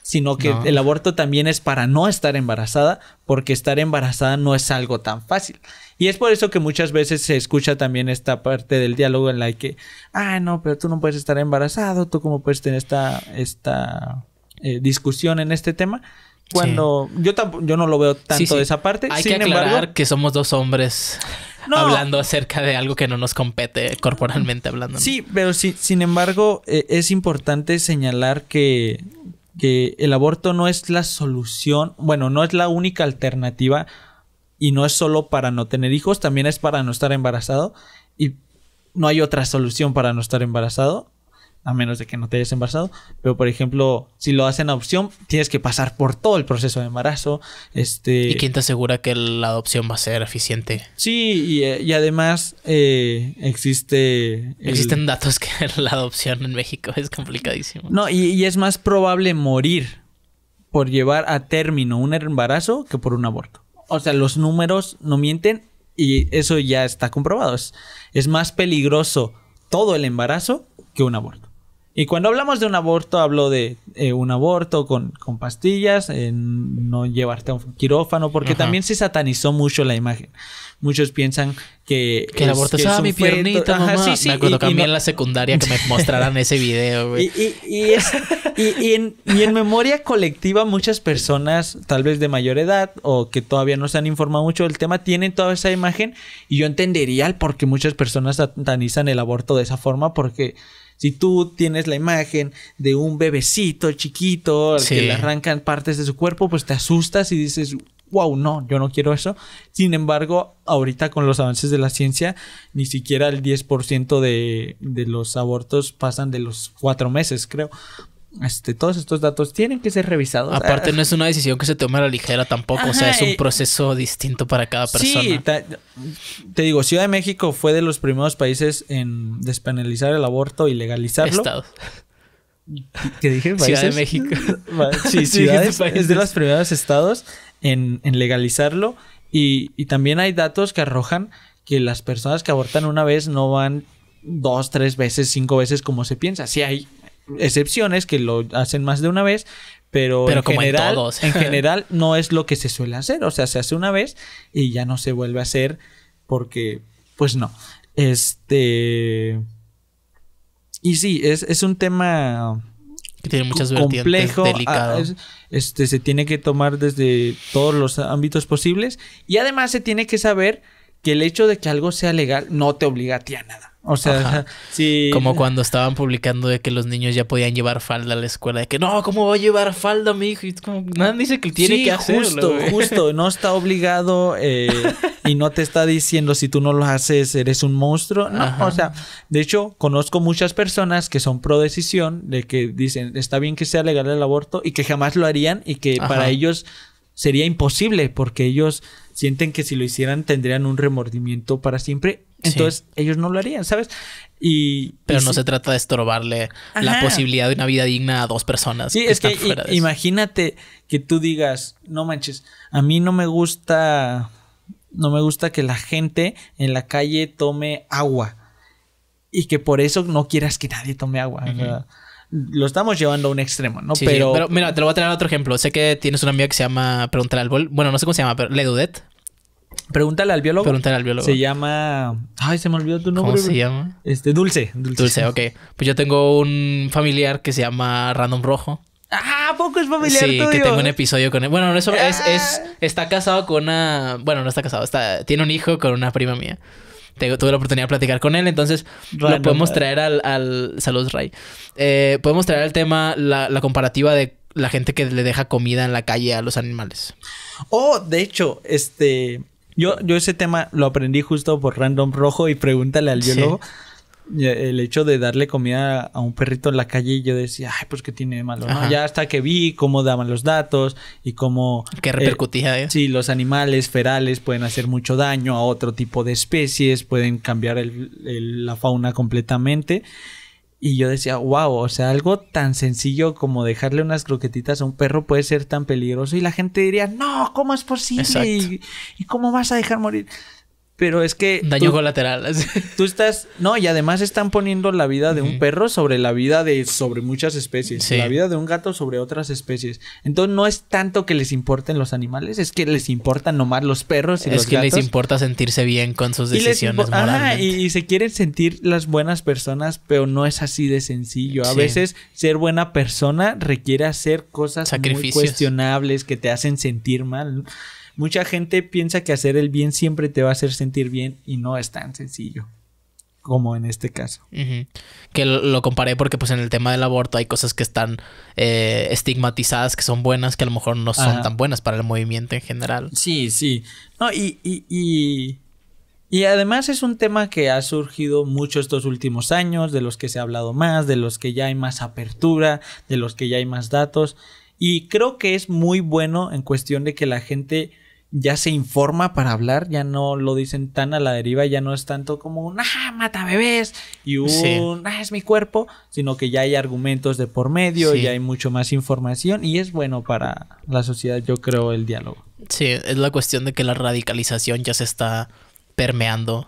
sino que el aborto también es para no estar embarazada, porque estar embarazada no es algo tan fácil. Y es por eso que muchas veces se escucha también esta parte del diálogo en la que, ah, no, pero tú no puedes estar embarazado, tú cómo puedes tener esta, esta eh, discusión en este tema. Cuando yo yo no lo veo tanto de esa parte. Hay que aclarar embargo, que somos dos hombres hablando acerca de algo que no nos compete corporalmente hablando. Sí, pero sí, sin embargo, eh, es importante señalar que, que el aborto no es la solución, bueno, no es la única alternativa y no es solo para no tener hijos, también es para no estar embarazado y no hay otra solución para no estar embarazado a menos de que no te hayas embarazado. Pero, por ejemplo, si lo haces en adopción, tienes que pasar por todo el proceso de embarazo. Este... ¿Y quién te asegura que la adopción va a ser eficiente? Sí, y, además eh, existe... Existen datos que la adopción en México es complicadísimo. No, y, es más probable morir por llevar a término un embarazo que por un aborto. O sea, los números no mienten y eso ya está comprobado. es más peligroso todo el embarazo que un aborto. Y cuando hablamos de un aborto, hablo de eh, un aborto con, pastillas, eh, no llevarte a un quirófano, porque también se satanizó mucho la imagen. Muchos piensan que. Que el aborto es, a ah, mi piernita. Sí, sí, me acuerdo en la secundaria que me mostraran ese video, güey. Y, en, memoria colectiva, muchas personas, tal vez de mayor edad o que todavía no se han informado mucho del tema, tienen toda esa imagen. Y yo entendería el por qué muchas personas satanizan el aborto de esa forma, porque si tú tienes la imagen de un bebecito chiquito que le arrancan partes de su cuerpo, pues te asustas y dices, wow, no, yo no quiero eso. Sin embargo, ahorita con los avances de la ciencia, ni siquiera el 10% de, de los abortos pasan de los cuatro meses, creo. Este, todos estos datos tienen que ser revisados. Aparte, ah. no es una decisión que se tome a la ligera tampoco. o sea, es un proceso distinto para cada persona. te digo, Ciudad de México fue de los primeros países en despenalizar el aborto y legalizarlo. Estados. dije? Ciudad de México. Sí, es de los primeros estados en, legalizarlo. Y, y también hay datos que arrojan que las personas que abortan una vez no van dos, tres veces, cinco veces como se piensa. Sí hay excepciones que lo hacen más de una vez, pero, en, general, en, general no es lo que se suele hacer. O sea, se hace una vez y ya no se vuelve a hacer porque, pues no. Este... Y sí, es, un tema que tiene muchas complejo, ah, Este se tiene que tomar desde todos los ámbitos posibles y además se tiene que saber que el hecho de que algo sea legal no te obliga a ti a nada. O sea, sí. Como cuando estaban publicando de que los niños ya podían llevar falda a la escuela, de que no, ¿cómo va a llevar falda mi hijo? Y nadie dice que tiene que hacerlo. Justo, no está obligado eh, y no te está diciendo si tú no lo haces, eres un monstruo. No, o sea, de hecho, conozco muchas personas que son pro decisión, de que dicen, está bien que sea legal el aborto y que jamás lo harían y que para ellos sería imposible porque ellos sienten que si lo hicieran tendrían un remordimiento para siempre entonces ellos no lo harían, ¿sabes? Y, Pero no se trata de estorbarle la posibilidad de una vida digna a dos personas. Sí, es que imagínate que tú digas, no manches, a mí no me gusta, no me gusta que la gente en la calle tome agua y que por eso no quieras que nadie tome agua. Lo estamos llevando a un extremo, ¿no? Sí, pero... mira, te lo voy a traer otro ejemplo. Sé que tienes un amiga que se llama Preguntar al Bol. Bueno, no sé cómo se llama, pero Ledudet. Pregúntale al biólogo. Pregúntale al biólogo. Se llama. Ay, se me olvidó tu nombre. ¿Cómo se llama? Este, Dulce. Dulce, Dulce ok. Pues yo tengo un familiar que se llama Random Rojo. Ah, poco es familiar. Sí, que tengo un episodio con él. Bueno, eso ah. es, es. Está casado con una. Bueno, no está casado. Está, tiene un hijo con una prima mía. Tengo, tuve la oportunidad de platicar con él, entonces lo podemos traer al. al saludos, Ray. Eh, podemos traer al tema la, la comparativa de la gente que le deja comida en la calle a los animales. Oh, de hecho, este yo, yo ese tema lo aprendí justo por Random Rojo y pregúntale al biólogo. Eh, el hecho de darle comida a un perrito en la calle, y yo decía, ay, pues que tiene malo, ¿no? Ya hasta que vi cómo daban los datos y cómo. Que repercutía, eh, ¿eh? Sí, los animales ferales pueden hacer mucho daño a otro tipo de especies, pueden cambiar el, la fauna completamente. Y yo decía, wow, o sea, algo tan sencillo como dejarle unas croquetitas a un perro puede ser tan peligroso. Y la gente diría, no, ¿cómo es posible? ¿Y, ¿Y, cómo vas a dejar morir? Pero es que. Daño colateral. Tú estás. No, y además están poniendo la vida de un perro sobre la vida de. sobre muchas especies. Sí. La vida de un gato sobre otras especies. Entonces no es tanto que les importen los animales, es que les importan nomás los perros y es los gatos. Es que les importa sentirse bien con sus decisiones y moralmente. y, se quieren sentir las buenas personas, pero no es así de sencillo. A veces ser buena persona requiere hacer cosas muy cuestionables que te hacen sentir mal. Mucha gente piensa que hacer el bien siempre te va a hacer sentir bien y no es tan sencillo como en este caso. Que lo, comparé porque pues en el tema del aborto hay cosas que están eh, estigmatizadas, que son buenas, que a lo mejor no son tan buenas para el movimiento en general. Sí, sí. No, y, y, y, y, además es un tema que ha surgido mucho estos últimos años, de los que se ha hablado más, de los que ya hay más apertura, de los que ya hay más datos. Y creo que es muy bueno en cuestión de que la gente ya se informa para hablar, ya no lo dicen tan a la deriva, ya no es tanto como un ah, mata bebés y un ah, es mi cuerpo, sino que ya hay argumentos de por medio, Y hay mucho más información y es bueno para la sociedad, yo creo, el diálogo. Sí, es la cuestión de que la radicalización ya se está permeando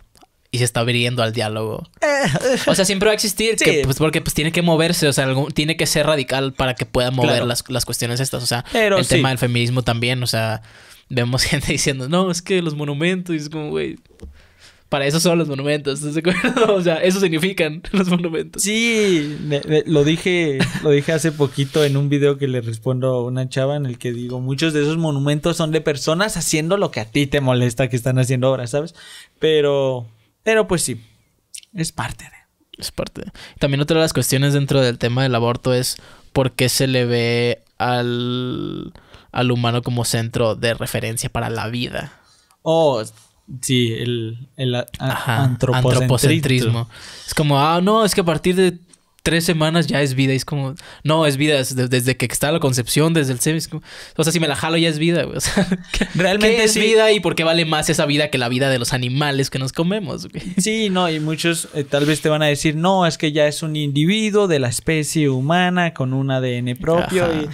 y se está abriendo al diálogo. Eh. O sea, siempre va a existir, pues, porque pues tiene que moverse, o sea, tiene que ser radical para que puedan mover las, cuestiones estas, o sea, el tema del feminismo también, o sea vemos gente diciendo, no, es que los monumentos, y es como, güey, para eso son los monumentos, ¿estás de acuerdo? O sea, eso significan los monumentos. Sí, lo dije, lo dije hace poquito en un video que le respondo a una chava en el que digo, muchos de esos monumentos son de personas haciendo lo que a ti te molesta que están haciendo obras, ¿sabes? Pero, pero pues sí, es parte de. Es parte También otra de las cuestiones dentro del tema del aborto es por qué se le ve al al humano como centro de referencia para la vida. Oh, sí, el, el antropocentrismo. Es como, ah, no, es que a partir de tres semanas ya es vida. es como, no, es vida desde que está la concepción, desde el semis. O sea, si me la jalo ya es vida, O sea, realmente ¿qué es vida y por qué vale más esa vida que la vida de los animales que nos comemos, Sí, no, y muchos eh, tal vez te van a decir, no, es que ya es un individuo de la especie humana con un ADN propio. Y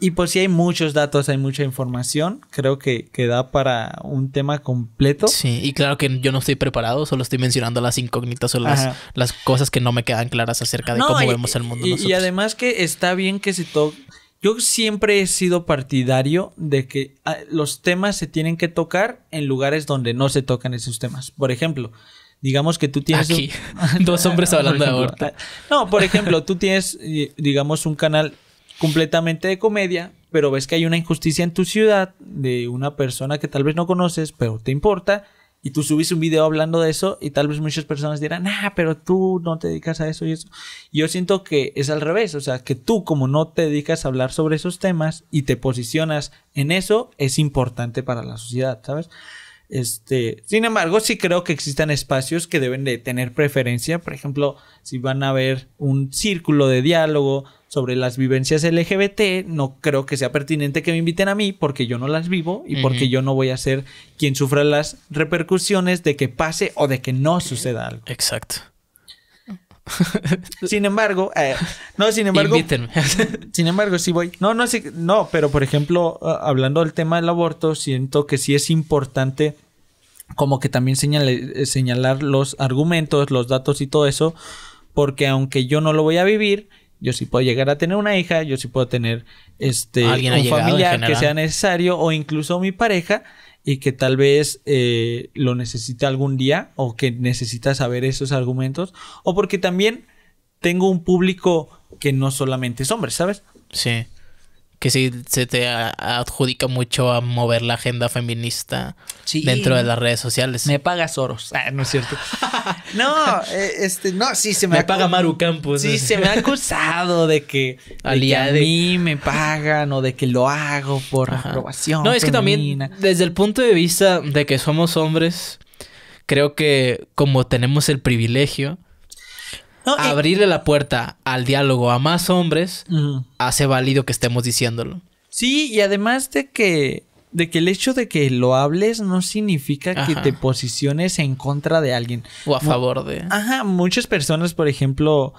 y por pues si hay muchos datos, hay mucha información, creo que, que da para un tema completo. Sí, y claro que yo no estoy preparado, solo estoy mencionando las incógnitas o las, las cosas que no me quedan claras acerca de cómo vemos el mundo. Y, nosotros. y además que está bien que se toque... Yo siempre he sido partidario de que ah, los temas se tienen que tocar en lugares donde no se tocan esos temas. Por ejemplo, digamos que tú tienes Aquí. dos hombres ah, hablando de aborto. Ah, no, por ejemplo, tú tienes eh, digamos un canal completamente de comedia, pero ves que hay una injusticia en tu ciudad de una persona que tal vez no conoces, pero te importa, y tú subes un video hablando de eso y tal vez muchas personas dirán, ah, pero tú no te dedicas a eso y eso. Yo siento que es al revés, o sea, que tú como no te dedicas a hablar sobre esos temas y te posicionas en eso, es importante para la sociedad, ¿sabes? Este, sin embargo, sí creo que existan espacios que deben de tener preferencia. Por ejemplo, si van a haber un círculo de diálogo sobre las vivencias LGBT, no creo que sea pertinente que me inviten a mí porque yo no las vivo y porque yo no voy a ser quien sufra las repercusiones de que pase o de que no suceda algo. Exacto. sin embargo, eh, no, sin embargo. sin embargo, sí voy. No, no, no, pero por ejemplo, eh, hablando del tema del aborto, siento que sí es importante como que también eh, señalar los argumentos, los datos y todo eso, porque aunque yo no lo voy a vivir, yo sí puedo llegar a tener una hija, yo sí puedo tener este un familiar que sea necesario o incluso mi pareja y que tal vez eh, lo necesita algún día o que necesita saber esos argumentos o porque también tengo un público que no solamente es hombre, ¿sabes? Sí que sí se te adjudica mucho a mover la agenda feminista dentro de las redes sociales. Me paga Soros. Ah, no es cierto. no, eh, este, no, sí se me, me paga Maru Campos. Sí, se me ha acusado de que, a mí me pagan o de que lo hago por aprobación. No, es que también desde el punto de vista de que somos hombres, creo que como tenemos el privilegio Abrirle la puerta al diálogo a más hombres hace válido que estemos diciéndolo. Sí, y además de que, de que el hecho de que lo hables no significa que te posiciones en contra de alguien. O a favor de. Ajá, muchas personas, por ejemplo,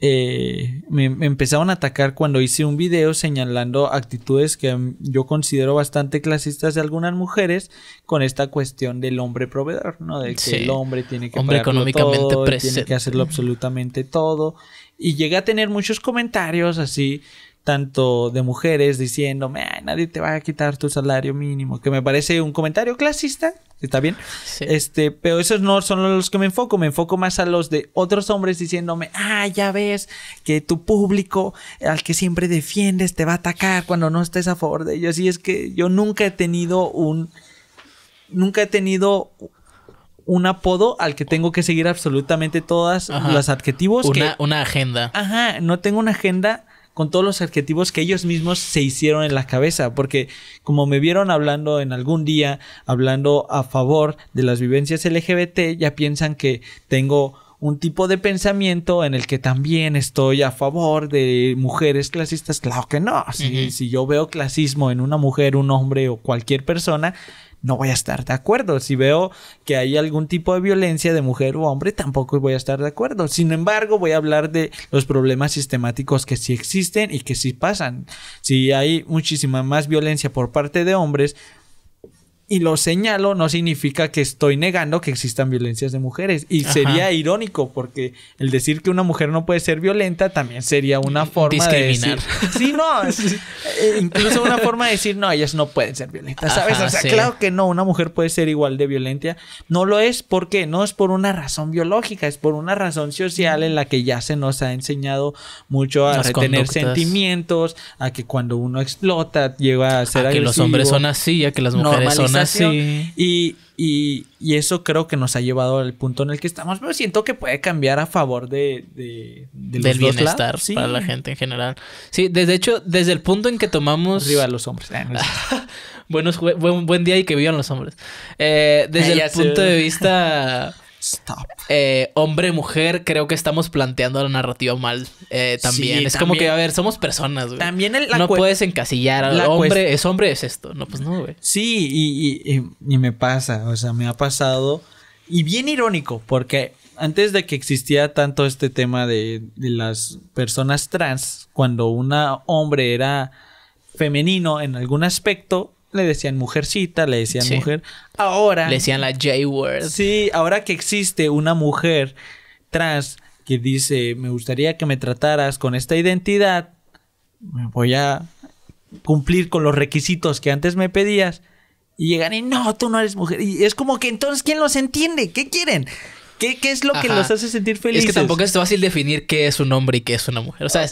eh, me, empezaron a atacar cuando hice un video señalando actitudes que yo considero bastante clasistas de algunas mujeres con esta cuestión del hombre proveedor, ¿no? De que el hombre tiene que tiene que hacerlo absolutamente todo y llegué a tener muchos comentarios así tanto de mujeres diciéndome... Ay, nadie te va a quitar tu salario mínimo, que me parece un comentario clasista, está bien. Este, pero esos no son los que me enfoco, me enfoco más a los de otros hombres diciéndome, ah, ya ves que tu público al que siempre defiendes te va a atacar cuando no estés a favor de ellos. Y es que yo nunca he tenido un, nunca he tenido un apodo al que tengo que seguir absolutamente todas los adjetivos. una agenda. Ajá, no tengo una agenda con todos los adjetivos que ellos mismos se hicieron en la cabeza, porque como me vieron hablando en algún día, hablando a favor de las vivencias LGBT, ya piensan que tengo un tipo de pensamiento en el que también estoy a favor de mujeres clasistas. Claro que no. Si, si, yo veo clasismo en una mujer, un hombre o cualquier persona, no voy a estar de acuerdo. Si veo que hay algún tipo de violencia de mujer o hombre, tampoco voy a estar de acuerdo. Sin embargo, voy a hablar de los problemas sistemáticos que sí existen y que sí pasan. Si hay muchísima más violencia por parte de hombres, y lo señalo no significa que estoy negando que existan violencias de mujeres. Y sería irónico, porque el decir que una mujer no puede ser violenta también sería una forma de Sí, no. Eh, incluso una forma de decir, no, ellas no pueden ser violentas, ¿sabes? o sea, claro que no, una mujer puede ser igual de violenta. No lo es, porque no es por una razón biológica, es por una razón social en la que ya se nos ha enseñado mucho a tener sentimientos, a que cuando uno explota llega a ser a que los hombres son así, a que las mujeres son y, eso creo que nos ha llevado al punto en el que estamos, pero siento que puede cambiar a favor de, del bienestar para la gente en general. Sí, desde hecho, desde el punto en que tomamos... Arriba los hombres. Ah, Buenos, buen, día y que vivan los hombres. Eh, desde ah, el punto de vista... Stop. Eh, hombre, mujer, creo que estamos planteando la narrativa mal eh, también. es como que, a ver, somos personas, güey. También el, No puedes encasillar al hombre, es hombre, es esto. No, pues no, güey. Sí, y, y, me pasa, o sea, me ha pasado. Y bien irónico, porque antes de que existía tanto este tema de, de, las personas trans, cuando un hombre era femenino en algún aspecto, le decían mujercita, le decían mujer. Ahora. Le decían la J-word. Sí, ahora que existe una mujer trans que dice, me gustaría que me trataras con esta identidad, me voy a cumplir con los requisitos que antes me pedías. Y llegan y no, tú no eres mujer. Y es como que entonces, ¿quién los entiende? ¿Qué quieren? ¿Qué, es lo que los hace sentir felices? Es que tampoco es fácil definir qué es un hombre y qué es una mujer. O sea,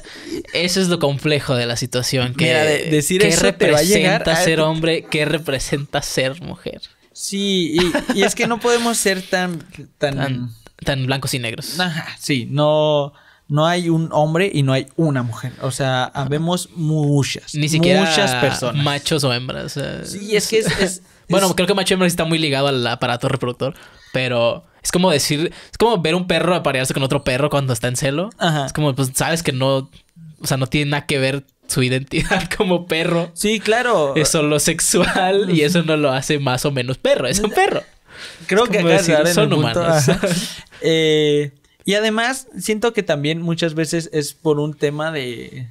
eso es lo complejo de la situación. Que, Mira, decir ¿qué representa ser hombre? ¿Qué representa ser mujer? Sí, y, es que no podemos ser tan, tan... tan... blancos y negros. Ajá, sí, no... No hay un hombre y no hay una mujer. O sea, habemos muchas. Ni siquiera muchas personas. Machos o hembras. sí, es que es, bueno, creo que macho y hembra está muy ligado al aparato reproductor, pero es como decir, es como ver un perro aparearse con otro perro cuando está en celo. Es como, pues sabes que no, o sea, no tiene nada que ver su identidad como perro. Sí, claro. Es solo sexual y eso no lo hace más o menos perro, es un perro. Creo que acá son humanos. Eh, y además, siento que también muchas veces es por un tema de,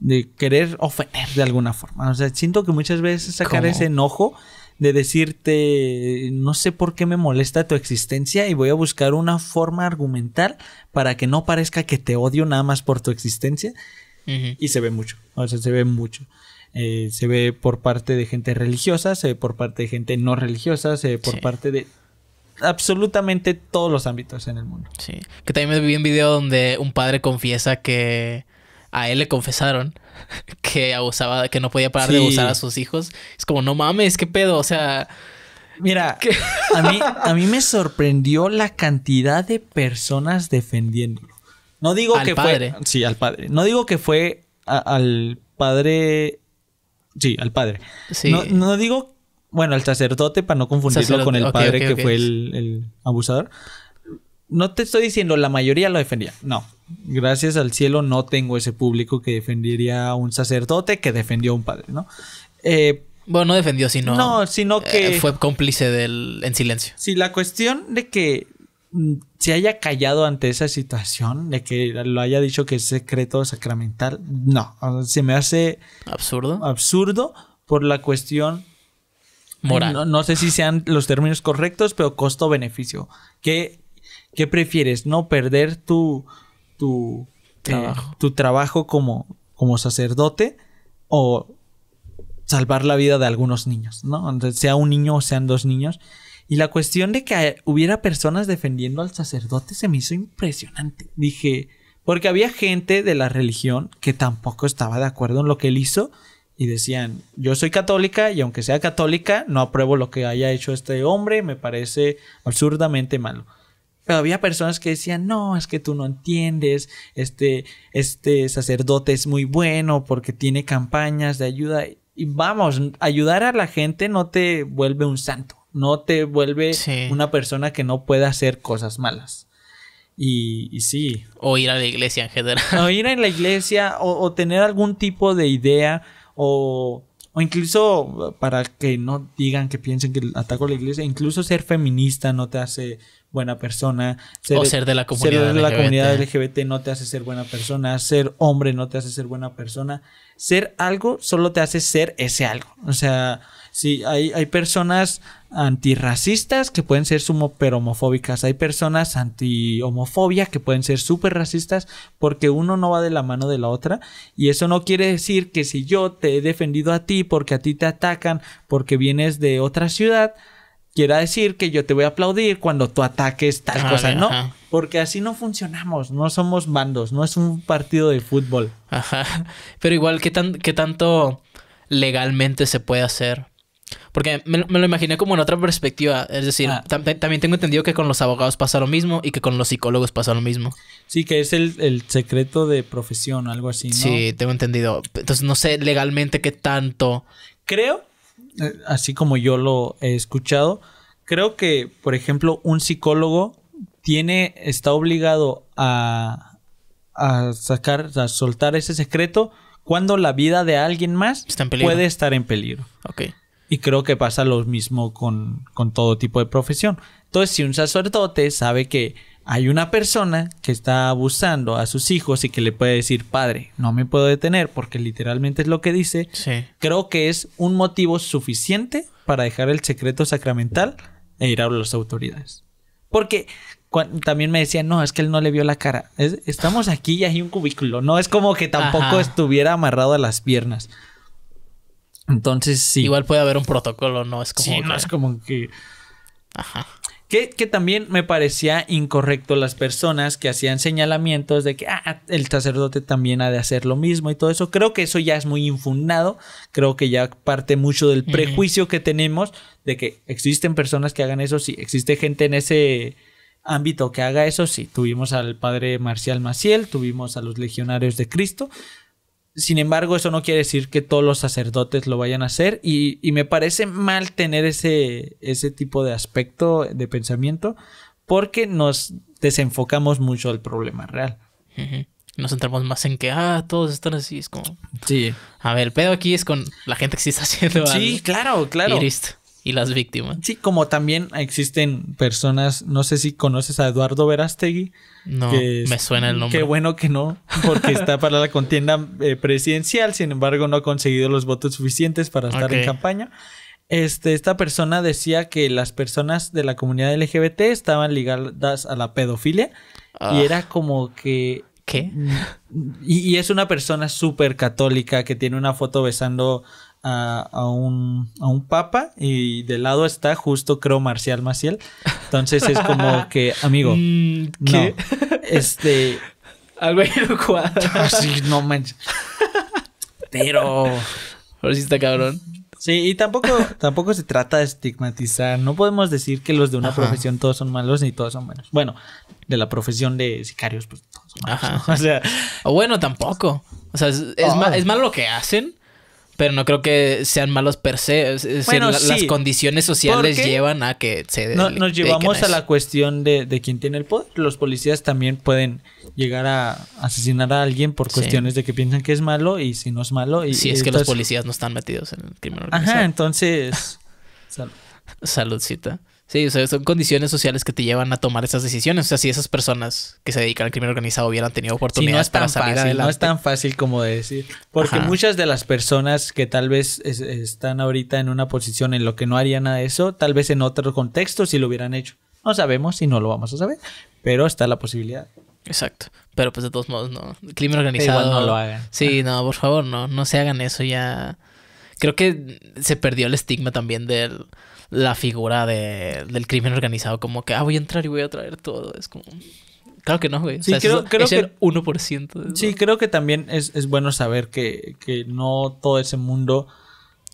de querer ofender de alguna forma. O sea, siento que muchas veces sacar ese enojo de decirte, no sé por qué me molesta tu existencia y voy a buscar una forma argumental para que no parezca que te odio nada más por tu existencia. Y se ve mucho, o sea, se ve mucho. Eh, se ve por parte de gente religiosa, se ve por parte de gente no religiosa, se ve por parte de absolutamente todos los ámbitos en el mundo. Sí, que también vi un video donde un padre confiesa que a él le confesaron que abusaba, que no podía parar de abusar a sus hijos. Es como, no mames, qué pedo, o sea... Mira, a mí, me sorprendió la cantidad de personas defendiéndolo. No digo al padre. Sí, al padre. No digo que fue al padre... Sí, al padre. No, digo... Bueno, al sacerdote, para no confundirlo con el padre que fue el abusador. No te estoy diciendo la mayoría lo defendía. No, Gracias al cielo no tengo ese público que defendería a un sacerdote que defendió a un padre, ¿no? Eh, bueno, no defendió, sino. No, sino eh, que. fue cómplice del. en silencio. Sí, la cuestión de que mm, se haya callado ante esa situación, de que lo haya dicho que es secreto sacramental, no. Se me hace. Absurdo. Absurdo por la cuestión. Moral. No, sé si sean los términos correctos, pero costo-beneficio. ¿Qué, ¿Qué prefieres? ¿No perder tu eh, tu trabajo, como, sacerdote o salvar la vida de algunos niños, ¿no? sea un niño o sean dos niños. Y la cuestión de que hubiera personas defendiendo al sacerdote se me hizo impresionante. Dije, porque había gente de la religión que tampoco estaba de acuerdo en lo que él hizo y decían, yo soy católica y aunque sea católica, no apruebo lo que haya hecho este hombre, me parece absurdamente malo. Pero había personas que decían, no, es que tú no entiendes, este, este sacerdote es muy bueno porque tiene campañas de ayuda. Y vamos, ayudar a la gente no te vuelve un santo, no te vuelve una persona que no pueda hacer cosas malas. Y, sí. O ir a la iglesia en general. O ir a la iglesia o, tener algún tipo de idea o, o, incluso para que no digan que piensen que ataco a la iglesia, incluso ser feminista no te hace buena persona. Ser, de la comunidad. de la LGBT. comunidad LGBT no te hace ser buena persona. Ser hombre no te hace ser buena persona. Ser algo solo te hace ser ese algo. O sea, si hay, hay personas antirracistas que pueden ser sumo pero homofóbicas. Hay personas anti-homofobia que pueden ser súper racistas porque uno no va de la mano de la otra. Y eso no quiere decir que si yo te he defendido a ti porque a ti te atacan, porque vienes de otra ciudad, quiera decir que yo te voy a aplaudir cuando tú ataques tal cosa, ¿no? Porque así no funcionamos, no somos bandos, no es un partido de fútbol. Ajá. Pero igual, ¿qué, tan, qué tanto legalmente se puede hacer? Porque me, lo imaginé como en otra perspectiva. Es decir, ah. eh, también tengo entendido que con los abogados pasa lo mismo y que con los psicólogos pasa lo mismo. Sí, que es el, secreto de profesión, algo así, ¿no? Sí, tengo entendido. Entonces no sé legalmente qué tanto. Creo eh, así como yo lo he escuchado. Creo que, por ejemplo, un psicólogo tiene, está obligado a, a sacar, a soltar ese secreto cuando la vida de alguien más puede estar en peligro. Okay. Y creo que pasa lo mismo con todo tipo de profesión. Entonces, si un sacerdote sabe que hay una persona que está abusando a sus hijos y que le puede decir, padre, no me puedo detener porque literalmente es lo que dice, sí. creo que es un motivo suficiente para dejar el secreto sacramental e ir a las autoridades. Porque también me decían, no, es que él no le vio la cara. estamos aquí y hay un cubículo. No es como que tampoco estuviera amarrado a las piernas. Entonces sí. Igual puede haber un protocolo, no es como. Sí, no es como que. Ajá. Que, también me parecía incorrecto las personas que hacían señalamientos de que ah, el sacerdote también ha de hacer lo mismo y todo eso. Creo que eso ya es muy infundado, creo que ya parte mucho del prejuicio que tenemos de que existen personas que hagan eso, sí, existe gente en ese ámbito que haga eso, sí. Tuvimos al padre Marcial Maciel, tuvimos a los legionarios de Cristo, sin embargo, eso no quiere decir que todos los sacerdotes lo vayan a hacer y, me parece mal tener ese, ese tipo de aspecto de pensamiento porque nos desenfocamos mucho del problema real. Nos centramos más en que, ah, todos están así, es como... Sí. A ver, el pedo aquí es con la gente que sí está haciendo Sí, claro, claro. Y Y las víctimas. Sí, como también existen personas, no sé si conoces a Eduardo Verástegui. No, me suena el nombre. Qué bueno que no, porque está para la contienda eh, presidencial, sin embargo no ha conseguido los votos suficientes para estar en campaña. Este, esta persona decía que las personas de la comunidad LGBT estaban ligadas a la pedofilia y ah. era como que ¿Qué? Y, y, es una persona súper católica que tiene una foto besando a, a, un, a papa y de lado está justo creo Marcial Maciel. Entonces es como que, amigo, mm, no. Este. algo Cuadra. Ah, no manches. Pero. Ahora sí está cabrón. Sí, y tampoco, tampoco se trata de estigmatizar. No podemos decir que los de una profesión todos son malos ni todos son buenos. Bueno, de la profesión de sicarios, pues todos son malos. O sea. bueno, tampoco. O sea, es, es malo lo que hacen. Pero no creo que sean malos per se. las condiciones sociales llevan a que se. No, nos llevamos a, la cuestión de, quién tiene el poder. Los policías también pueden llegar a asesinar a alguien por cuestiones de que piensan que es malo y si no es malo. Y, si es que los policías no están metidos en el crimen organizado. Ajá, entonces. Salud. Saludcita. Sí, o sea, son condiciones sociales que te llevan a tomar esas decisiones. O sea, si esas personas que se dedican al crimen organizado hubieran tenido oportunidades para salir No es tan fácil como de decir. Porque muchas de las personas que tal vez están ahorita en una posición en lo que no harían nada de eso, tal vez en otro contexto sí lo hubieran hecho. No sabemos y no lo vamos a saber, pero está la posibilidad. Exacto. Pero pues de todos modos, no. El crimen organizado. no lo hagan. Sí, no, por favor, no. No se hagan eso ya. Creo que se perdió el estigma también del la figura de, del crimen organizado, como que, ah, voy a entrar y voy a traer todo. Es como... Claro que no, güey. Sí, creo, que, el 1%. sí, creo que también es, es bueno saber que, que, no todo ese mundo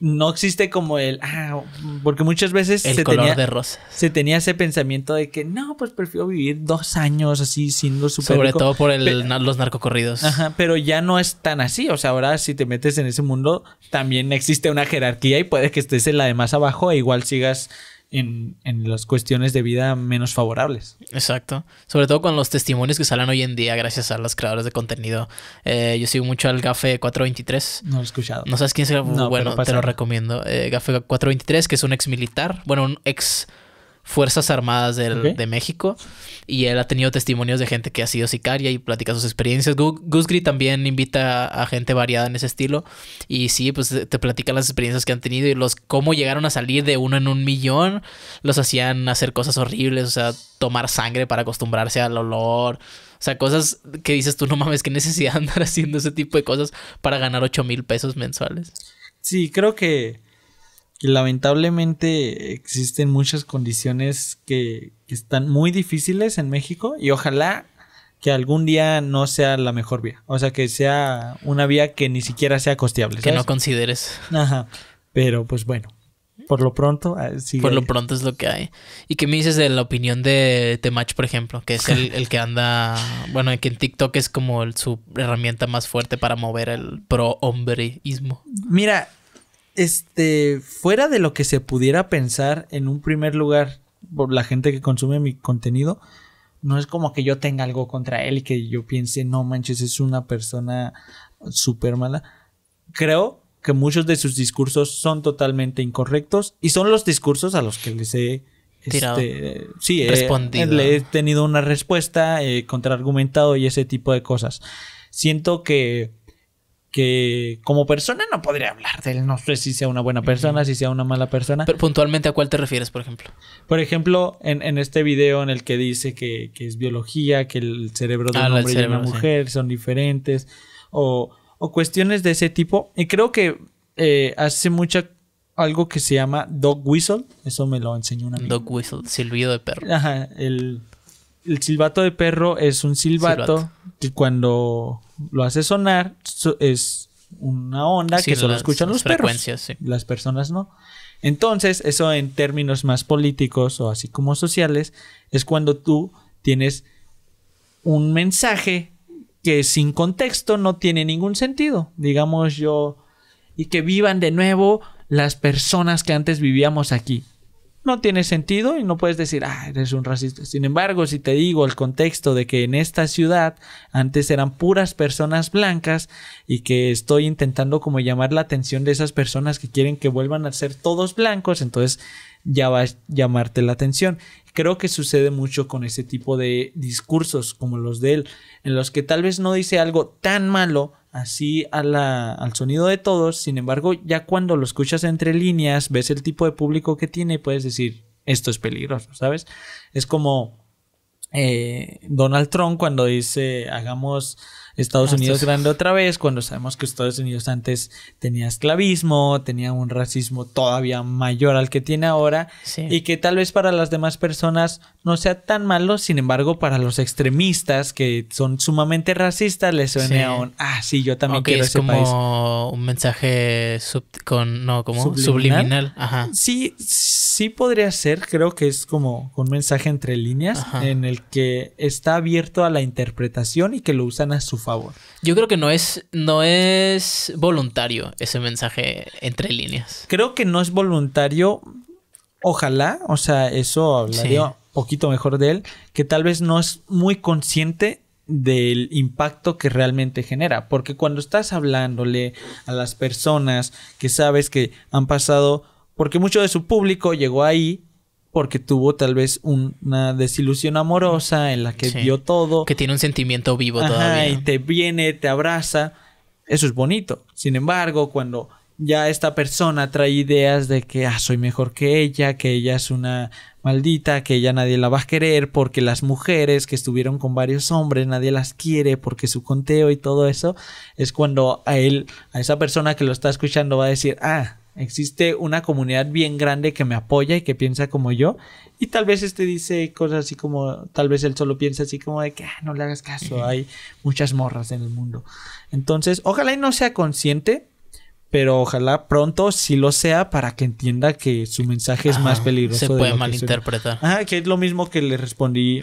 no existe como el, ah, porque muchas veces el se, color tenía, de rosa. se tenía ese pensamiento de que no, pues prefiero vivir dos años así siendo súper. Sobre todo por el, los narcocorridos. Ajá, pero ya no es tan así. O sea, ahora si te metes en ese mundo, también existe una jerarquía y puede que estés en la de más abajo e igual sigas en, las cuestiones de vida menos favorables. Exacto. Sobre todo con los testimonios que salen hoy en día gracias a los creadores de contenido. Eh, yo sigo mucho al Gafe 423. No lo he escuchado. ¿No sabes quién es? El... bueno, te lo recomiendo. Eh, Gafe 423, que es un ex militar. Bueno, un ex Fuerzas Armadas de México. Y él ha tenido testimonios de gente que ha sido sicaria y platica sus experiencias. Gusgri también invita a gente variada en ese estilo. Y sí, pues te platican las experiencias que han tenido y los cómo llegaron a salir de uno en un millón. Los hacían hacer cosas horribles, o sea, tomar sangre para acostumbrarse al olor. O sea, cosas que dices tú, no mames, que necesidad andar haciendo ese tipo de cosas para ganar 8 mil pesos mensuales. Sí, creo que que lamentablemente existen muchas condiciones que, están muy difíciles en México y ojalá que algún día no sea la mejor vía. O sea, que sea una vía que ni siquiera sea costeable. Que no consideres. Ajá. Pero pues bueno, por lo pronto. Ah, por lo pronto es lo que hay. ¿Y qué me dices de la opinión de Temach, por ejemplo? Que es el, que anda. Bueno, que en TikTok es como su herramienta más fuerte para mover el pro hombreísmo Mira, este, fuera de lo que se pudiera pensar en un primer lugar por la gente que consume mi contenido, no es como que yo tenga algo contra él y que yo piense, no manches, es una persona súper mala. Creo que muchos de sus discursos son totalmente incorrectos y son los discursos a los que les he este, sí, Respondido. le he tenido una respuesta, eh, contraargumentado y ese tipo de cosas. Siento que que como persona no podría hablar de él. No sé si sea una buena persona, si sea una mala persona. Pero puntualmente a cuál te refieres, por ejemplo. Por ejemplo, en, este video en el que dice que, es biología, que el cerebro de ah, un hombre y de una mujer son diferentes, o, cuestiones de ese tipo. Y creo que eh, hace mucha algo que se llama dog whistle. Eso me lo enseñó una amigo. Dog whistle, silbido de perro. Ajá, el, silbato de perro es un silbato. que cuando lo hace sonar, es una onda que solo escuchan los perros. Las personas no. Entonces, eso en términos más políticos o así como sociales, es cuando tú tienes un mensaje que sin contexto no tiene ningún sentido. Digamos yo, y que vivan de nuevo las personas que antes vivíamos aquí no tiene sentido y no puedes decir, ah, eres un racista. Sin embargo, si te digo el contexto de que en esta ciudad antes eran puras personas blancas y que estoy intentando como llamar la atención de esas personas que quieren que vuelvan a ser todos blancos, entonces ya va a llamarte la atención. Creo que sucede mucho con ese tipo de discursos como los de él, en los que tal vez no dice algo tan malo, así al sonido de todos. Sin embargo, ya cuando lo escuchas entre líneas, ves el tipo de público que tiene y puedes decir, esto es peligroso, ¿sabes? Es como eh, Donald Trump cuando dice, hagamos Estados Unidos grande otra vez, cuando sabemos que Estados Unidos antes tenía esclavismo, tenía un racismo todavía mayor al que tiene ahora, sí. y que tal vez para las demás personas no sea tan malo, sin embargo, para los extremistas que son sumamente racistas, les suene a un, ah, sí, yo también okay, quiero es como un mensaje sub con, no, como subliminal. Ajá. Sí, sí podría ser, creo que es como un mensaje entre líneas en el que está abierto a la interpretación y que lo usan a su favor. Yo creo que no es, no es voluntario ese mensaje entre líneas. Creo que no es voluntario. Ojalá, o sea, eso hablaría un poquito mejor de él, que tal vez no es muy consciente del impacto que realmente genera. Porque cuando estás hablándole a las personas que sabes que han pasado, porque mucho de su público llegó ahí porque tuvo tal vez una desilusión amorosa en la que vio todo. Que tiene un sentimiento vivo todavía. Y te viene, te abraza. Eso es bonito. Sin embargo, cuando ya esta persona trae ideas de que ah, soy mejor que ella, que ella es una maldita, que ella nadie la va a querer, porque las mujeres que estuvieron con varios hombres nadie las quiere, porque su conteo y todo eso, es cuando a él, a esa persona que lo está escuchando va a decir, ah, Existe una comunidad bien grande que me apoya y que piensa como yo. Y tal vez este dice cosas así como, tal vez él solo piensa así como de que ah, no le hagas caso, hay muchas morras en el mundo. Entonces, ojalá y no sea consciente, pero ojalá pronto sí lo sea para que entienda que su mensaje es más ah, peligroso. Se puede malinterpretar. Que es lo mismo que le respondí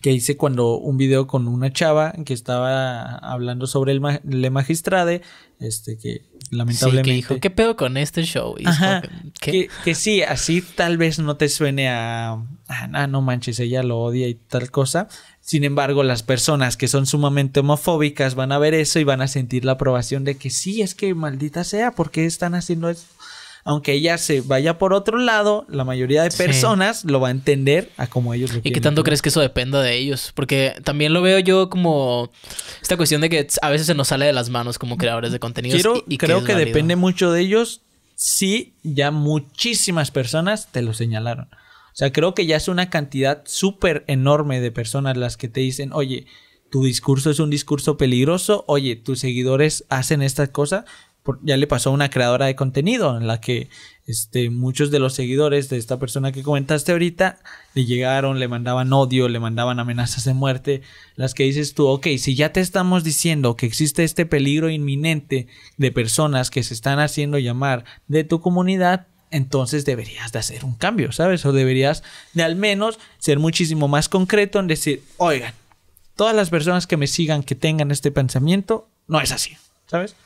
que hice cuando un video con una chava que estaba hablando sobre el magistrade, este que lamentablemente. Sí, que dijo, ¿qué pedo con este show? que, sí, así tal vez no te suene a, ah, no manches, ella lo odia y tal cosa. Sin embargo, las personas que son sumamente homofóbicas van a ver eso y van a sentir la aprobación de que sí, es que maldita sea, ¿por qué están haciendo esto? aunque ella se vaya por otro lado, la mayoría de personas lo va a entender a como ellos lo ¿Y quieren. ¿Y qué tanto crees que eso dependa de ellos? Porque también lo veo yo como esta cuestión de que a veces se nos sale de las manos como creadores de contenido. creo que, depende mucho de ellos si ya muchísimas personas te lo señalaron. O sea, creo que ya es una cantidad súper enorme de personas las que te dicen, oye, tu discurso es un discurso peligroso, oye, tus seguidores hacen esta cosa, ya le pasó a una creadora de contenido en la que este, muchos de los seguidores de esta persona que comentaste ahorita le llegaron, le mandaban odio, le mandaban amenazas de muerte, las que dices tú, ok, si ya te estamos diciendo que existe este peligro inminente de personas que se están haciendo llamar de tu comunidad, entonces deberías de hacer un cambio, ¿sabes? O deberías de al menos ser muchísimo más concreto en decir, oigan, todas las personas que me sigan que tengan este pensamiento, no es así, ¿sabes?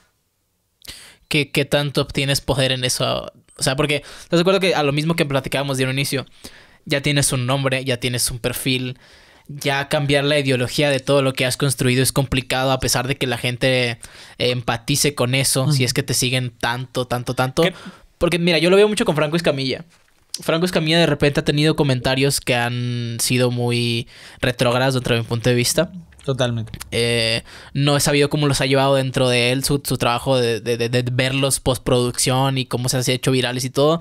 qué, tanto obtienes poder en eso. O sea, porque te acuerdo que a lo mismo que platicábamos de un inicio, ya tienes un nombre, ya tienes un perfil, ya cambiar la ideología de todo lo que has construido es complicado, a pesar de que la gente empatice con eso, si es que te siguen tanto, tanto, tanto. Porque mira, yo lo veo mucho con Franco Escamilla. Franco Escamilla de repente ha tenido comentarios que han sido muy retrógrados dentro de mi punto de vista. Totalmente. Eh, no he sabido cómo los ha llevado dentro de él, su, trabajo de, de, verlos postproducción y cómo se han hecho virales y todo.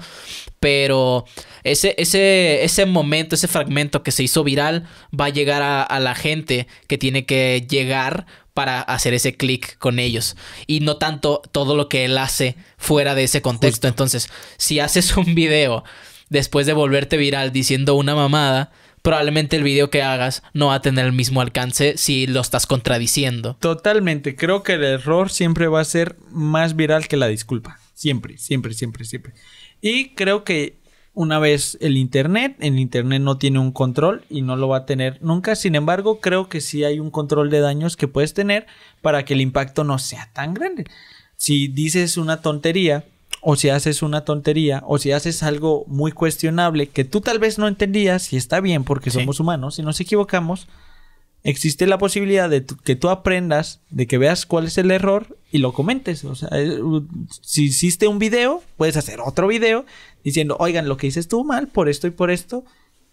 Pero ese, ese, ese momento, ese fragmento que se hizo viral va a llegar a, la gente que tiene que llegar para hacer ese clic con ellos y no tanto todo lo que él hace fuera de ese contexto. Entonces, si haces un video después de volverte viral diciendo una mamada, probablemente el video que hagas no va a tener el mismo alcance si lo estás contradiciendo. Totalmente, creo que el error siempre va a ser más viral que la disculpa. Siempre, siempre, siempre, siempre. Y creo que una vez el Internet, el Internet no tiene un control y no lo va a tener nunca. Sin embargo, creo que sí hay un control de daños que puedes tener para que el impacto no sea tan grande. Si dices una tontería o si haces una tontería, o si haces algo muy cuestionable que tú tal vez no entendías, y está bien porque somos humanos y nos equivocamos, existe la posibilidad de que tú aprendas, de que veas cuál es el error y lo comentes. O sea, eh, si hiciste un video, puedes hacer otro video diciendo, oigan, lo que hice estuvo mal por esto y por esto.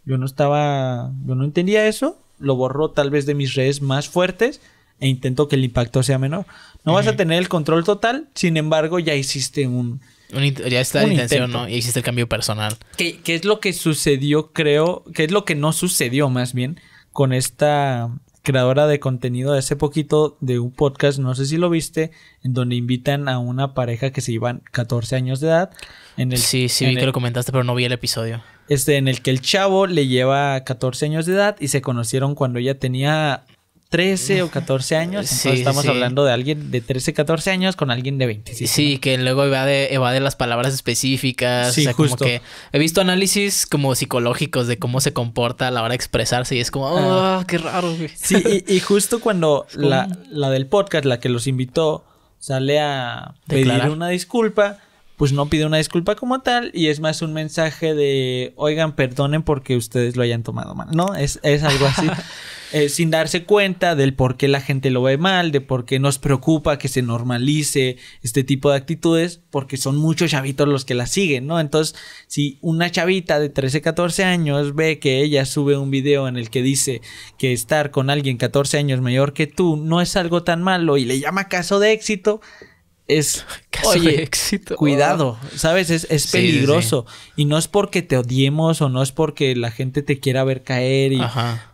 Yo no estaba, yo no entendía eso, lo borro tal vez de mis redes más fuertes e intento que el impacto sea menor. No vas a tener el control total, sin embargo, ya hiciste un, ya está la intención, ¿no? Y hiciste el cambio personal. ¿Qué, es lo que sucedió, creo? ¿Qué es lo que no sucedió, más bien, con esta creadora de contenido de hace poquito de un podcast, no sé si lo viste, en donde invitan a una pareja que se llevan 14 años de edad. En sí, sí, vi que lo comentaste, pero no vi el episodio. Este, en el que el chavo le lleva 14 años de edad y se conocieron cuando ella tenía 13 o 14 años. estamos hablando de alguien de 13, 14 años con alguien de 25. Sí, que luego evade, las palabras específicas. Sí, justo. como que he visto análisis como psicológicos de cómo se comporta a la hora de expresarse y es como, ¡ah, ah qué raro! Sí, y, justo cuando la, la, del podcast, la que los invitó, sale a pedir una disculpa pues no pide una disculpa como tal y es más un mensaje de, oigan, perdonen porque ustedes lo hayan tomado mal, ¿no? Es, algo así. Eh, sin darse cuenta del por qué la gente lo ve mal, de por qué nos preocupa que se normalice este tipo de actitudes, porque son muchos chavitos los que la siguen, ¿no? Entonces, si una chavita de 13, 14 años ve que ella sube un video en el que dice que estar con alguien 14 años mayor que tú no es algo tan malo y le llama caso de éxito, es oye, éxito. cuidado, ¿sabes? Es, peligroso. Y no es porque te odiemos o no es porque la gente te quiera ver caer y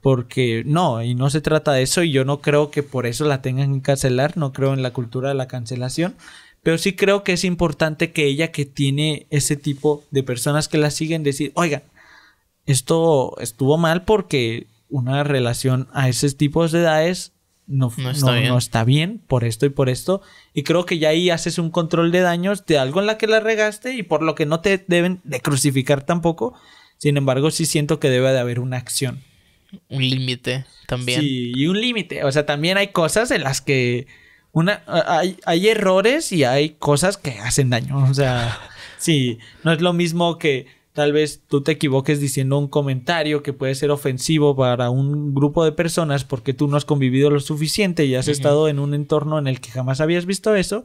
porque no, y no se trata de eso. Y yo no creo que por eso la tengan que cancelar, no creo en la cultura de la cancelación. Pero sí creo que es importante que ella que tiene ese tipo de personas que la siguen decir, oiga, esto estuvo mal porque una relación a esos tipos de edades no, está bien por esto y por esto. Y creo que ya ahí haces un control de daños de algo en la que la regaste y por lo que no te deben de crucificar tampoco. Sin embargo, sí siento que debe de haber una acción. Un límite también. Sí, y un límite. O sea, también hay cosas en las que una, hay, hay errores y hay cosas que hacen daño. O sea, sí, no es lo mismo que Tal vez tú te equivoques diciendo un comentario que puede ser ofensivo para un grupo de personas porque tú no has convivido lo suficiente y has estado en un entorno en el que jamás habías visto eso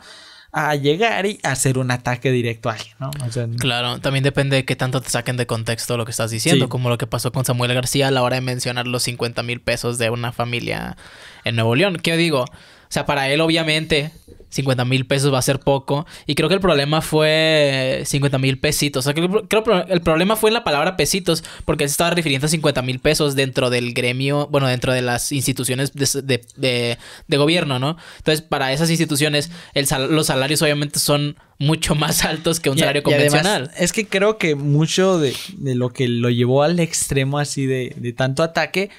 a llegar y hacer un ataque directo a alguien, ¿no? claro, también depende de qué tanto te saquen de contexto lo que estás diciendo, como lo que pasó con Samuel García a la hora de mencionar los 50 mil pesos de una familia en Nuevo León. ¿Qué digo? O sea, para él obviamente 50 mil pesos va a ser poco. Y creo que el problema fue 50 mil pesitos. O sea, creo, que el problema fue en la palabra pesitos, porque él se estaba refiriendo a 50 mil pesos dentro del gremio, bueno, dentro de las instituciones de, de, de, gobierno, ¿no? Entonces, para esas instituciones, el los salarios obviamente son mucho más altos que un salario convencional. es que creo que mucho de, lo que lo llevó al extremo así de tanto ataque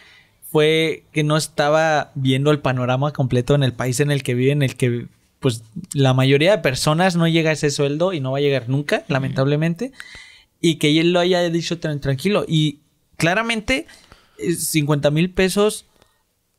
fue que no estaba viendo el panorama completo en el país en el que vive, en el que pues la mayoría de personas no llega a ese sueldo y no va a llegar nunca, lamentablemente, y que él lo haya dicho tan tranquilo. Y claramente, 50 eh, mil pesos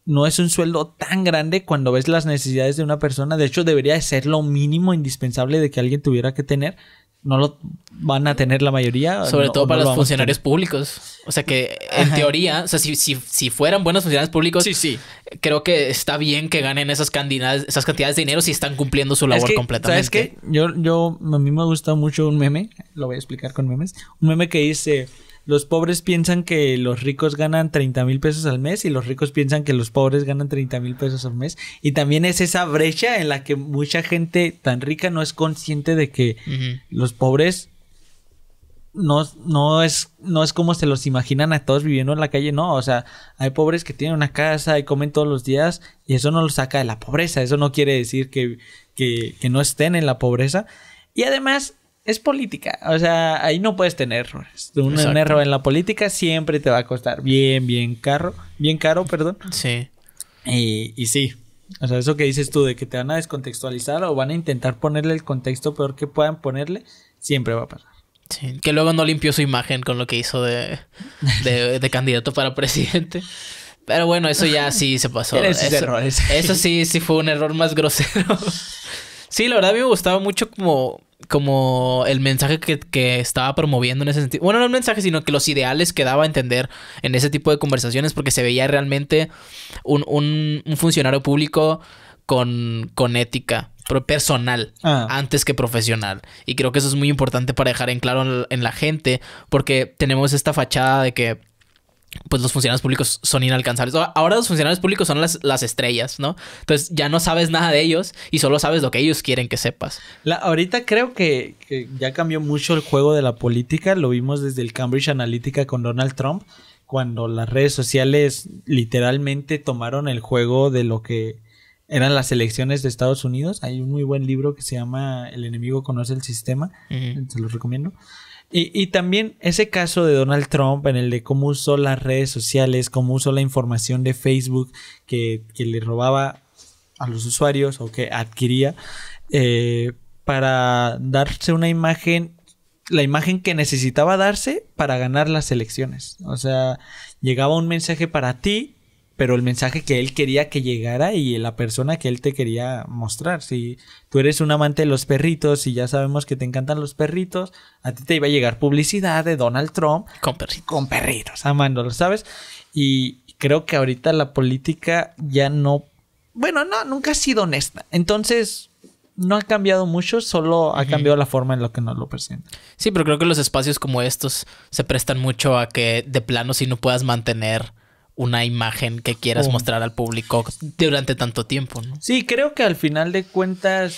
no es un sueldo tan grande cuando ves las necesidades de una persona. De hecho, debería ser lo mínimo indispensable de que alguien tuviera que tener no lo van a tener la mayoría. Sobre todo para los funcionarios públicos. O sea que, en teoría, o sea, si, si, si, fueran buenos funcionarios públicos, sí, sí. creo que está bien que ganen esas cantidades, esas cantidades de dinero si están cumpliendo su labor es que, completamente. ¿Sabes qué? Yo, yo, a mí me gusta mucho un meme, lo voy a explicar con memes, un meme que dice los pobres piensan que los ricos ganan 30 mil pesos al mes y los ricos piensan que los pobres ganan 30 mil pesos al mes. Y también es esa brecha en la que mucha gente tan rica no es consciente de que los pobres no, no, es, no es como se los imaginan a todos viviendo en la calle, no, o sea, hay pobres que tienen una casa y comen todos los días y eso no los saca de la pobreza, eso no quiere decir que, que no estén en la pobreza. Y además es política. O sea, ahí no puedes tener errores. Un, error en la política siempre te va a costar bien, bien caro. Bien caro, perdón. Sí. Y, sí. O sea, eso que dices tú de que te van a descontextualizar o van a intentar ponerle el contexto peor que puedan ponerle, siempre va a pasar. Sí, que luego no limpió su imagen con lo que hizo de, de, candidato para presidente. Pero bueno, eso ya sí se pasó. Eso, eso sí, sí fue un error más grosero. sí, la verdad me gustaba mucho como como el mensaje que, estaba promoviendo en ese sentido. Bueno, no el mensaje, sino que los ideales que daba a entender en ese tipo de conversaciones, porque se veía realmente un, funcionario público con, con ética personal ah. antes que profesional. Y creo que eso es muy importante para dejar en claro en la gente, porque tenemos esta fachada de que pues los funcionarios públicos son inalcanzables. Ahora los funcionarios públicos son las, las estrellas, ¿no? Entonces ya no sabes nada de ellos y solo sabes lo que ellos quieren que sepas. ahorita creo que, ya cambió mucho el juego de la política, lo vimos desde el Cambridge Analytica con Donald Trump, cuando las redes sociales literalmente tomaron el juego de lo que eran las elecciones de Estados Unidos. Hay un muy buen libro que se llama El enemigo conoce el sistema, se los recomiendo. Y, también ese caso de Donald Trump en el de cómo usó las redes sociales, cómo usó la información de Facebook que, que le robaba a los usuarios o que adquiría eh, para darse una imagen, la imagen que necesitaba darse para ganar las elecciones. O sea, llegaba un mensaje para ti pero el mensaje que él quería que llegara y la persona que él te quería mostrar. Si tú eres un amante de los perritos y ya sabemos que te encantan los perritos, a ti te iba a llegar publicidad de Donald Trump con perritos, con perritos amándolos, ¿sabes? Y creo que ahorita la política ya no, bueno, no, nunca ha sido honesta. Entonces, no ha cambiado mucho, solo ha cambiado la forma en la que nos lo presentan. Sí, pero creo que los espacios como estos se prestan mucho a que de plano si no puedas mantener una imagen que quieras oh. mostrar al público durante tanto tiempo, ¿no? Sí, creo que al final de cuentas,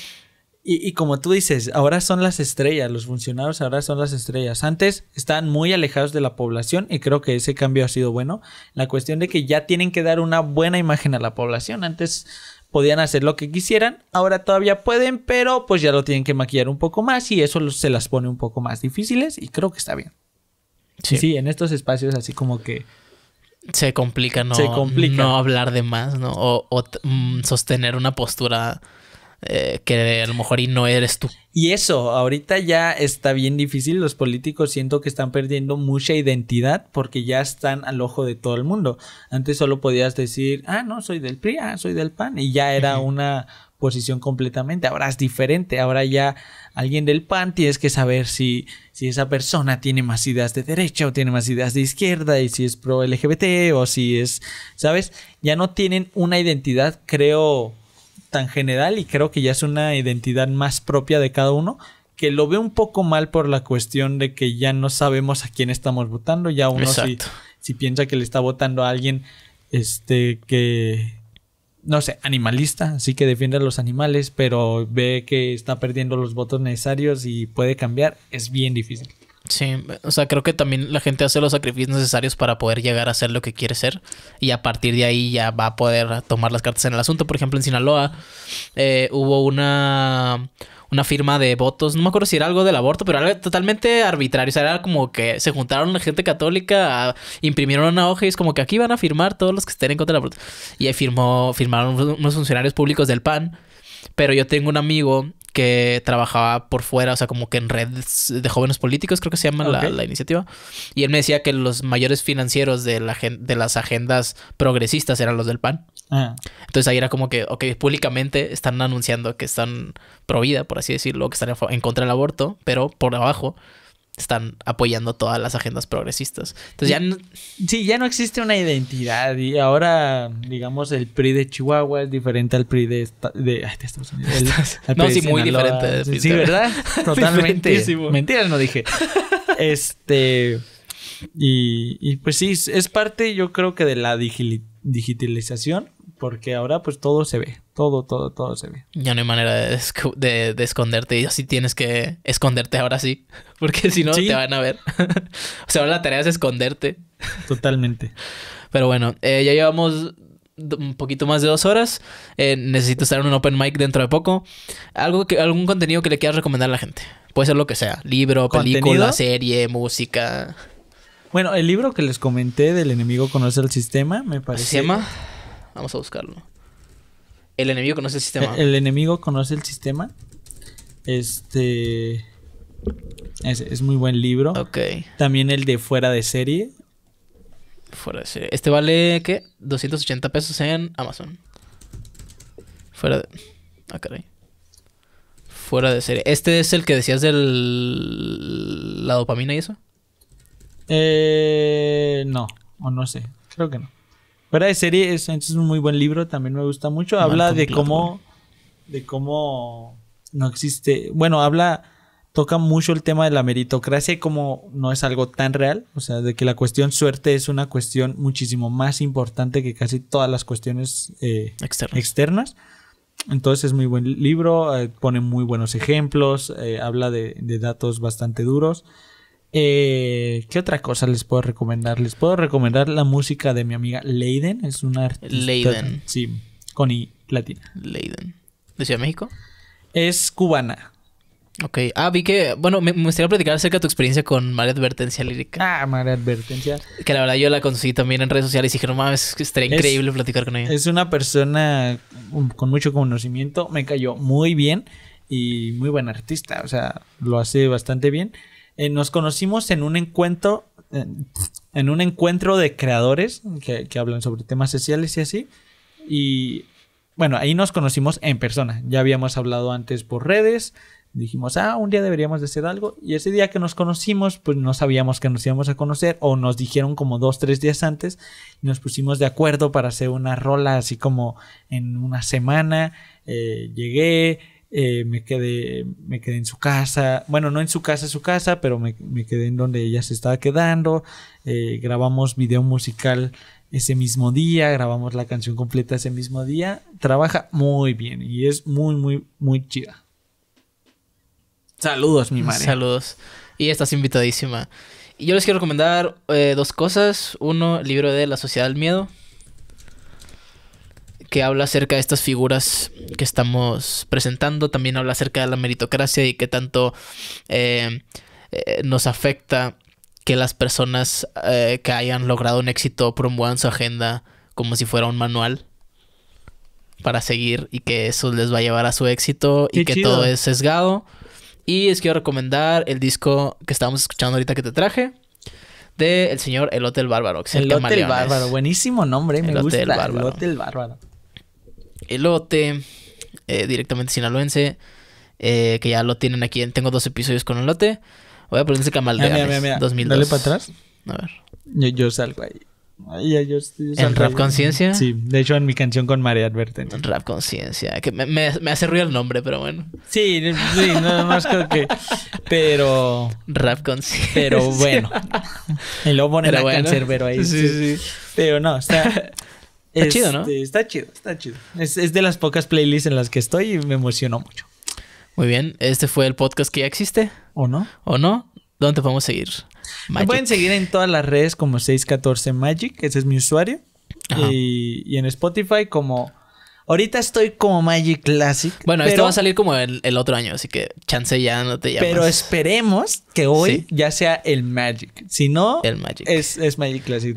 y, como tú dices, ahora son las estrellas, los funcionarios ahora son las estrellas. Antes estaban muy alejados de la población y creo que ese cambio ha sido bueno. La cuestión de que ya tienen que dar una buena imagen a la población. Antes podían hacer lo que quisieran, ahora todavía pueden, pero pues ya lo tienen que maquillar un poco más y eso se las pone un poco más difíciles y creo que está bien. Sí, sí en estos espacios así como que se complica no, hablar de más, ¿no? O, mm, sostener una postura eh, que a lo mejor y no eres tú. Y eso, ahorita ya está bien difícil. Los políticos siento que están perdiendo mucha identidad porque ya están al ojo de todo el mundo. Antes solo podías decir, ah, no, soy del PRI, ah, soy del PAN. Y ya era una posición completamente. Ahora es diferente, ahora ya alguien del PAN tienes que saber si, si esa persona tiene más ideas de derecha o tiene más ideas de izquierda y si es pro LGBT o si es, ¿sabes? Ya no tienen una identidad, creo, tan general y creo que ya es una identidad más propia de cada uno que lo ve un poco mal por la cuestión de que ya no sabemos a quién estamos votando, ya uno si, si, piensa que le está votando a alguien este que no sé, animalista, sí que defiende a los animales, pero ve que está perdiendo los votos necesarios y puede cambiar, es bien difícil. Sí, o sea, creo que también la gente hace los sacrificios necesarios para poder llegar a ser lo que quiere ser y a partir de ahí ya va a poder tomar las cartas en el asunto. Por ejemplo, en Sinaloa eh, hubo una una firma de votos. No me acuerdo si era algo del aborto, pero algo totalmente arbitrario. O sea, era como que se juntaron la gente católica, imprimieron una hoja y es como que aquí van a firmar todos los que estén en contra del aborto. Y ahí firmó, firmaron unos funcionarios públicos del PAN. Pero yo tengo un amigo que trabajaba por fuera, o sea, como que en redes de jóvenes políticos, creo que se llama la, iniciativa. Y él me decía que los mayores financieros de, la, de las agendas progresistas eran los del PAN. Ah. Entonces ahí era como que, ok, públicamente están anunciando que están pro por así decirlo, que están en contra del aborto, pero por abajo están apoyando todas las agendas progresistas. Entonces ya no... Sí, ya no existe una identidad y ahora, digamos, el PRI de Chihuahua es diferente al PRI de, Unidos. no, sí, muy diferente. Sí, ¿verdad? Totalmente. Mentiras no dije. Este... Y, y pues sí, es parte yo creo que de la digitalización porque ahora pues todo se ve, todo, todo, todo se ve. Ya no hay manera de, esconderte y así tienes que esconderte ahora sí, porque si no te van a ver. o sea, ahora la tarea es esconderte. Totalmente. Pero bueno, eh, ya llevamos un poquito más de dos horas. Eh, necesito estar en un open mic dentro de poco. Algo que, algún contenido que le quieras recomendar a la gente. Puede ser lo que sea. Libro, película, serie, música. Bueno, el libro que les comenté del enemigo conoce el sistema, me parece. Vamos a buscarlo. El enemigo conoce el sistema. El, enemigo conoce el sistema. Este. Es, muy buen libro. Ok. También el de Fuera de Serie. Fuera de Serie. Este vale, ¿qué? 280 pesos en Amazon. Fuera de. Ah, caray. Fuera de serie. ¿Este es el que decías del. la dopamina y eso? Eh. No. O no sé. Creo que no. Fuera de serie es, un muy buen libro, también me gusta mucho. Habla de cómo, de cómo no existe, bueno, habla, toca mucho el tema de la meritocracia y cómo no es algo tan real, o sea, de que la cuestión suerte es una cuestión muchísimo más importante que casi todas las cuestiones eh, externas. Entonces es muy buen libro, eh, pone muy buenos ejemplos, eh, habla de datos bastante duros. Eh, ¿Qué otra cosa les puedo recomendar? Les puedo recomendar la música de mi amiga Leiden. Es una artista. Leiden. Sí, con I latina. Leiden. ¿De Ciudad de México? Es cubana. Ok. Ah, vi que. Bueno, me, gustaría platicar acerca de tu experiencia con María Advertencia Lírica. Ah, María Advertencia. Que la verdad yo la conocí también en redes sociales y dije, no mames, estaría increíble platicar con ella. Es una persona con mucho conocimiento. Me cayó muy bien y muy buena artista. O sea, lo hace bastante bien. Eh, nos conocimos en un encuentro, en un encuentro de creadores que, hablan sobre temas sociales y así. Y bueno, ahí nos conocimos en persona. Ya habíamos hablado antes por redes. Dijimos, ah, un día deberíamos de hacer algo. Y ese día que nos conocimos, pues no sabíamos que nos íbamos a conocer. O nos dijeron como dos, tres días antes. nos pusimos de acuerdo para hacer una rola así como en una semana. Eh, llegué, eh, me, quedé, me quedé en su casa, bueno, no en su casa, su casa, pero me, quedé en donde ella se estaba quedando, eh, grabamos video musical ese mismo día, grabamos la canción completa ese mismo día, trabaja muy bien y es muy, muy, muy chida. Saludos, mi madre. Saludos. Y estás invitadísima. Y yo les quiero recomendar eh, dos cosas. Uno, el libro de La Sociedad del Miedo, que habla acerca de estas figuras que estamos presentando, también habla acerca de la meritocracia y qué tanto eh, eh, nos afecta que las personas eh, que hayan logrado un éxito promuevan su agenda como si fuera un manual para seguir y que eso les va a llevar a su éxito y que todo es sesgado. Y les quiero recomendar el disco que estábamos escuchando ahorita que te traje de el señor El Hotel Bárbaro. el Hotel Bárbaro, buenísimo nombre, me gusta. El Hotel Bárbaro elote, eh, directamente sinaloense, eh, que ya lo tienen aquí. Tengo dos episodios con elote. Voy a ponerse Camaldeanes, 2002. Dale para atrás. A ver. Yo, salgo ahí. yo, estoy. ¿En Rap Conciencia? Sí, de hecho en mi canción con María Advertencia. En Rap Conciencia, que me, me, hace ruido el nombre, pero bueno. Sí, sí, nada más creo que... Pero... Rap Conciencia. Pero bueno. Y luego ponen a bueno. Cancerbero ahí. Sí, sí, sí. Pero no, o sea... Está chido, ¿no? Este, está chido, está chido. Es, de las pocas playlists en las que estoy y me emocionó mucho. Muy bien, este fue el podcast que ya existe. ¿O no? ¿O no? ¿Dónde podemos seguir? Me pueden seguir en todas las redes como 614 Magic, ese es mi usuario. y en Spotify como Ahorita estoy como Magic Classic. Bueno, esto va a salir como el, otro año, así que chance ya no te llamas. Pero esperemos que hoy ya sea el Magic. Si no, el Magic. Es, Magic Classic.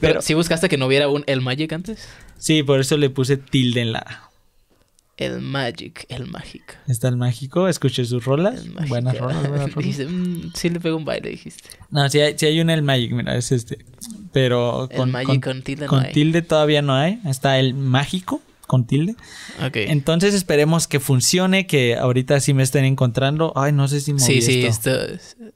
pero, si buscaste que no hubiera un el Magic antes. Sí, por eso le puse tilde en la el Magic, el mágico. Está el mágico, escuché sus rolas. Buenas rolas, Dice, mm, sí le pego un baile, dijiste. No, si hay, hay un el Magic, mira, es este. Pero con, con, tilde todavía no hay. Está el mágico con tilde. Okay. Entonces esperemos que funcione, que ahorita sí me estén encontrando. Ay, no sé si moví Sí, sí, esto.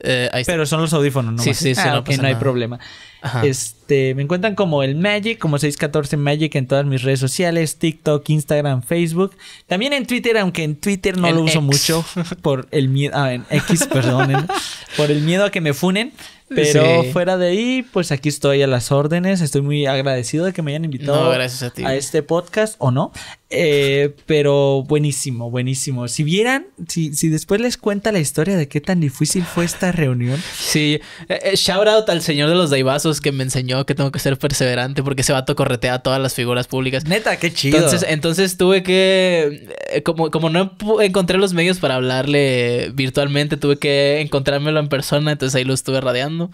Eh, Pero son los audífonos, ¿no? Sí, sí, sí, ah, no, hay problema. Ajá. Este este, me encuentran como el Magic, como 614 Magic en todas mis redes sociales, TikTok, Instagram, Facebook. También en Twitter, aunque en Twitter no lo uso mucho por el miedo, ah, en X, perdón por el miedo a que me funen. Pero fuera de ahí, pues aquí estoy a las órdenes. Estoy muy agradecido de que me hayan invitado a, este podcast o no. Eh, pero buenísimo, buenísimo. Si vieran, si, después les cuenta la historia de qué tan difícil fue esta reunión. Sí, eh, eh, shout out al señor de los daibazos que me enseñó que tengo que ser perseverante porque ese vato corretea a todas las figuras públicas. Neta, qué chido. Entonces, entonces tuve que eh, como como no encontré los medios para hablarle virtualmente, tuve que encontrármelo en persona, entonces ahí lo estuve radiando.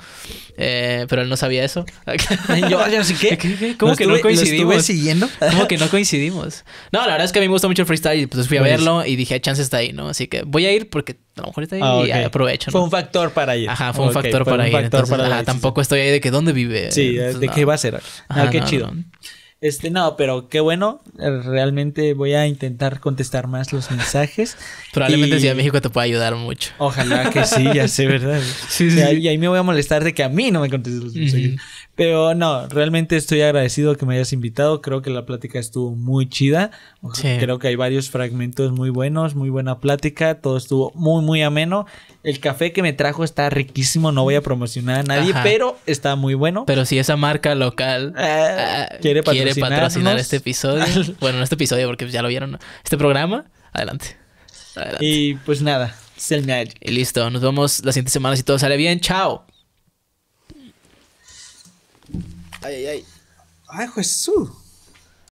Eh, pero él no sabía eso. yo, que ¿Cómo que no coincidimos? Estuve ¿Cómo que no coincidimos? No, la verdad es que a mí me gusta mucho el freestyle y pues fui a verlo y dije, chance está ahí, ¿no? Así que voy a ir porque a lo mejor está ahí ah, y aprovecho. ¿no? Fue un factor para ir. Ajá, fue un factor para ir. tampoco estoy ahí de que dónde vive. Sí, ¿de qué va a ser? Ah, qué chido. Este, no, pero qué bueno. Eh, realmente voy a intentar contestar más los mensajes. Probablemente y... Ciudad de México te pueda ayudar mucho. Ojalá que sí, ya sé, ¿verdad? Sí, sí. Y ahí me voy a molestar de que a mí no me contestes los mensajes. Pero no, realmente estoy agradecido que me hayas invitado. Creo que la plática estuvo muy chida. Creo que hay varios fragmentos muy buenos, muy buena plática. Todo estuvo muy, muy ameno. El café que me trajo está riquísimo. No voy a promocionar a nadie, pero está muy bueno. Pero si esa marca local ah, quiere, ah, patrocinar este episodio, bueno, no este episodio porque ya lo vieron, este programa, adelante. Y pues nada, es el Y listo, nos vemos la siguiente semana si todo sale bien. Chao. Ay, ay, ay. Ay, Jesús.